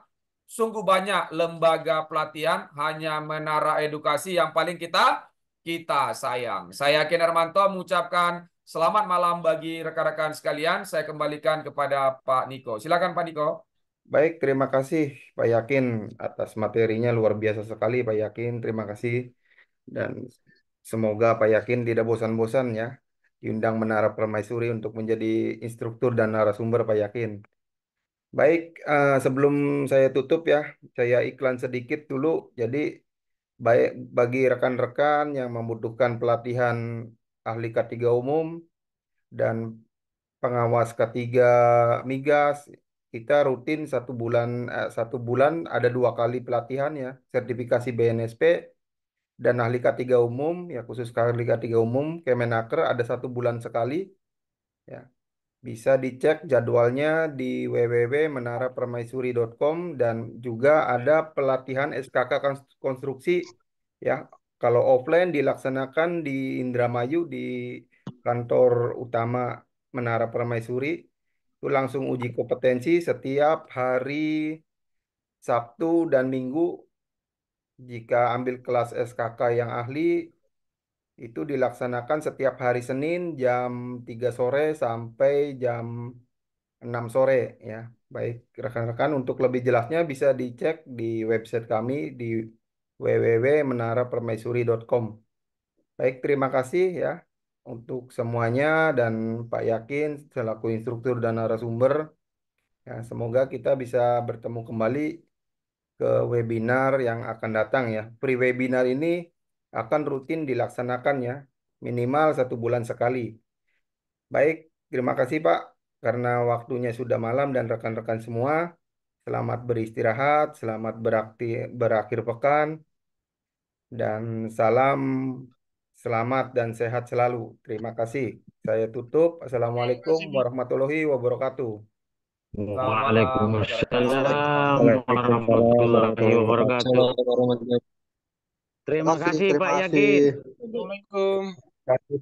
Sungguh banyak lembaga pelatihan, hanya menara edukasi yang paling kita kita sayang. Saya Ken Hermanto mengucapkan selamat malam bagi rekan-rekan sekalian. Saya kembalikan kepada Pak Niko. Silakan Pak Niko. Baik, terima kasih Pak Yakin atas materinya luar biasa sekali Pak Yakin. Terima kasih dan semoga Pak Yakin tidak bosan-bosan ya diundang Menara Permaisuri untuk menjadi instruktur dan narasumber Pak Yakin. Baik, uh, sebelum saya tutup ya, saya iklan sedikit dulu. Jadi baik bagi rekan-rekan yang membutuhkan pelatihan ahli K3 umum dan pengawas ketiga migas kita rutin satu bulan eh, satu bulan ada dua kali pelatihan ya sertifikasi BNSP dan ahli K3 umum ya khusus ahli K3 umum Kemenaker ada satu bulan sekali ya bisa dicek jadwalnya di www.menarapermaisuri.com dan juga ada pelatihan SKK konstruksi ya kalau offline dilaksanakan di Indramayu di kantor utama Menara Permaisuri itu langsung uji kompetensi setiap hari Sabtu dan Minggu jika ambil kelas SKK yang ahli itu dilaksanakan setiap hari Senin jam 3 sore sampai jam 6 sore ya. Baik rekan-rekan untuk lebih jelasnya bisa dicek di website kami di www.menarapermaisuri.com. Baik, terima kasih ya untuk semuanya dan Pak Yakin selaku instruktur dan narasumber. Ya, semoga kita bisa bertemu kembali ke webinar yang akan datang ya. Pre-webinar ini akan rutin dilaksanakan ya, minimal satu bulan sekali. Baik, terima kasih Pak karena waktunya sudah malam dan rekan-rekan semua. Selamat beristirahat, selamat berakhir pekan, dan salam Selamat dan sehat selalu. Terima kasih. Saya tutup. Assalamualaikum warahmatullahi wabarakatuh. Waalaikumsalam warahmatullahi wabarakatuh. Terima kasih Pak Yaki. Assalamualaikum.